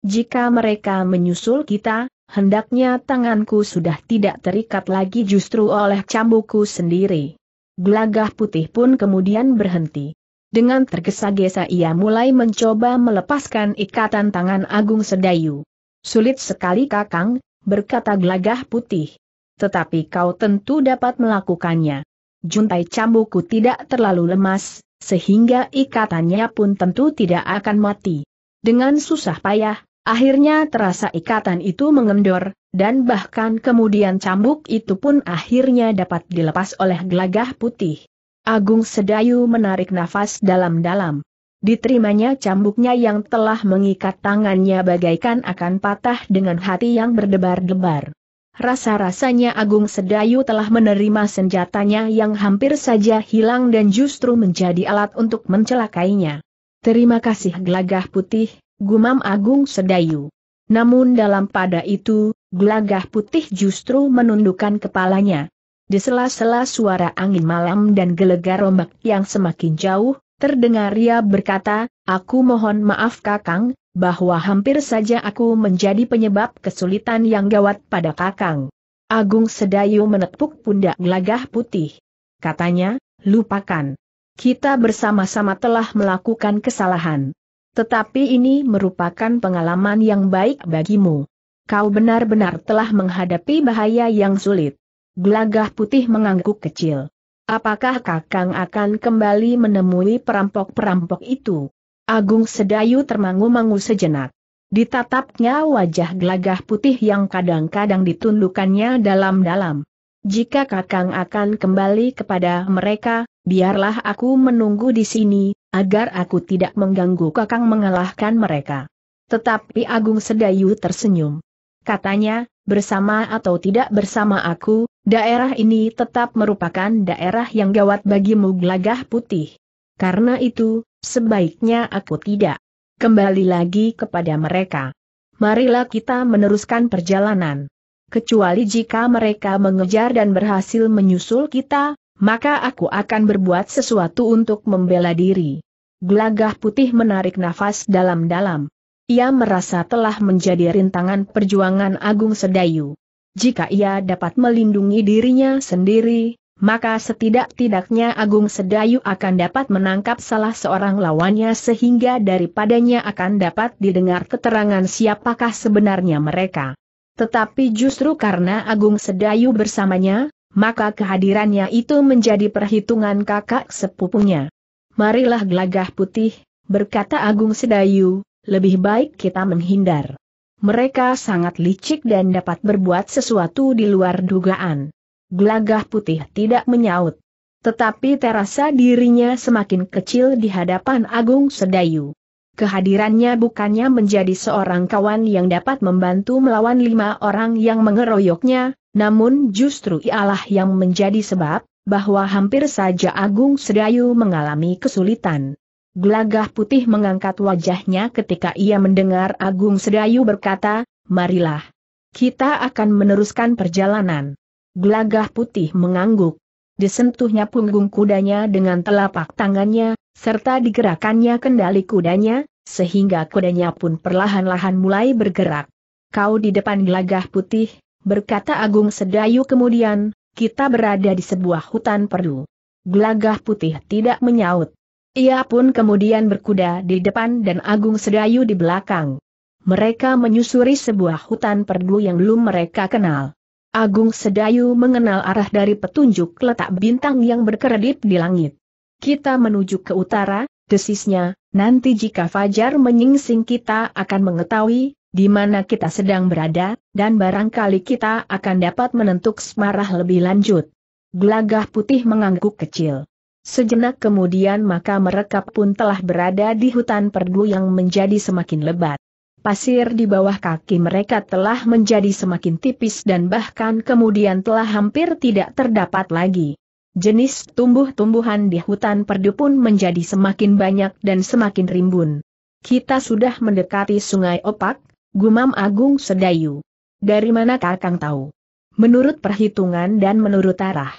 Jika mereka menyusul kita, hendaknya tanganku sudah tidak terikat lagi justru oleh cambukku sendiri. Gelagah putih pun kemudian berhenti. Dengan tergesa-gesa ia mulai mencoba melepaskan ikatan tangan Agung Sedayu. Sulit sekali kakang, berkata gelagah putih. Tetapi kau tentu dapat melakukannya. Juntai cambukku tidak terlalu lemas, sehingga ikatannya pun tentu tidak akan mati. Dengan susah payah, akhirnya terasa ikatan itu mengendor, dan bahkan kemudian cambuk itu pun akhirnya dapat dilepas oleh gelagah putih. Agung Sedayu menarik nafas dalam-dalam. Diterimanya cambuknya yang telah mengikat tangannya bagaikan akan patah dengan hati yang berdebar-debar. Rasa-rasanya Agung Sedayu telah menerima senjatanya yang hampir saja hilang dan justru menjadi alat untuk mencelakainya. Terima kasih gelagah putih, gumam Agung Sedayu. Namun dalam pada itu, gelagah putih justru menundukkan kepalanya. Di sela-sela suara angin malam dan gelegar ombak yang semakin jauh, terdengar ia berkata, Aku mohon maaf Kakang, bahwa hampir saja aku menjadi penyebab kesulitan yang gawat pada Kakang. Agung Sedayu menepuk pundak gelagah putih. Katanya, lupakan. Kita bersama-sama telah melakukan kesalahan. Tetapi ini merupakan pengalaman yang baik bagimu. Kau benar-benar telah menghadapi bahaya yang sulit. Gelagah putih mengangguk kecil. Apakah Kakang akan kembali menemui perampok-perampok itu? Agung Sedayu termangu-mangu sejenak. Ditatapnya wajah gelagah putih yang kadang-kadang ditundukannya dalam-dalam. Jika Kakang akan kembali kepada mereka, biarlah aku menunggu di sini, agar aku tidak mengganggu Kakang mengalahkan mereka. Tetapi Agung Sedayu tersenyum. Katanya, bersama atau tidak bersama aku, Daerah ini tetap merupakan daerah yang gawat bagimu gelagah putih. Karena itu, sebaiknya aku tidak kembali lagi kepada mereka. Marilah kita meneruskan perjalanan. Kecuali jika mereka mengejar dan berhasil menyusul kita, maka aku akan berbuat sesuatu untuk membela diri. Glagah putih menarik nafas dalam-dalam. Ia merasa telah menjadi rintangan perjuangan Agung Sedayu jika ia dapat melindungi dirinya sendiri, maka setidak-tidaknya Agung Sedayu akan dapat menangkap salah seorang lawannya sehingga daripadanya akan dapat didengar keterangan siapakah sebenarnya mereka. Tetapi justru karena Agung Sedayu bersamanya, maka kehadirannya itu menjadi perhitungan kakak sepupunya. Marilah gelagah putih, berkata Agung Sedayu, lebih baik kita menghindar mereka sangat licik dan dapat berbuat sesuatu di luar dugaan. Gelagah putih tidak menyaut. Tetapi terasa dirinya semakin kecil di hadapan Agung Sedayu. Kehadirannya bukannya menjadi seorang kawan yang dapat membantu melawan lima orang yang mengeroyoknya, namun justru ialah yang menjadi sebab, bahwa hampir saja Agung Sedayu mengalami kesulitan. Gelagah putih mengangkat wajahnya ketika ia mendengar Agung Sedayu berkata, marilah. Kita akan meneruskan perjalanan. Gelagah putih mengangguk. Disentuhnya punggung kudanya dengan telapak tangannya, serta digerakannya kendali kudanya, sehingga kudanya pun perlahan-lahan mulai bergerak. Kau di depan gelagah putih, berkata Agung Sedayu kemudian, kita berada di sebuah hutan perdu. Gelagah putih tidak menyaut. Ia pun kemudian berkuda di depan dan Agung Sedayu di belakang. Mereka menyusuri sebuah hutan perdu yang belum mereka kenal. Agung Sedayu mengenal arah dari petunjuk letak bintang yang berkeredip di langit. Kita menuju ke utara, desisnya, nanti jika Fajar menyingsing kita akan mengetahui, di mana kita sedang berada, dan barangkali kita akan dapat menentuk semarah lebih lanjut. Gelagah putih mengangguk kecil. Sejenak kemudian maka mereka pun telah berada di hutan perdu yang menjadi semakin lebat. Pasir di bawah kaki mereka telah menjadi semakin tipis dan bahkan kemudian telah hampir tidak terdapat lagi. Jenis tumbuh-tumbuhan di hutan perdu pun menjadi semakin banyak dan semakin rimbun. Kita sudah mendekati sungai Opak, Gumam Agung Sedayu. Dari mana Kakang tahu? Menurut perhitungan dan menurut arah,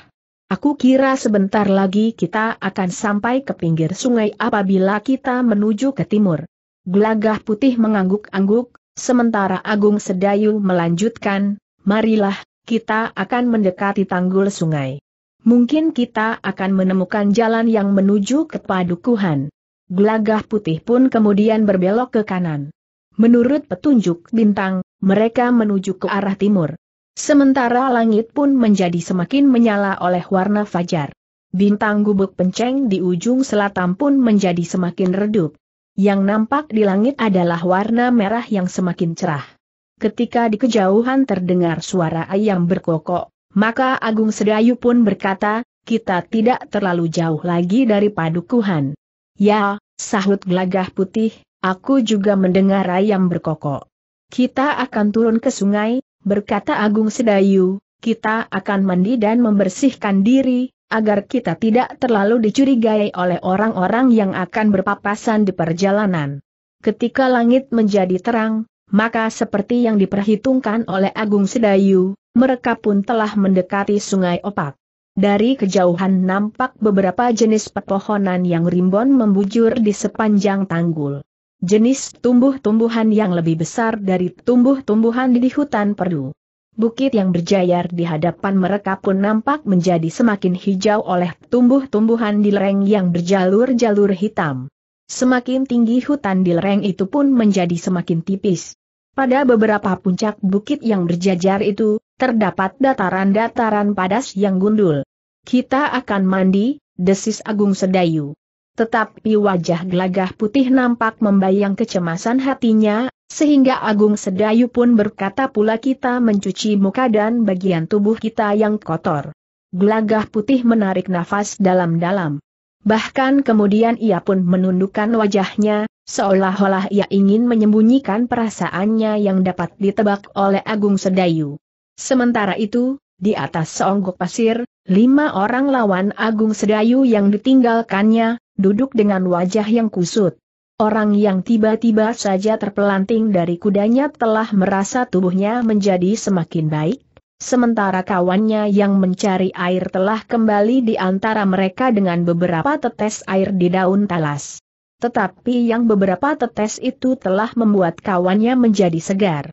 Aku kira sebentar lagi kita akan sampai ke pinggir sungai apabila kita menuju ke timur. Gelagah putih mengangguk-angguk, sementara Agung Sedayu melanjutkan, marilah, kita akan mendekati tanggul sungai. Mungkin kita akan menemukan jalan yang menuju ke padukuhan. Gelagah putih pun kemudian berbelok ke kanan. Menurut petunjuk bintang, mereka menuju ke arah timur. Sementara langit pun menjadi semakin menyala oleh warna fajar. Bintang gubuk penceng di ujung selatan pun menjadi semakin redup. Yang nampak di langit adalah warna merah yang semakin cerah. Ketika di kejauhan terdengar suara ayam berkokok, maka Agung Sedayu pun berkata, kita tidak terlalu jauh lagi dari padukuhan. Ya, sahut gelagah putih, aku juga mendengar ayam berkokok. Kita akan turun ke sungai, berkata Agung Sedayu, kita akan mandi dan membersihkan diri, agar kita tidak terlalu dicurigai oleh orang-orang yang akan berpapasan di perjalanan. Ketika langit menjadi terang, maka seperti yang diperhitungkan oleh Agung Sedayu, mereka pun telah mendekati sungai Opak. Dari kejauhan nampak beberapa jenis pepohonan yang rimbun membujur di sepanjang tanggul jenis tumbuh-tumbuhan yang lebih besar dari tumbuh-tumbuhan di hutan perdu. Bukit yang berjayar di hadapan mereka pun nampak menjadi semakin hijau oleh tumbuh-tumbuhan di lereng yang berjalur-jalur hitam. Semakin tinggi hutan di lereng itu pun menjadi semakin tipis. Pada beberapa puncak bukit yang berjajar itu, terdapat dataran-dataran padas yang gundul. Kita akan mandi, desis Agung Sedayu. Tetapi wajah gelagah putih nampak membayang kecemasan hatinya, sehingga Agung Sedayu pun berkata pula kita mencuci muka dan bagian tubuh kita yang kotor. Gelagah putih menarik nafas dalam-dalam. Bahkan kemudian ia pun menundukkan wajahnya, seolah-olah ia ingin menyembunyikan perasaannya yang dapat ditebak oleh Agung Sedayu. Sementara itu, di atas seonggok pasir, lima orang lawan Agung Sedayu yang ditinggalkannya, duduk dengan wajah yang kusut. Orang yang tiba-tiba saja terpelanting dari kudanya telah merasa tubuhnya menjadi semakin baik, sementara kawannya yang mencari air telah kembali di antara mereka dengan beberapa tetes air di daun talas. Tetapi yang beberapa tetes itu telah membuat kawannya menjadi segar.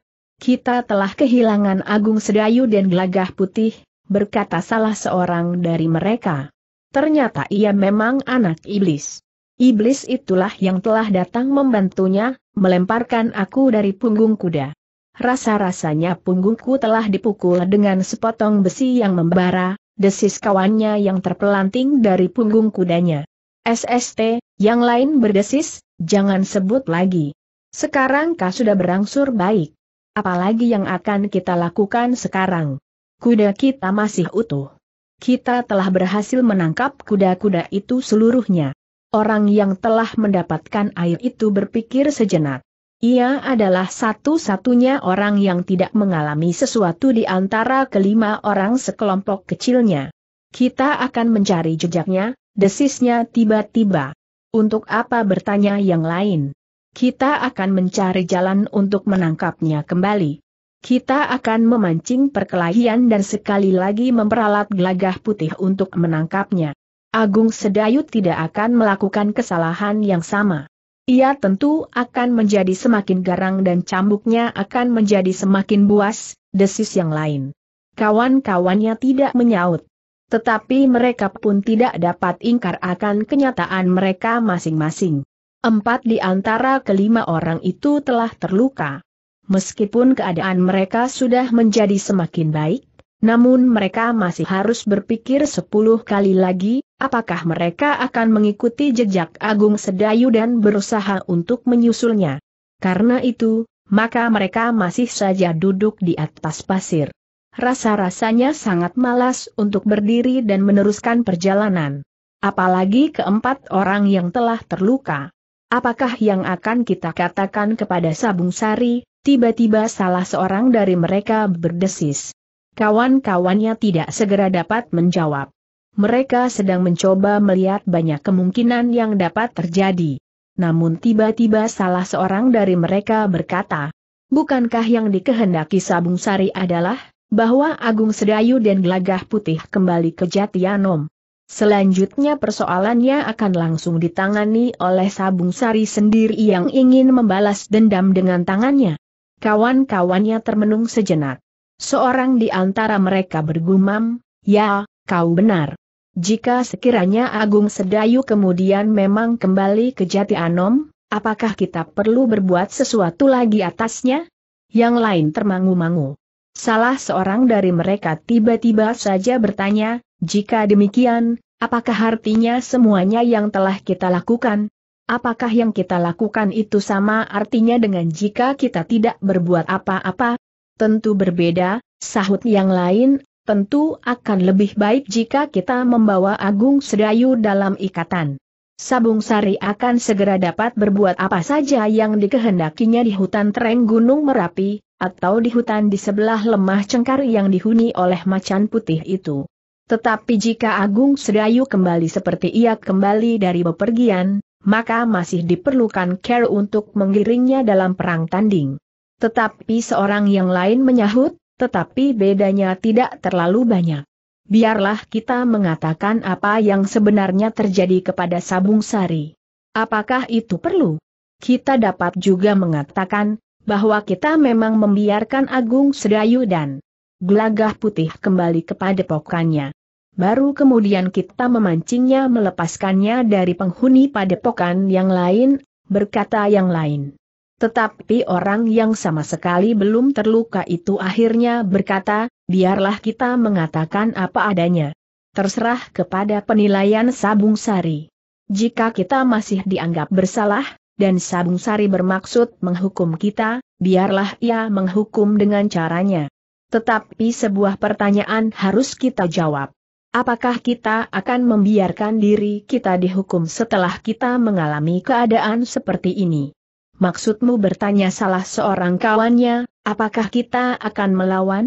Kita telah kehilangan Agung Sedayu dan Gelagah Putih, berkata salah seorang dari mereka. Ternyata ia memang anak iblis. Iblis itulah yang telah datang membantunya, melemparkan aku dari punggung kuda. Rasa-rasanya punggungku telah dipukul dengan sepotong besi yang membara, desis kawannya yang terpelanting dari punggung kudanya. SST, yang lain berdesis, jangan sebut lagi. Sekarang kau sudah berangsur baik. Apalagi yang akan kita lakukan sekarang? Kuda kita masih utuh kita telah berhasil menangkap kuda-kuda itu seluruhnya. Orang yang telah mendapatkan air itu berpikir sejenak. Ia adalah satu-satunya orang yang tidak mengalami sesuatu di antara kelima orang sekelompok kecilnya. Kita akan mencari jejaknya, desisnya tiba-tiba. Untuk apa bertanya yang lain? Kita akan mencari jalan untuk menangkapnya kembali. Kita akan memancing perkelahian dan sekali lagi memperalat gelagah putih untuk menangkapnya. Agung Sedayut tidak akan melakukan kesalahan yang sama. Ia tentu akan menjadi semakin garang dan cambuknya akan menjadi semakin buas, desis yang lain. Kawan-kawannya tidak menyaut. Tetapi mereka pun tidak dapat ingkar akan kenyataan mereka masing-masing. Empat di antara kelima orang itu telah terluka. Meskipun keadaan mereka sudah menjadi semakin baik, namun mereka masih harus berpikir sepuluh kali lagi, apakah mereka akan mengikuti jejak Agung Sedayu dan berusaha untuk menyusulnya. Karena itu, maka mereka masih saja duduk di atas pasir. Rasa-rasanya sangat malas untuk berdiri dan meneruskan perjalanan. Apalagi keempat orang yang telah terluka. Apakah yang akan kita katakan kepada Sabung Sari, Tiba-tiba salah seorang dari mereka berdesis. Kawan-kawannya tidak segera dapat menjawab. Mereka sedang mencoba melihat banyak kemungkinan yang dapat terjadi. Namun tiba-tiba salah seorang dari mereka berkata, Bukankah yang dikehendaki Sabung Sari adalah, bahwa Agung Sedayu dan Gelagah Putih kembali ke Jatianom. Selanjutnya persoalannya akan langsung ditangani oleh Sabung Sari sendiri yang ingin membalas dendam dengan tangannya. Kawan-kawannya termenung sejenak. Seorang di antara mereka bergumam, ya, kau benar. Jika sekiranya Agung Sedayu kemudian memang kembali ke Jati Anom, apakah kita perlu berbuat sesuatu lagi atasnya? Yang lain termangu-mangu. Salah seorang dari mereka tiba-tiba saja bertanya, jika demikian, apakah artinya semuanya yang telah kita lakukan, Apakah yang kita lakukan itu sama artinya dengan jika kita tidak berbuat apa-apa? Tentu berbeda, sahut yang lain, tentu akan lebih baik jika kita membawa Agung Sedayu dalam ikatan. Sabung Sari akan segera dapat berbuat apa saja yang dikehendakinya di hutan tereng Gunung Merapi, atau di hutan di sebelah lemah cengkar yang dihuni oleh macan putih itu. Tetapi jika Agung Sedayu kembali seperti ia kembali dari bepergian, maka masih diperlukan care untuk mengiringnya dalam perang tanding. Tetapi seorang yang lain menyahut, tetapi bedanya tidak terlalu banyak. Biarlah kita mengatakan apa yang sebenarnya terjadi kepada Sabung Sari. Apakah itu perlu? Kita dapat juga mengatakan, bahwa kita memang membiarkan Agung Sedayu dan Gelagah Putih kembali kepada pokannya. Baru kemudian kita memancingnya melepaskannya dari penghuni padepokan yang lain, berkata yang lain. Tetapi orang yang sama sekali belum terluka itu akhirnya berkata, biarlah kita mengatakan apa adanya. Terserah kepada penilaian Sabung Sari. Jika kita masih dianggap bersalah, dan Sabung Sari bermaksud menghukum kita, biarlah ia menghukum dengan caranya. Tetapi sebuah pertanyaan harus kita jawab. Apakah kita akan membiarkan diri kita dihukum setelah kita mengalami keadaan seperti ini? Maksudmu bertanya salah seorang kawannya, apakah kita akan melawan?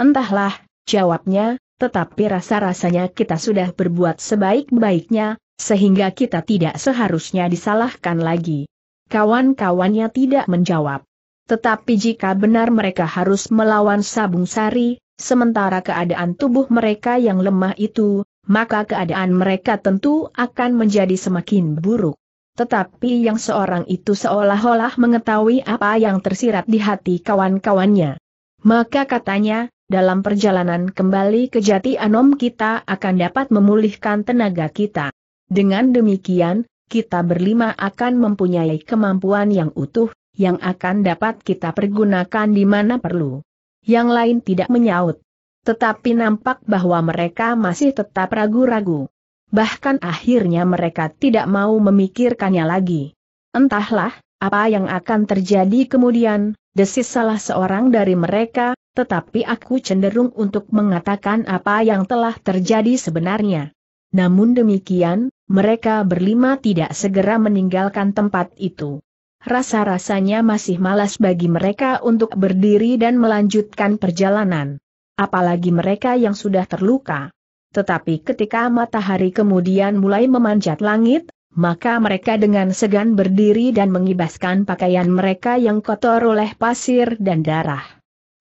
Entahlah, jawabnya, tetapi rasa-rasanya kita sudah berbuat sebaik-baiknya, sehingga kita tidak seharusnya disalahkan lagi. Kawan-kawannya tidak menjawab. Tetapi jika benar mereka harus melawan Sabung Sari, sementara keadaan tubuh mereka yang lemah itu, maka keadaan mereka tentu akan menjadi semakin buruk. Tetapi yang seorang itu seolah-olah mengetahui apa yang tersirat di hati kawan-kawannya. Maka katanya, dalam perjalanan kembali ke Jati Anom kita akan dapat memulihkan tenaga kita. Dengan demikian, kita berlima akan mempunyai kemampuan yang utuh, yang akan dapat kita pergunakan di mana perlu. Yang lain tidak menyaut. Tetapi nampak bahwa mereka masih tetap ragu-ragu. Bahkan akhirnya mereka tidak mau memikirkannya lagi. Entahlah, apa yang akan terjadi kemudian, desis salah seorang dari mereka, tetapi aku cenderung untuk mengatakan apa yang telah terjadi sebenarnya. Namun demikian, mereka berlima tidak segera meninggalkan tempat itu rasa-rasanya masih malas bagi mereka untuk berdiri dan melanjutkan perjalanan. Apalagi mereka yang sudah terluka. Tetapi ketika matahari kemudian mulai memanjat langit, maka mereka dengan segan berdiri dan mengibaskan pakaian mereka yang kotor oleh pasir dan darah.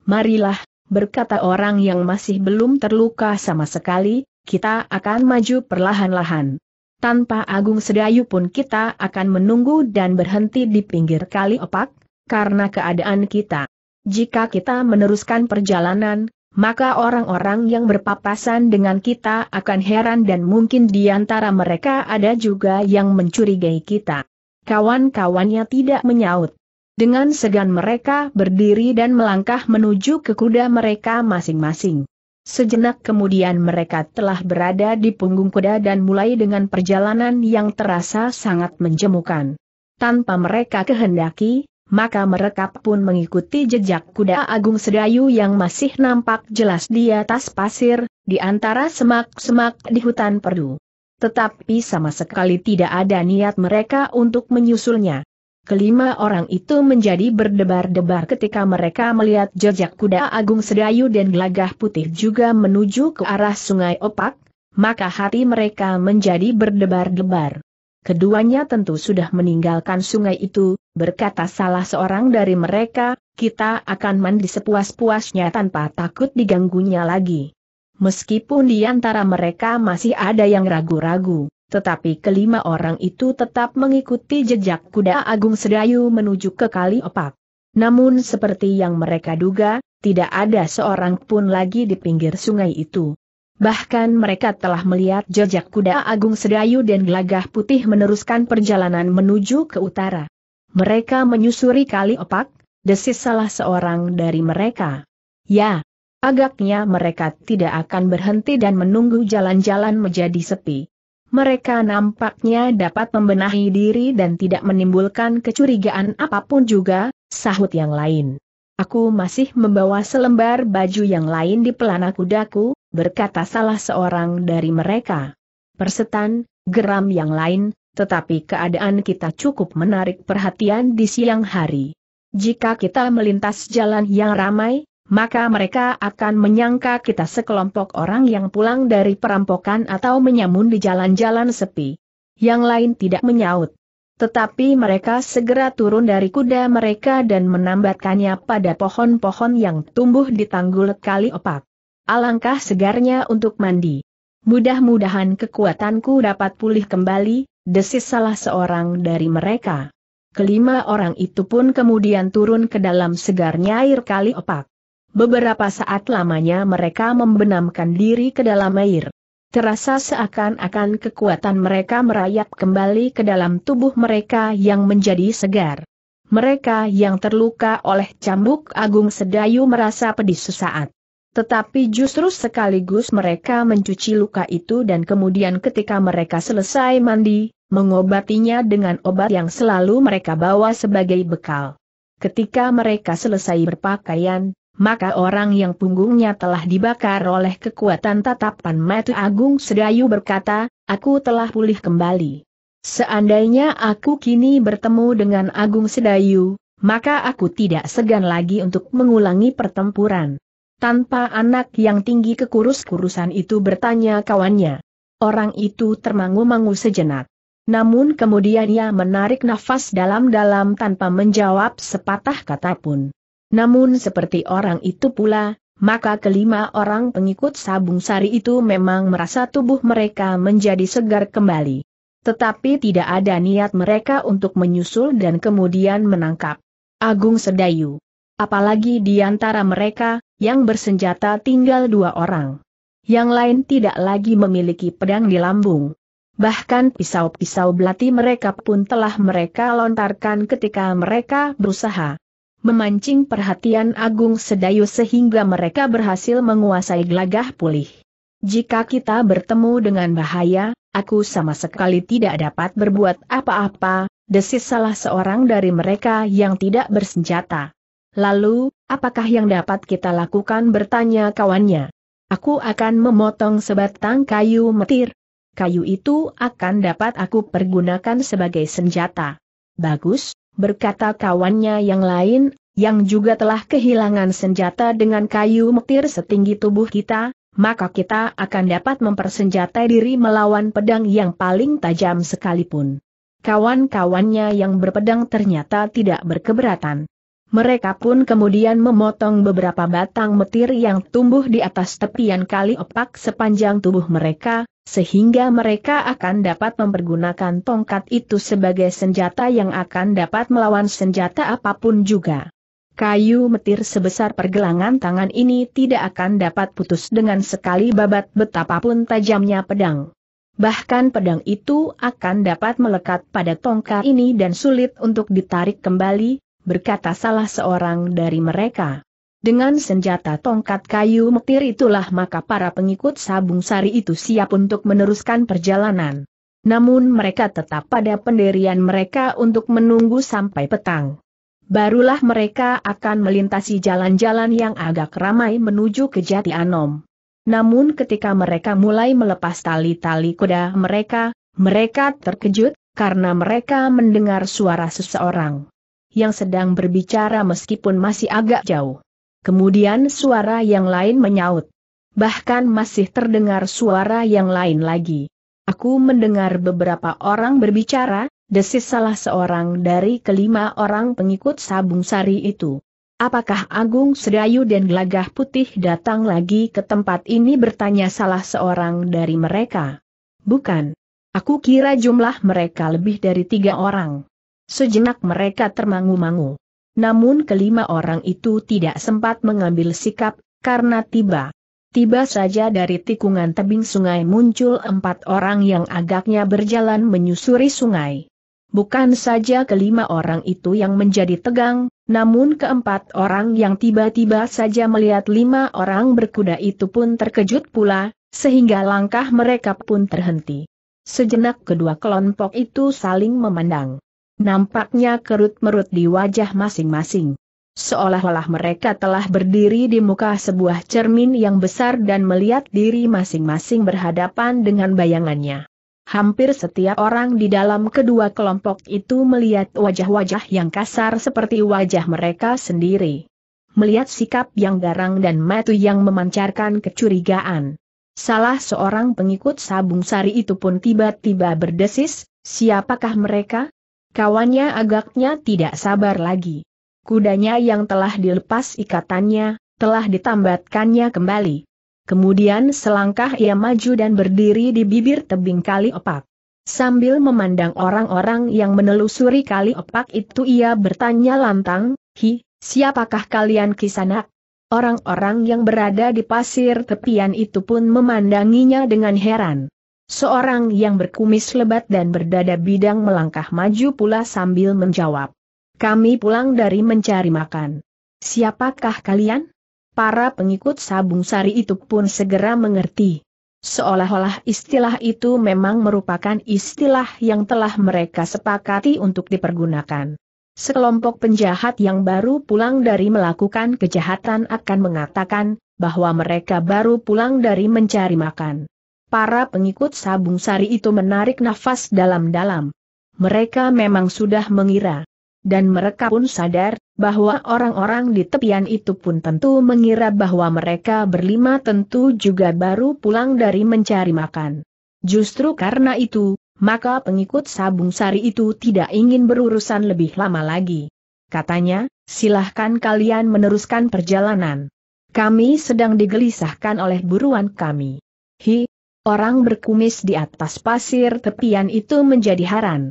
Marilah, berkata orang yang masih belum terluka sama sekali, kita akan maju perlahan-lahan tanpa Agung Sedayu pun kita akan menunggu dan berhenti di pinggir kali opak, karena keadaan kita. Jika kita meneruskan perjalanan, maka orang-orang yang berpapasan dengan kita akan heran dan mungkin di antara mereka ada juga yang mencurigai kita. Kawan-kawannya tidak menyaut. Dengan segan mereka berdiri dan melangkah menuju ke kuda mereka masing-masing. Sejenak kemudian mereka telah berada di punggung kuda dan mulai dengan perjalanan yang terasa sangat menjemukan. Tanpa mereka kehendaki, maka mereka pun mengikuti jejak kuda Agung Sedayu yang masih nampak jelas di atas pasir, di antara semak-semak di hutan perdu. Tetapi sama sekali tidak ada niat mereka untuk menyusulnya. Kelima orang itu menjadi berdebar-debar ketika mereka melihat jejak kuda Agung Sedayu dan gelagah putih juga menuju ke arah sungai Opak, maka hati mereka menjadi berdebar-debar. Keduanya tentu sudah meninggalkan sungai itu, berkata salah seorang dari mereka, kita akan mandi sepuas-puasnya tanpa takut diganggunya lagi. Meskipun di antara mereka masih ada yang ragu-ragu tetapi kelima orang itu tetap mengikuti jejak kuda Agung Sedayu menuju ke Kali Opak. Namun seperti yang mereka duga, tidak ada seorang pun lagi di pinggir sungai itu. Bahkan mereka telah melihat jejak kuda Agung Sedayu dan gelagah putih meneruskan perjalanan menuju ke utara. Mereka menyusuri Kali Opak, desis salah seorang dari mereka. Ya, agaknya mereka tidak akan berhenti dan menunggu jalan-jalan menjadi sepi. Mereka nampaknya dapat membenahi diri dan tidak menimbulkan kecurigaan apapun juga, sahut yang lain. Aku masih membawa selembar baju yang lain di pelana kudaku, berkata salah seorang dari mereka. Persetan, geram yang lain, tetapi keadaan kita cukup menarik perhatian di siang hari. Jika kita melintas jalan yang ramai, maka mereka akan menyangka kita sekelompok orang yang pulang dari perampokan atau menyamun di jalan-jalan sepi. Yang lain tidak menyaut. Tetapi mereka segera turun dari kuda mereka dan menambatkannya pada pohon-pohon yang tumbuh di tanggul kali opak. Alangkah segarnya untuk mandi. Mudah-mudahan kekuatanku dapat pulih kembali, desis salah seorang dari mereka. Kelima orang itu pun kemudian turun ke dalam segarnya air kali opak. Beberapa saat lamanya mereka membenamkan diri ke dalam air. Terasa seakan-akan kekuatan mereka merayap kembali ke dalam tubuh mereka yang menjadi segar. Mereka yang terluka oleh cambuk agung sedayu merasa pedih sesaat. Tetapi justru sekaligus mereka mencuci luka itu dan kemudian ketika mereka selesai mandi, mengobatinya dengan obat yang selalu mereka bawa sebagai bekal. Ketika mereka selesai berpakaian, maka orang yang punggungnya telah dibakar oleh kekuatan tatapan mata Agung Sedayu berkata, aku telah pulih kembali. Seandainya aku kini bertemu dengan Agung Sedayu, maka aku tidak segan lagi untuk mengulangi pertempuran. Tanpa anak yang tinggi kekurus-kurusan itu bertanya kawannya. Orang itu termangu-mangu sejenak. Namun kemudian ia menarik nafas dalam-dalam tanpa menjawab sepatah kata pun. Namun seperti orang itu pula, maka kelima orang pengikut Sabung Sari itu memang merasa tubuh mereka menjadi segar kembali. Tetapi tidak ada niat mereka untuk menyusul dan kemudian menangkap Agung Sedayu. Apalagi di antara mereka, yang bersenjata tinggal dua orang. Yang lain tidak lagi memiliki pedang di lambung. Bahkan pisau-pisau belati mereka pun telah mereka lontarkan ketika mereka berusaha memancing perhatian Agung Sedayu sehingga mereka berhasil menguasai gelagah pulih. Jika kita bertemu dengan bahaya, aku sama sekali tidak dapat berbuat apa-apa, desis salah seorang dari mereka yang tidak bersenjata. Lalu, apakah yang dapat kita lakukan bertanya kawannya. Aku akan memotong sebatang kayu metir. Kayu itu akan dapat aku pergunakan sebagai senjata. Bagus, berkata kawannya yang lain, yang juga telah kehilangan senjata dengan kayu metir setinggi tubuh kita, maka kita akan dapat mempersenjatai diri melawan pedang yang paling tajam sekalipun. Kawan-kawannya yang berpedang ternyata tidak berkeberatan. Mereka pun kemudian memotong beberapa batang metir yang tumbuh di atas tepian kali opak sepanjang tubuh mereka, sehingga mereka akan dapat mempergunakan tongkat itu sebagai senjata yang akan dapat melawan senjata apapun juga. Kayu metir sebesar pergelangan tangan ini tidak akan dapat putus dengan sekali babat betapapun tajamnya pedang. Bahkan pedang itu akan dapat melekat pada tongkat ini dan sulit untuk ditarik kembali, berkata salah seorang dari mereka. Dengan senjata tongkat kayu metir itulah maka para pengikut sabung sari itu siap untuk meneruskan perjalanan. Namun mereka tetap pada pendirian mereka untuk menunggu sampai petang. Barulah mereka akan melintasi jalan-jalan yang agak ramai menuju ke Jati Anom. Namun ketika mereka mulai melepas tali-tali kuda mereka, mereka terkejut, karena mereka mendengar suara seseorang yang sedang berbicara meskipun masih agak jauh. Kemudian suara yang lain menyaut. Bahkan masih terdengar suara yang lain lagi. Aku mendengar beberapa orang berbicara, desis salah seorang dari kelima orang pengikut Sabung Sari itu. Apakah Agung Sedayu dan Gelagah Putih datang lagi ke tempat ini bertanya salah seorang dari mereka? Bukan. Aku kira jumlah mereka lebih dari tiga orang. Sejenak mereka termangu-mangu. Namun kelima orang itu tidak sempat mengambil sikap, karena tiba. Tiba saja dari tikungan tebing sungai muncul empat orang yang agaknya berjalan menyusuri sungai. Bukan saja kelima orang itu yang menjadi tegang, namun keempat orang yang tiba-tiba saja melihat lima orang berkuda itu pun terkejut pula, sehingga langkah mereka pun terhenti. Sejenak kedua kelompok itu saling memandang. Nampaknya kerut-merut di wajah masing-masing. Seolah-olah mereka telah berdiri di muka sebuah cermin yang besar dan melihat diri masing-masing berhadapan dengan bayangannya. Hampir setiap orang di dalam kedua kelompok itu melihat wajah-wajah yang kasar seperti wajah mereka sendiri. Melihat sikap yang garang dan matu yang memancarkan kecurigaan. Salah seorang pengikut sabung sari itu pun tiba-tiba berdesis, siapakah mereka? Kawannya agaknya tidak sabar lagi. Kudanya yang telah dilepas ikatannya, telah ditambatkannya kembali. Kemudian selangkah ia maju dan berdiri di bibir tebing kali opak. Sambil memandang orang-orang yang menelusuri kali opak itu ia bertanya lantang, Hi, siapakah kalian kisanak? Orang-orang yang berada di pasir tepian itu pun memandanginya dengan heran. Seorang yang berkumis lebat dan berdada bidang melangkah maju pula sambil menjawab. Kami pulang dari mencari makan. Siapakah kalian? Para pengikut sabung sari itu pun segera mengerti. Seolah-olah istilah itu memang merupakan istilah yang telah mereka sepakati untuk dipergunakan. Sekelompok penjahat yang baru pulang dari melakukan kejahatan akan mengatakan bahwa mereka baru pulang dari mencari makan para pengikut Sabung Sari itu menarik nafas dalam-dalam. Mereka memang sudah mengira. Dan mereka pun sadar, bahwa orang-orang di tepian itu pun tentu mengira bahwa mereka berlima tentu juga baru pulang dari mencari makan. Justru karena itu, maka pengikut Sabung Sari itu tidak ingin berurusan lebih lama lagi. Katanya, silahkan kalian meneruskan perjalanan. Kami sedang digelisahkan oleh buruan kami. Hi, Orang berkumis di atas pasir tepian itu menjadi haran.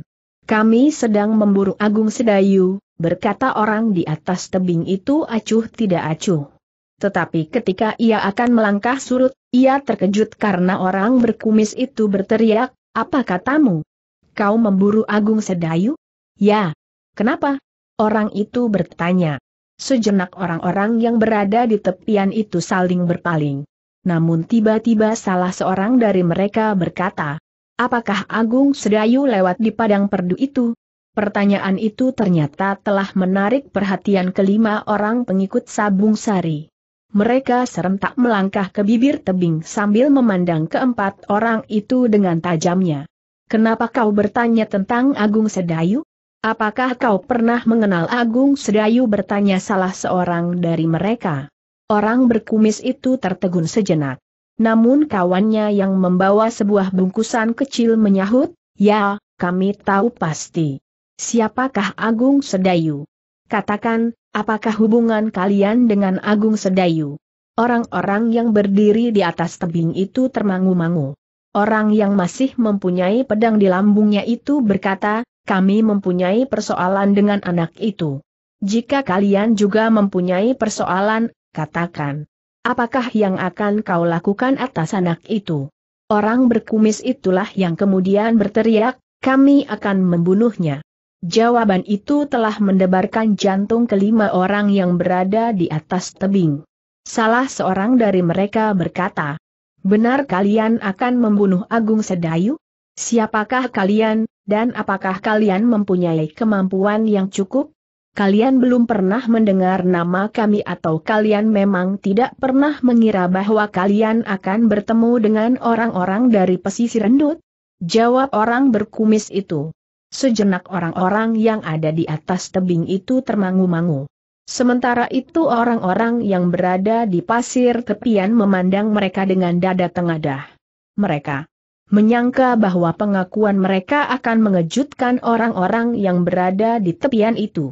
Kami sedang memburu Agung Sedayu, berkata orang di atas tebing itu acuh tidak acuh. Tetapi ketika ia akan melangkah surut, ia terkejut karena orang berkumis itu berteriak, apa katamu? Kau memburu Agung Sedayu? Ya. Kenapa? Orang itu bertanya. Sejenak orang-orang yang berada di tepian itu saling berpaling namun tiba-tiba salah seorang dari mereka berkata, Apakah Agung Sedayu lewat di padang perdu itu? Pertanyaan itu ternyata telah menarik perhatian kelima orang pengikut Sabung Sari. Mereka serentak melangkah ke bibir tebing sambil memandang keempat orang itu dengan tajamnya. Kenapa kau bertanya tentang Agung Sedayu? Apakah kau pernah mengenal Agung Sedayu bertanya salah seorang dari mereka? Orang berkumis itu tertegun sejenak. Namun kawannya yang membawa sebuah bungkusan kecil menyahut, ya, kami tahu pasti. Siapakah Agung Sedayu? Katakan, apakah hubungan kalian dengan Agung Sedayu? Orang-orang yang berdiri di atas tebing itu termangu-mangu. Orang yang masih mempunyai pedang di lambungnya itu berkata, kami mempunyai persoalan dengan anak itu. Jika kalian juga mempunyai persoalan, katakan. Apakah yang akan kau lakukan atas anak itu? Orang berkumis itulah yang kemudian berteriak, kami akan membunuhnya. Jawaban itu telah mendebarkan jantung kelima orang yang berada di atas tebing. Salah seorang dari mereka berkata, Benar kalian akan membunuh Agung Sedayu? Siapakah kalian, dan apakah kalian mempunyai kemampuan yang cukup? kalian belum pernah mendengar nama kami atau kalian memang tidak pernah mengira bahwa kalian akan bertemu dengan orang-orang dari pesisir rendut? Jawab orang berkumis itu. Sejenak orang-orang yang ada di atas tebing itu termangu-mangu. Sementara itu orang-orang yang berada di pasir tepian memandang mereka dengan dada tengadah. Mereka menyangka bahwa pengakuan mereka akan mengejutkan orang-orang yang berada di tepian itu.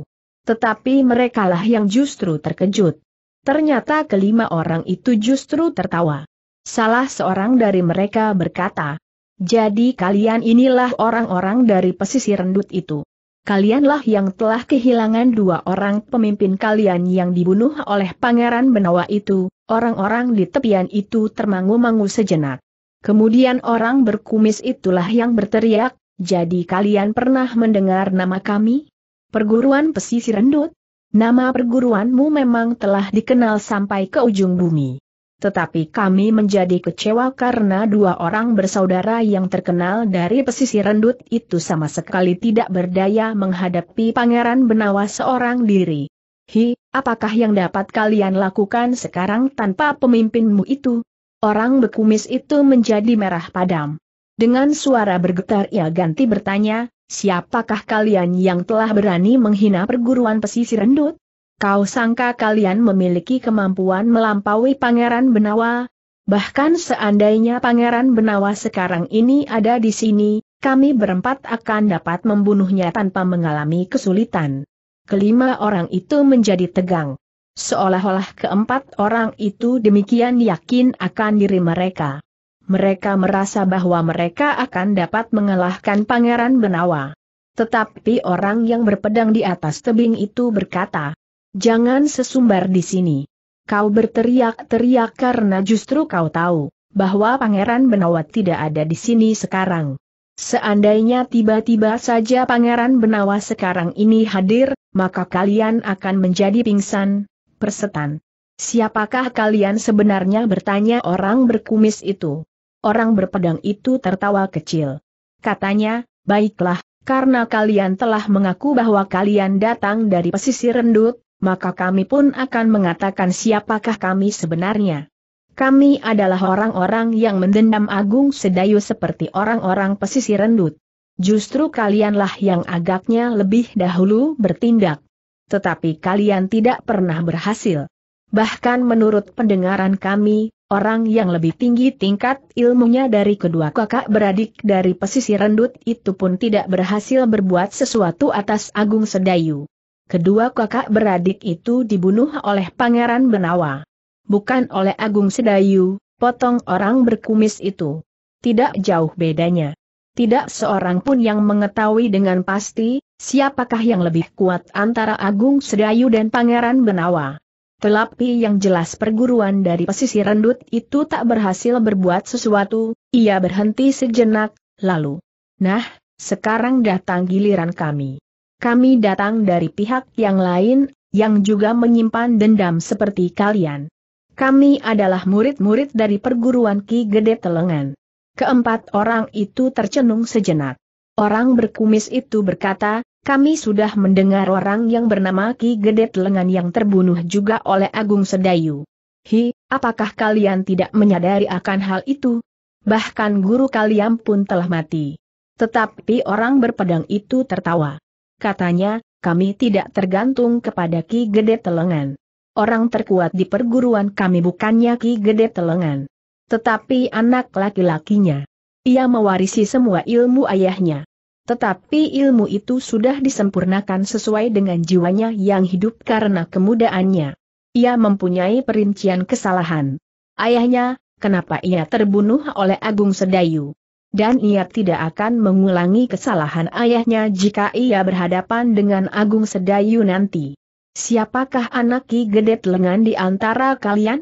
Tetapi merekalah yang justru terkejut. Ternyata kelima orang itu justru tertawa. Salah seorang dari mereka berkata, Jadi kalian inilah orang-orang dari pesisir rendut itu. Kalianlah yang telah kehilangan dua orang pemimpin kalian yang dibunuh oleh Pangeran Benawa itu, orang-orang di tepian itu termangu-mangu sejenak. Kemudian orang berkumis itulah yang berteriak, jadi kalian pernah mendengar nama kami? perguruan pesisir rendut? Nama perguruanmu memang telah dikenal sampai ke ujung bumi. Tetapi kami menjadi kecewa karena dua orang bersaudara yang terkenal dari pesisir rendut itu sama sekali tidak berdaya menghadapi Pangeran Benawa seorang diri. Hi, apakah yang dapat kalian lakukan sekarang tanpa pemimpinmu itu? Orang bekumis itu menjadi merah padam. Dengan suara bergetar ia ganti bertanya, Siapakah kalian yang telah berani menghina perguruan pesisir rendut? Kau sangka kalian memiliki kemampuan melampaui Pangeran Benawa? Bahkan seandainya Pangeran Benawa sekarang ini ada di sini, kami berempat akan dapat membunuhnya tanpa mengalami kesulitan. Kelima orang itu menjadi tegang. Seolah-olah keempat orang itu demikian yakin akan diri mereka mereka merasa bahwa mereka akan dapat mengalahkan Pangeran Benawa. Tetapi orang yang berpedang di atas tebing itu berkata, Jangan sesumbar di sini. Kau berteriak-teriak karena justru kau tahu bahwa Pangeran Benawa tidak ada di sini sekarang. Seandainya tiba-tiba saja Pangeran Benawa sekarang ini hadir, maka kalian akan menjadi pingsan, persetan. Siapakah kalian sebenarnya bertanya orang berkumis itu? Orang berpedang itu tertawa kecil. Katanya, baiklah, karena kalian telah mengaku bahwa kalian datang dari pesisir rendut, maka kami pun akan mengatakan siapakah kami sebenarnya. Kami adalah orang-orang yang mendendam Agung Sedayu seperti orang-orang pesisir rendut. Justru kalianlah yang agaknya lebih dahulu bertindak. Tetapi kalian tidak pernah berhasil. Bahkan menurut pendengaran kami, Orang yang lebih tinggi tingkat ilmunya dari kedua kakak beradik dari pesisir rendut itu pun tidak berhasil berbuat sesuatu atas Agung Sedayu. Kedua kakak beradik itu dibunuh oleh Pangeran Benawa. Bukan oleh Agung Sedayu, potong orang berkumis itu. Tidak jauh bedanya. Tidak seorang pun yang mengetahui dengan pasti, siapakah yang lebih kuat antara Agung Sedayu dan Pangeran Benawa. Telapi yang jelas perguruan dari pesisir rendut itu tak berhasil berbuat sesuatu, ia berhenti sejenak, lalu. Nah, sekarang datang giliran kami. Kami datang dari pihak yang lain, yang juga menyimpan dendam seperti kalian. Kami adalah murid-murid dari perguruan Ki Gede Telengan. Keempat orang itu tercenung sejenak. Orang berkumis itu berkata, kami sudah mendengar orang yang bernama Ki Gedet Lengan yang terbunuh juga oleh Agung Sedayu. Hi, apakah kalian tidak menyadari akan hal itu? Bahkan guru kalian pun telah mati. Tetapi orang berpedang itu tertawa. Katanya, kami tidak tergantung kepada Ki Gede Telengan. Orang terkuat di perguruan kami bukannya Ki Gede Telengan. Tetapi anak laki-lakinya. Ia mewarisi semua ilmu ayahnya. Tetapi ilmu itu sudah disempurnakan sesuai dengan jiwanya yang hidup karena kemudaannya. Ia mempunyai perincian kesalahan. Ayahnya, kenapa ia terbunuh oleh Agung Sedayu? Dan ia tidak akan mengulangi kesalahan ayahnya jika ia berhadapan dengan Agung Sedayu nanti. Siapakah anak Ki Gedet Lengan di antara kalian?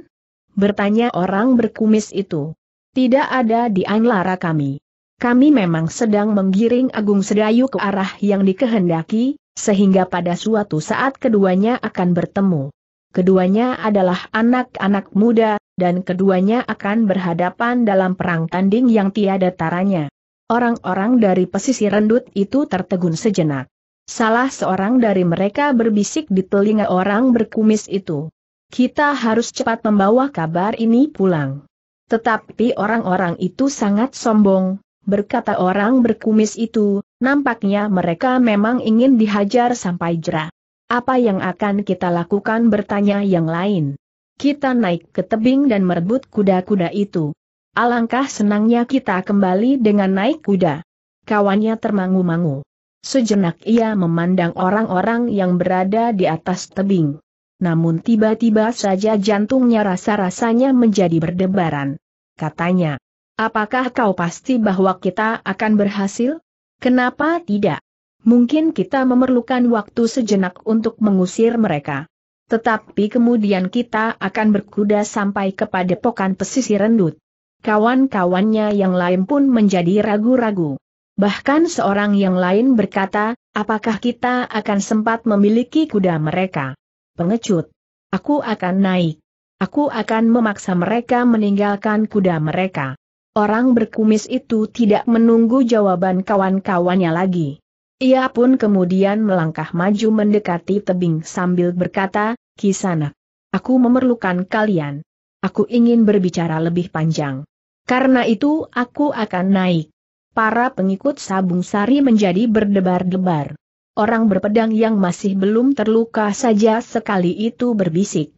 Bertanya orang berkumis itu. Tidak ada di anglara kami kami memang sedang menggiring Agung Sedayu ke arah yang dikehendaki, sehingga pada suatu saat keduanya akan bertemu. Keduanya adalah anak-anak muda, dan keduanya akan berhadapan dalam perang tanding yang tiada taranya. Orang-orang dari pesisir rendut itu tertegun sejenak. Salah seorang dari mereka berbisik di telinga orang berkumis itu. Kita harus cepat membawa kabar ini pulang. Tetapi orang-orang itu sangat sombong, berkata orang berkumis itu, nampaknya mereka memang ingin dihajar sampai jera. Apa yang akan kita lakukan bertanya yang lain. Kita naik ke tebing dan merebut kuda-kuda itu. Alangkah senangnya kita kembali dengan naik kuda. Kawannya termangu-mangu. Sejenak ia memandang orang-orang yang berada di atas tebing. Namun tiba-tiba saja jantungnya rasa-rasanya menjadi berdebaran. Katanya, Apakah kau pasti bahwa kita akan berhasil? Kenapa tidak? Mungkin kita memerlukan waktu sejenak untuk mengusir mereka. Tetapi kemudian kita akan berkuda sampai kepada pokan pesisir rendut. Kawan-kawannya yang lain pun menjadi ragu-ragu. Bahkan seorang yang lain berkata, apakah kita akan sempat memiliki kuda mereka? Pengecut. Aku akan naik. Aku akan memaksa mereka meninggalkan kuda mereka. Orang berkumis itu tidak menunggu jawaban kawan-kawannya lagi. Ia pun kemudian melangkah maju mendekati tebing sambil berkata, Kisana, aku memerlukan kalian. Aku ingin berbicara lebih panjang. Karena itu aku akan naik. Para pengikut Sabung Sari menjadi berdebar-debar. Orang berpedang yang masih belum terluka saja sekali itu berbisik.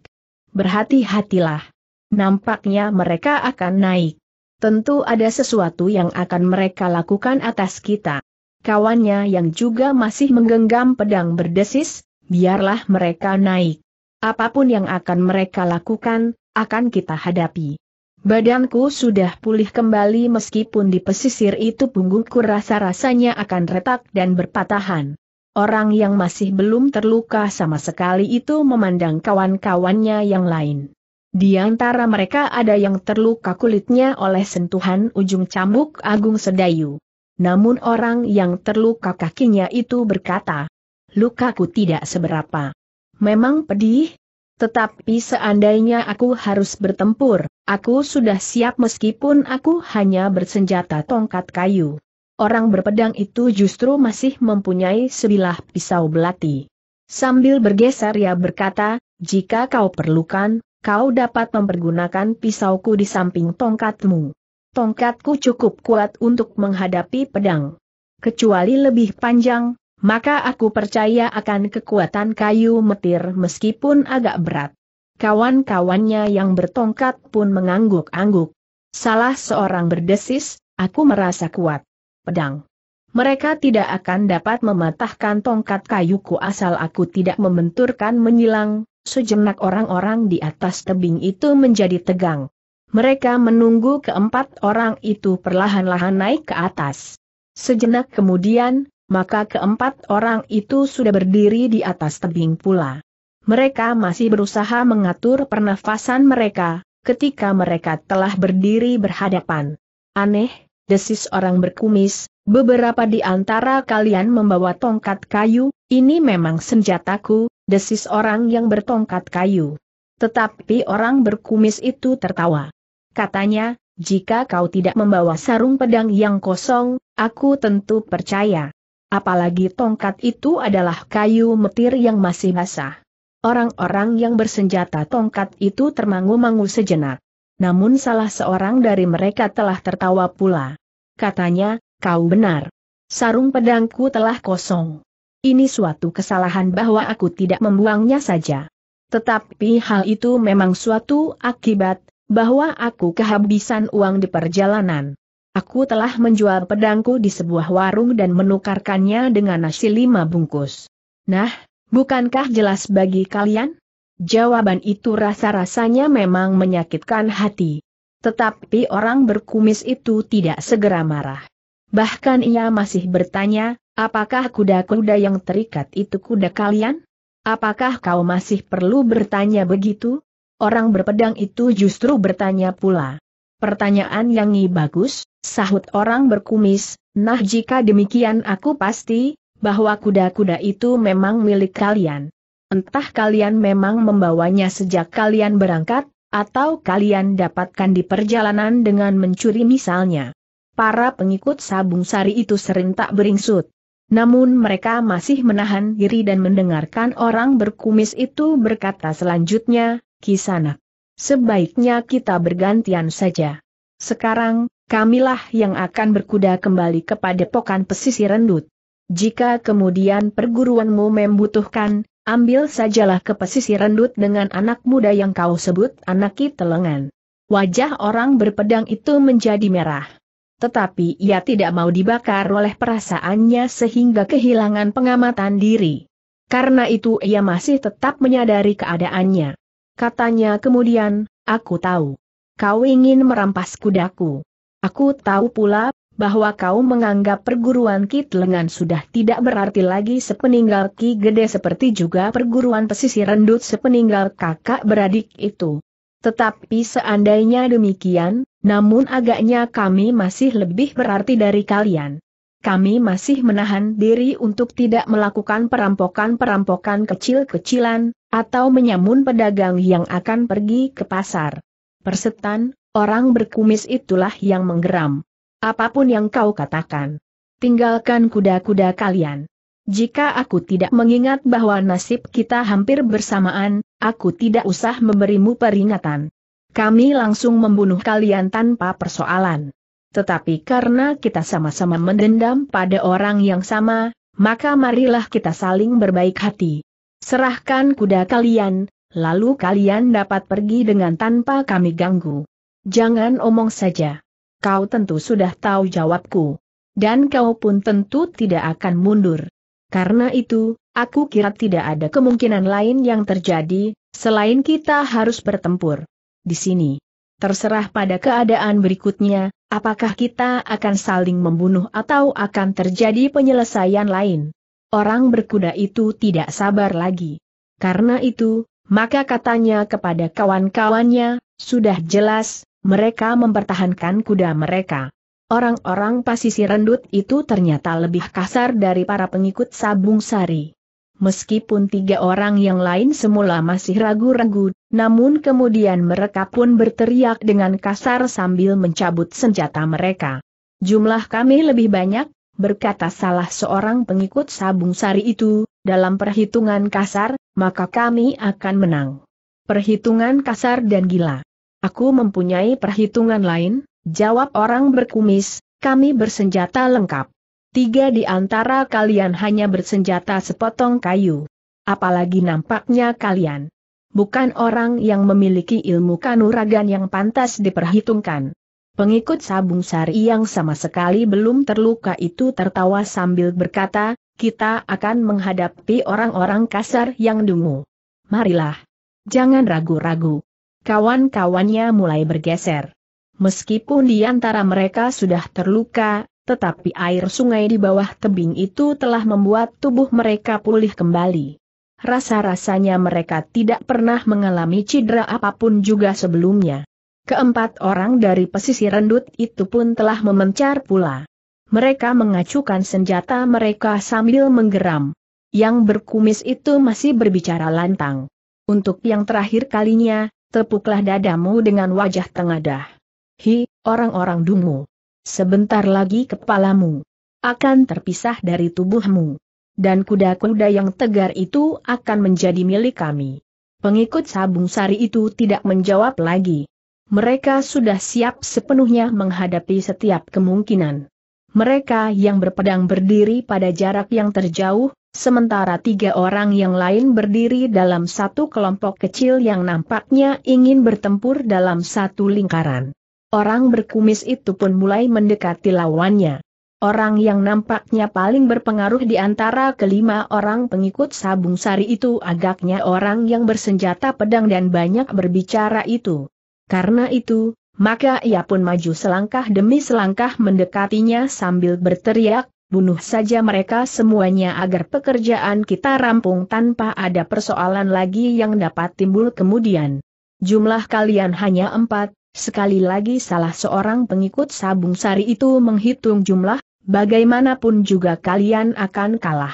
Berhati-hatilah. Nampaknya mereka akan naik. Tentu ada sesuatu yang akan mereka lakukan atas kita. Kawannya yang juga masih menggenggam pedang berdesis, biarlah mereka naik. Apapun yang akan mereka lakukan, akan kita hadapi. Badanku sudah pulih kembali meskipun di pesisir itu punggungku rasa-rasanya akan retak dan berpatahan. Orang yang masih belum terluka sama sekali itu memandang kawan-kawannya yang lain. Di antara mereka ada yang terluka kulitnya oleh sentuhan ujung cambuk Agung Sedayu. Namun orang yang terluka kakinya itu berkata, lukaku tidak seberapa. Memang pedih, tetapi seandainya aku harus bertempur, aku sudah siap meskipun aku hanya bersenjata tongkat kayu. Orang berpedang itu justru masih mempunyai sebilah pisau belati. Sambil bergeser ia berkata, jika kau perlukan, kau dapat mempergunakan pisauku di samping tongkatmu. Tongkatku cukup kuat untuk menghadapi pedang. Kecuali lebih panjang, maka aku percaya akan kekuatan kayu metir meskipun agak berat. Kawan-kawannya yang bertongkat pun mengangguk-angguk. Salah seorang berdesis, aku merasa kuat. Pedang. Mereka tidak akan dapat mematahkan tongkat kayuku asal aku tidak membenturkan menyilang, sejenak orang-orang di atas tebing itu menjadi tegang. Mereka menunggu keempat orang itu perlahan-lahan naik ke atas. Sejenak kemudian, maka keempat orang itu sudah berdiri di atas tebing pula. Mereka masih berusaha mengatur pernafasan mereka, ketika mereka telah berdiri berhadapan. Aneh, desis orang berkumis, beberapa di antara kalian membawa tongkat kayu, ini memang senjataku, desis orang yang bertongkat kayu. Tetapi orang berkumis itu tertawa. Katanya, jika kau tidak membawa sarung pedang yang kosong, aku tentu percaya. Apalagi tongkat itu adalah kayu metir yang masih basah. Orang-orang yang bersenjata tongkat itu termangu-mangu sejenak. Namun salah seorang dari mereka telah tertawa pula. Katanya, kau benar. Sarung pedangku telah kosong. Ini suatu kesalahan bahwa aku tidak membuangnya saja. Tetapi hal itu memang suatu akibat, bahwa aku kehabisan uang di perjalanan. Aku telah menjual pedangku di sebuah warung dan menukarkannya dengan nasi lima bungkus. Nah, bukankah jelas bagi kalian? Jawaban itu rasa-rasanya memang menyakitkan hati. Tetapi orang berkumis itu tidak segera marah. Bahkan ia masih bertanya, Apakah kuda-kuda yang terikat itu kuda kalian? Apakah kau masih perlu bertanya begitu? Orang berpedang itu justru bertanya pula. Pertanyaan yang bagus, sahut orang berkumis, nah jika demikian aku pasti, bahwa kuda-kuda itu memang milik kalian. Entah kalian memang membawanya sejak kalian berangkat, atau kalian dapatkan di perjalanan dengan mencuri misalnya. Para pengikut sabung sari itu serentak beringsut. Namun mereka masih menahan diri dan mendengarkan orang berkumis itu berkata selanjutnya, Kisanak. Sebaiknya kita bergantian saja. Sekarang, kamilah yang akan berkuda kembali kepada pokan pesisir rendut. Jika kemudian perguruanmu membutuhkan, ambil sajalah ke pesisir rendut dengan anak muda yang kau sebut kita telengan. Wajah orang berpedang itu menjadi merah tetapi ia tidak mau dibakar oleh perasaannya sehingga kehilangan pengamatan diri. Karena itu ia masih tetap menyadari keadaannya. Katanya kemudian, aku tahu. Kau ingin merampas kudaku. Aku tahu pula, bahwa kau menganggap perguruan Kit Lengan sudah tidak berarti lagi sepeninggal Ki Gede seperti juga perguruan pesisir rendut sepeninggal kakak beradik itu. Tetapi seandainya demikian, namun agaknya kami masih lebih berarti dari kalian. Kami masih menahan diri untuk tidak melakukan perampokan-perampokan kecil-kecilan, atau menyamun pedagang yang akan pergi ke pasar. Persetan, orang berkumis itulah yang menggeram. Apapun yang kau katakan. Tinggalkan kuda-kuda kalian. Jika aku tidak mengingat bahwa nasib kita hampir bersamaan, aku tidak usah memberimu peringatan kami langsung membunuh kalian tanpa persoalan. Tetapi karena kita sama-sama mendendam pada orang yang sama, maka marilah kita saling berbaik hati. Serahkan kuda kalian, lalu kalian dapat pergi dengan tanpa kami ganggu. Jangan omong saja. Kau tentu sudah tahu jawabku. Dan kau pun tentu tidak akan mundur. Karena itu, aku kira tidak ada kemungkinan lain yang terjadi, selain kita harus bertempur di sini. Terserah pada keadaan berikutnya, apakah kita akan saling membunuh atau akan terjadi penyelesaian lain. Orang berkuda itu tidak sabar lagi. Karena itu, maka katanya kepada kawan-kawannya, sudah jelas, mereka mempertahankan kuda mereka. Orang-orang pasisi rendut itu ternyata lebih kasar dari para pengikut sabung sari. Meskipun tiga orang yang lain semula masih ragu-ragu, namun kemudian mereka pun berteriak dengan kasar sambil mencabut senjata mereka. Jumlah kami lebih banyak, berkata salah seorang pengikut sabung sari itu, dalam perhitungan kasar, maka kami akan menang. Perhitungan kasar dan gila. Aku mempunyai perhitungan lain, jawab orang berkumis, kami bersenjata lengkap tiga di antara kalian hanya bersenjata sepotong kayu. Apalagi nampaknya kalian bukan orang yang memiliki ilmu kanuragan yang pantas diperhitungkan. Pengikut sabung sari yang sama sekali belum terluka itu tertawa sambil berkata, kita akan menghadapi orang-orang kasar yang dungu. Marilah. Jangan ragu-ragu. Kawan-kawannya mulai bergeser. Meskipun di antara mereka sudah terluka, tetapi air sungai di bawah tebing itu telah membuat tubuh mereka pulih kembali. Rasa-rasanya mereka tidak pernah mengalami cedera apapun juga sebelumnya. Keempat orang dari pesisir rendut itu pun telah memencar pula. Mereka mengacukan senjata mereka sambil menggeram. Yang berkumis itu masih berbicara lantang. Untuk yang terakhir kalinya, tepuklah dadamu dengan wajah tengadah. Hi, orang-orang dungu. Sebentar lagi kepalamu akan terpisah dari tubuhmu. Dan kuda-kuda yang tegar itu akan menjadi milik kami. Pengikut Sabung Sari itu tidak menjawab lagi. Mereka sudah siap sepenuhnya menghadapi setiap kemungkinan. Mereka yang berpedang berdiri pada jarak yang terjauh, sementara tiga orang yang lain berdiri dalam satu kelompok kecil yang nampaknya ingin bertempur dalam satu lingkaran. Orang berkumis itu pun mulai mendekati lawannya. Orang yang nampaknya paling berpengaruh di antara kelima orang pengikut Sabung Sari itu agaknya orang yang bersenjata pedang dan banyak berbicara itu. Karena itu, maka ia pun maju selangkah demi selangkah mendekatinya sambil berteriak, bunuh saja mereka semuanya agar pekerjaan kita rampung tanpa ada persoalan lagi yang dapat timbul kemudian. Jumlah kalian hanya empat, Sekali lagi salah seorang pengikut Sabung Sari itu menghitung jumlah, bagaimanapun juga kalian akan kalah.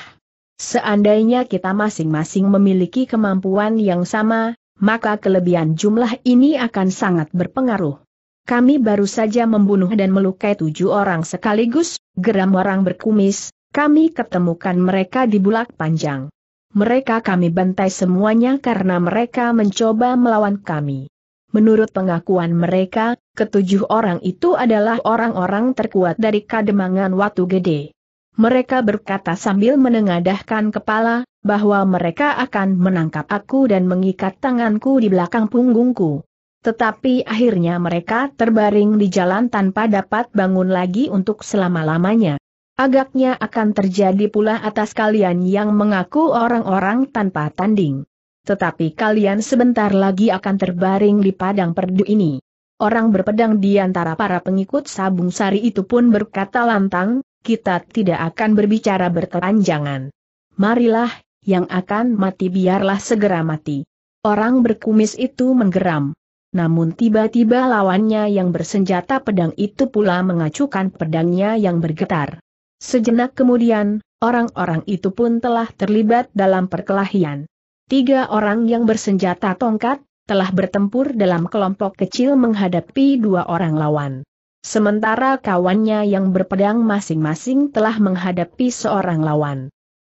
Seandainya kita masing-masing memiliki kemampuan yang sama, maka kelebihan jumlah ini akan sangat berpengaruh. Kami baru saja membunuh dan melukai tujuh orang sekaligus, geram orang berkumis, kami ketemukan mereka di bulak panjang. Mereka kami bantai semuanya karena mereka mencoba melawan kami. Menurut pengakuan mereka, ketujuh orang itu adalah orang-orang terkuat dari Kademangan Watu Gede. Mereka berkata sambil menengadahkan kepala, bahwa mereka akan menangkap aku dan mengikat tanganku di belakang punggungku. Tetapi akhirnya mereka terbaring di jalan tanpa dapat bangun lagi untuk selama-lamanya. Agaknya akan terjadi pula atas kalian yang mengaku orang-orang tanpa tanding tetapi kalian sebentar lagi akan terbaring di padang perdu ini. Orang berpedang di antara para pengikut Sabung Sari itu pun berkata lantang, kita tidak akan berbicara bertelanjangan. Marilah, yang akan mati biarlah segera mati. Orang berkumis itu menggeram. Namun tiba-tiba lawannya yang bersenjata pedang itu pula mengacukan pedangnya yang bergetar. Sejenak kemudian, orang-orang itu pun telah terlibat dalam perkelahian tiga orang yang bersenjata tongkat, telah bertempur dalam kelompok kecil menghadapi dua orang lawan. Sementara kawannya yang berpedang masing-masing telah menghadapi seorang lawan.